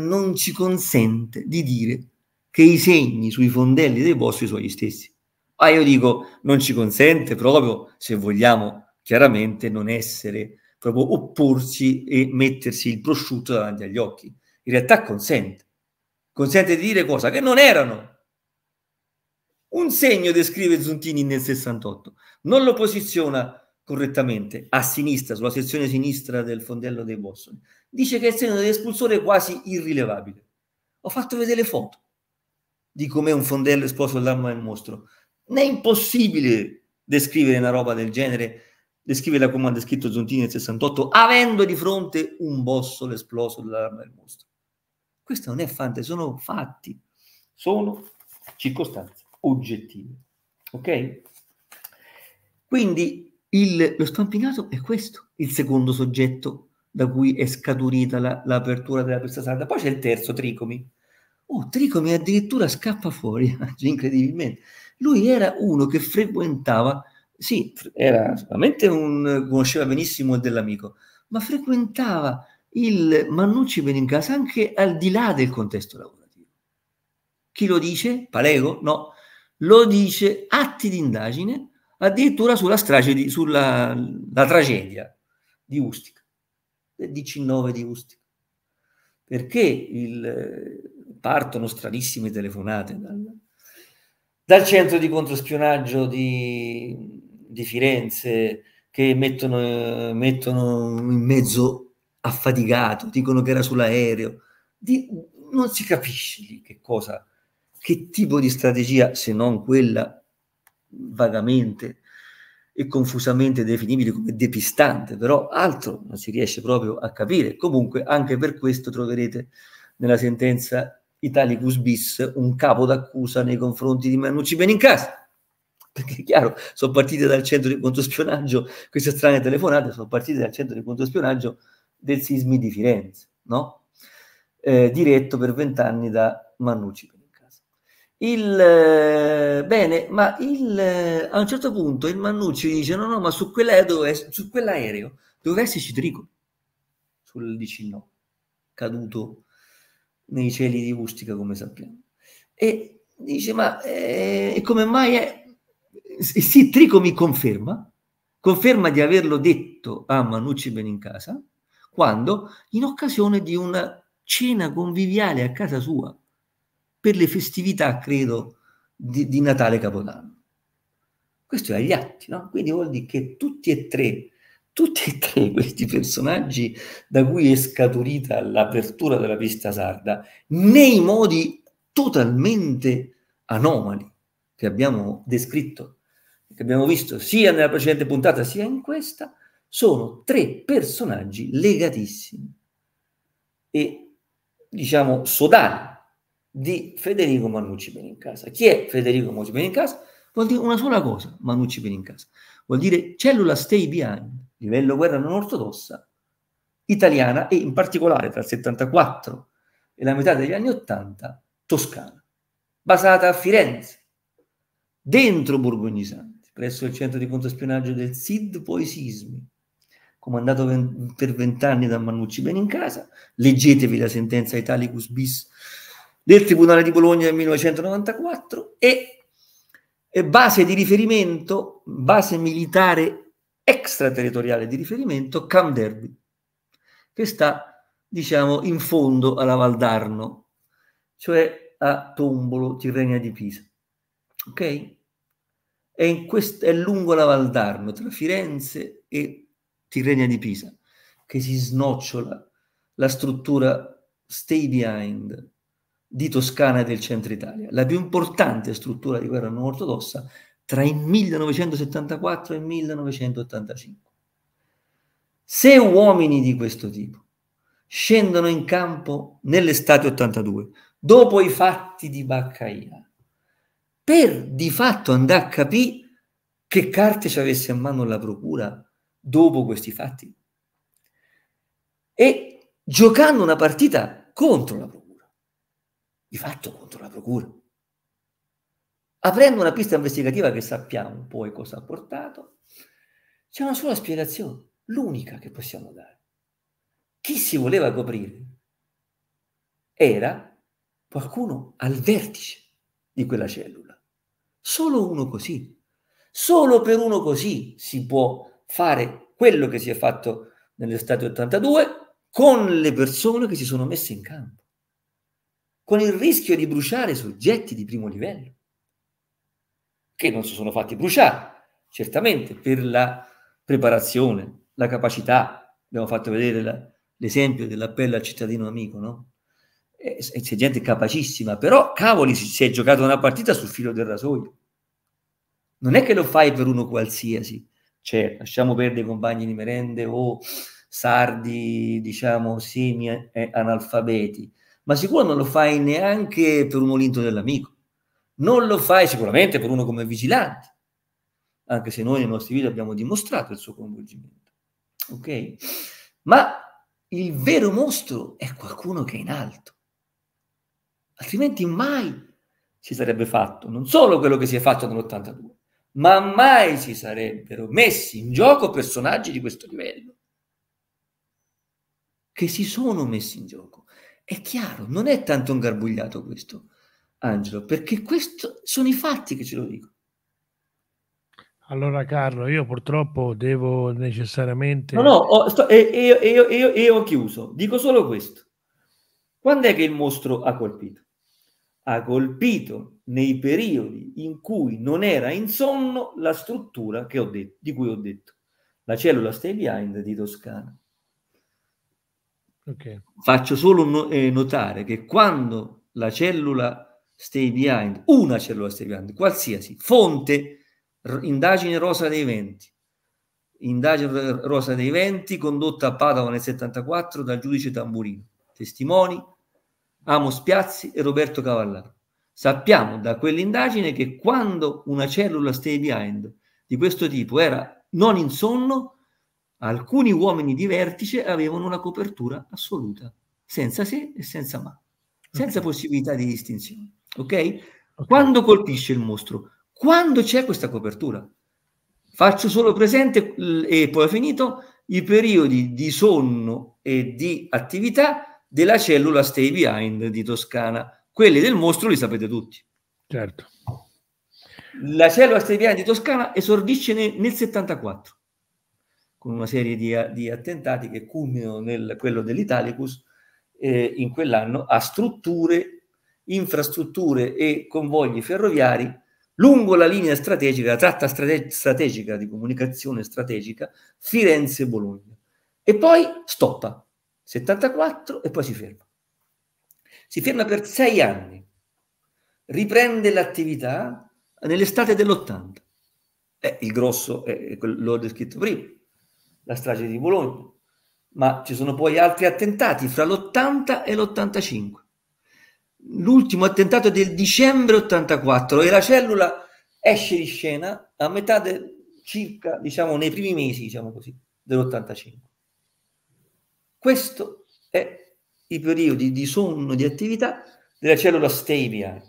non ci consente di dire che i segni sui fondelli dei vostri sono gli stessi. Ah, io dico, non ci consente proprio, se vogliamo chiaramente, non essere, proprio opporsi e mettersi il prosciutto davanti agli occhi. In realtà consente. Consente di dire cosa? Che non erano un segno descrive Zuntini nel 68, non lo posiziona correttamente a sinistra, sulla sezione sinistra del fondello dei Bossoli. Dice che è il segno dell'espulsore è quasi irrilevabile. Ho fatto vedere le foto di com'è un fondello esposto all'arma del mostro. Non è impossibile descrivere una roba del genere, descriverla come ha descritto Zuntini nel 68, avendo di fronte un bossolo esploso dall'arma del mostro. Questo non è fante, sono fatti, sono circostanze oggettive. Ok? Quindi il, lo stampinato è questo, il secondo soggetto da cui è scaturita la, l'apertura della pista sarda. Poi c'è il terzo, Tricomi. Oh, Tricomi addirittura scappa fuori, *laughs* cioè, incredibilmente. Lui era uno che frequentava, sì, era sicuramente un, conosceva benissimo dell'amico, ma frequentava il Mannucci Benincasa anche al di là del contesto lavorativo. Chi lo dice? Palego? No, lo dice atti di indagine addirittura sulla, strage di, sulla tragedia di Ustica, del 19 di Ustica, perché il, partono stranissime telefonate dal, dal centro di controspionaggio di, di Firenze che mettono, mettono, in mezzo affaticato, dicono che era sull'aereo, di, non si capisce che cosa che tipo di strategia, se non quella vagamente e confusamente definibile come depistante, però altro non si riesce proprio a capire. Comunque anche per questo troverete nella sentenza Italicus bis un capo d'accusa nei confronti di Manucci Benincasa perché è chiaro, sono partite dal centro di controspionaggio, queste strane telefonate sono partite dal centro di controspionaggio del sismi di Firenze, no? eh, diretto per vent'anni da Mannucci. Il, eh, bene, ma il, eh, a un certo punto il Mannucci dice: No, no, ma su, quella dove, su quell'aereo doveva esserci Trigo sul vicino caduto nei cieli di Ustica, come sappiamo. E dice: Ma eh, come mai è? E Sì, Trico mi conferma, conferma di averlo detto a Mannucci Benincasa quando, in occasione di una cena conviviale a casa sua per le festività, credo, di, di Natale e Capodanno. Questo è agli atti, no? Quindi vuol dire che tutti e tre, tutti e tre *laughs* questi personaggi da cui è scaturita l'apertura della pista sarda, nei modi totalmente anomali che abbiamo descritto, che abbiamo visto sia nella precedente puntata sia in questa, sono tre personaggi legatissimi e diciamo sodali di Federico Manucci Benincasa. Chi è Federico Manucci Benincasa? Vuol dire una sola cosa, Manucci Benincasa. Vuol dire cellula stay behind, livello guerra non ortodossa, italiana e in particolare tra il 74 e la metà degli anni 80 toscana, basata a Firenze, dentro Borgognisanti, presso il centro di controspionaggio del SID Poesismi, sismi, comandato per vent'anni da Manucci Benincasa. Leggetevi la sentenza Italicus bis del Tribunale di Bologna del 1994 e, base di riferimento, base militare extraterritoriale di riferimento, Camderby, che sta, diciamo, in fondo alla Valdarno, cioè a Tombolo, Tirrenia di Pisa. Ok? È, quest- è lungo la Valdarno, tra Firenze e Tirrenia di Pisa, che si snocciola la struttura Stay Behind, di Toscana e del centro Italia, la più importante struttura di guerra non ortodossa tra il 1974 e il 1985. Se uomini di questo tipo scendono in campo nell'estate 82, dopo i fatti di Baccaia, per di fatto andare a capire che carte ci avesse a mano la procura dopo questi fatti e giocando una partita contro la procura di fatto contro la procura. Aprendo una pista investigativa che sappiamo poi cosa ha portato, c'è una sola spiegazione, l'unica che possiamo dare. Chi si voleva coprire era qualcuno al vertice di quella cellula. Solo uno così. Solo per uno così si può fare quello che si è fatto nell'estate 82 con le persone che si sono messe in campo con il rischio di bruciare soggetti di primo livello, che non si sono fatti bruciare, certamente per la preparazione, la capacità, abbiamo fatto vedere la, l'esempio dell'appello al cittadino amico, no? E, e c'è gente capacissima, però cavoli si, si è giocato una partita sul filo del rasoio. Non è che lo fai per uno qualsiasi, cioè lasciamo perdere i compagni di merende o sardi, diciamo, semi eh, analfabeti ma sicuro non lo fai neanche per un olinto dell'amico, non lo fai sicuramente per uno come vigilante, anche se noi nei nostri video abbiamo dimostrato il suo coinvolgimento. Ok? Ma il vero mostro è qualcuno che è in alto, altrimenti mai si sarebbe fatto non solo quello che si è fatto nell'82, ma mai si sarebbero messi in gioco personaggi di questo livello che si sono messi in gioco è chiaro, non è tanto un garbugliato questo, Angelo, perché questo sono i fatti che ce lo dicono. Allora Carlo, io purtroppo devo necessariamente... No, no, ho, sto, e, e, io, io, io ho chiuso. Dico solo questo. Quando è che il mostro ha colpito? Ha colpito nei periodi in cui non era in sonno la struttura che ho detto, di cui ho detto, la cellula stay behind di Toscana. Okay. Faccio solo eh, notare che quando la cellula stay behind, una cellula stay behind, qualsiasi, fonte, indagine rosa dei venti, indagine rosa dei venti condotta a Padova nel 74 dal giudice Tamburino, testimoni Amos Piazzi e Roberto Cavallaro. Sappiamo da quell'indagine che quando una cellula stay behind di questo tipo era non in sonno, alcuni uomini di vertice avevano una copertura assoluta, senza se e senza ma, senza okay. possibilità di distinzione. Okay? ok? Quando colpisce il mostro? Quando c'è questa copertura? Faccio solo presente, e poi ho finito, i periodi di sonno e di attività della cellula Stay Behind di Toscana. Quelli del mostro li sapete tutti. Certo. La cellula Stay Behind di Toscana esordisce nel, nel 74 con una serie di, di attentati che culminano nel quello dell'Italicus eh, in quell'anno a strutture, infrastrutture e convogli ferroviari lungo la linea strategica, la tratta strate strategica di comunicazione strategica Firenze-Bologna. E poi stoppa, 74 e poi si ferma. Si ferma per sei anni, riprende l'attività nell'estate dell'80. Eh, il grosso, è quello che ho descritto prima, la strage di Bologna, ma ci sono poi altri attentati fra l'80 e l'85. L'ultimo attentato è del dicembre 84 e la cellula esce di scena a metà de, circa, diciamo, nei primi mesi, diciamo così, dell'85. Questo è i periodi di sonno di attività della cellula Stevia.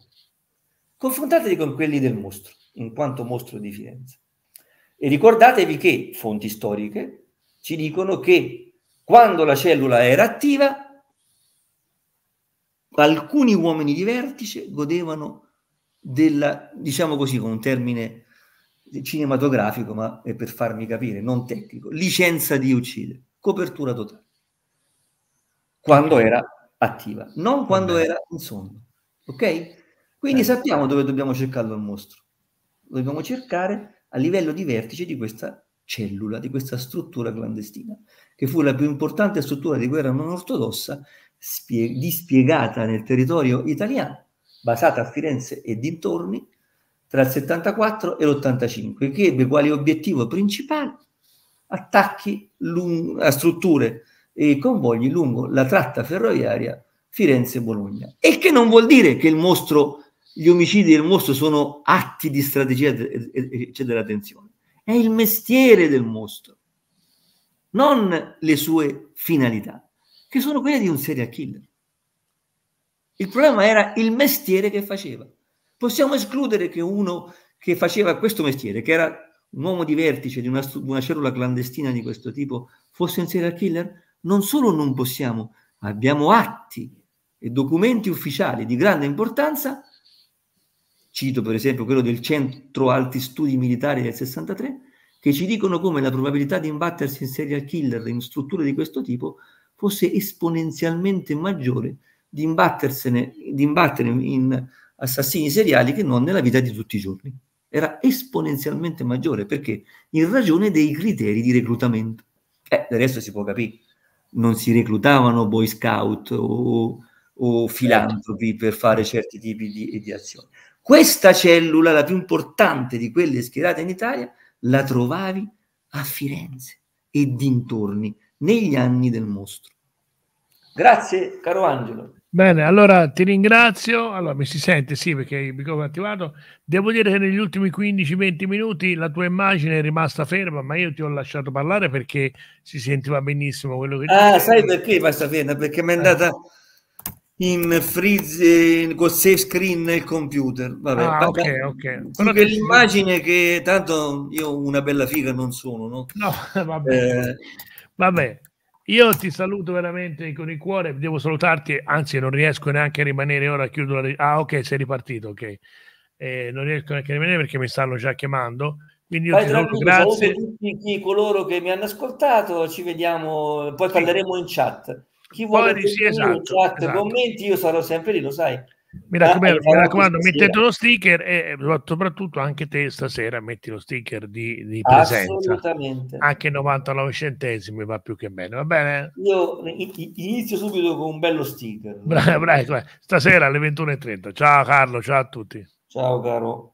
Confrontatevi con quelli del mostro, in quanto mostro di Firenze. E ricordatevi che fonti storiche ci dicono che quando la cellula era attiva, alcuni uomini di vertice godevano della, diciamo così, con un termine cinematografico, ma è per farmi capire, non tecnico, licenza di uccidere, copertura totale, quando era attiva, non quando era in sonno, ok? Quindi certo. sappiamo dove dobbiamo cercarlo il mostro, dobbiamo cercare a livello di vertice di questa cellula, di questa struttura clandestina, che fu la più importante struttura di guerra non ortodossa spie- dispiegata nel territorio italiano, basata a Firenze e dintorni, tra il 74 e l'85, che ebbe quale obiettivo principale attacchi lung- a strutture e convogli lungo la tratta ferroviaria Firenze-Bologna. E che non vuol dire che il mostro, gli omicidi del mostro sono atti di strategia, eccetera, cioè attenzione è il mestiere del mostro, non le sue finalità, che sono quelle di un serial killer. Il problema era il mestiere che faceva. Possiamo escludere che uno che faceva questo mestiere, che era un uomo di vertice di una, una cellula clandestina di questo tipo, fosse un serial killer? Non solo non possiamo, abbiamo atti e documenti ufficiali di grande importanza cito per esempio quello del Centro Alti Studi Militari del 63, che ci dicono come la probabilità di imbattersi in serial killer in strutture di questo tipo fosse esponenzialmente maggiore di, imbattersene, di imbattere in assassini seriali che non nella vita di tutti i giorni. Era esponenzialmente maggiore perché in ragione dei criteri di reclutamento. Eh, del resto si può capire, non si reclutavano boy scout o, o certo. filantropi per fare certi tipi di, di azioni. Questa cellula, la più importante di quelle schierate in Italia, la trovavi a Firenze e dintorni negli anni del mostro. Grazie, caro Angelo. Bene, allora ti ringrazio. Allora, mi si sente? Sì, perché il microfono è attivato. Devo dire che negli ultimi 15-20 minuti la tua immagine è rimasta ferma, ma io ti ho lasciato parlare perché si sentiva benissimo quello che Ah, sai perché è rimasta ferma? Perché mi è eh. andata in freeze con save screen nel computer. Vabbè, ah, okay, okay. Quello che l'immagine che tanto io una bella figa non sono, no? No, *laughs* vabbè. Eh. vabbè. Io ti saluto veramente con il cuore, devo salutarti, anzi non riesco neanche a rimanere ora, chiudo la... Ah ok, sei ripartito, ok. Eh, non riesco neanche a rimanere perché mi stanno già chiamando. Quindi io Vai, ti saluto, grazie. a tutti coloro che mi hanno ascoltato, ci vediamo, poi parleremo in chat chi vuole Poi, sì, esatto, chat, esatto. commenti, io sarò sempre lì, lo sai. Mi raccomando, eh, eh, mi eh, raccomando mettete lo sticker e soprattutto anche te stasera metti lo sticker di, di presenza. Assolutamente. Anche 99 centesimi va più che bene, va bene? Io inizio subito con un bello sticker. Bra- bra- *laughs* bra- stasera alle 21.30. Ciao Carlo, ciao a tutti. Ciao caro.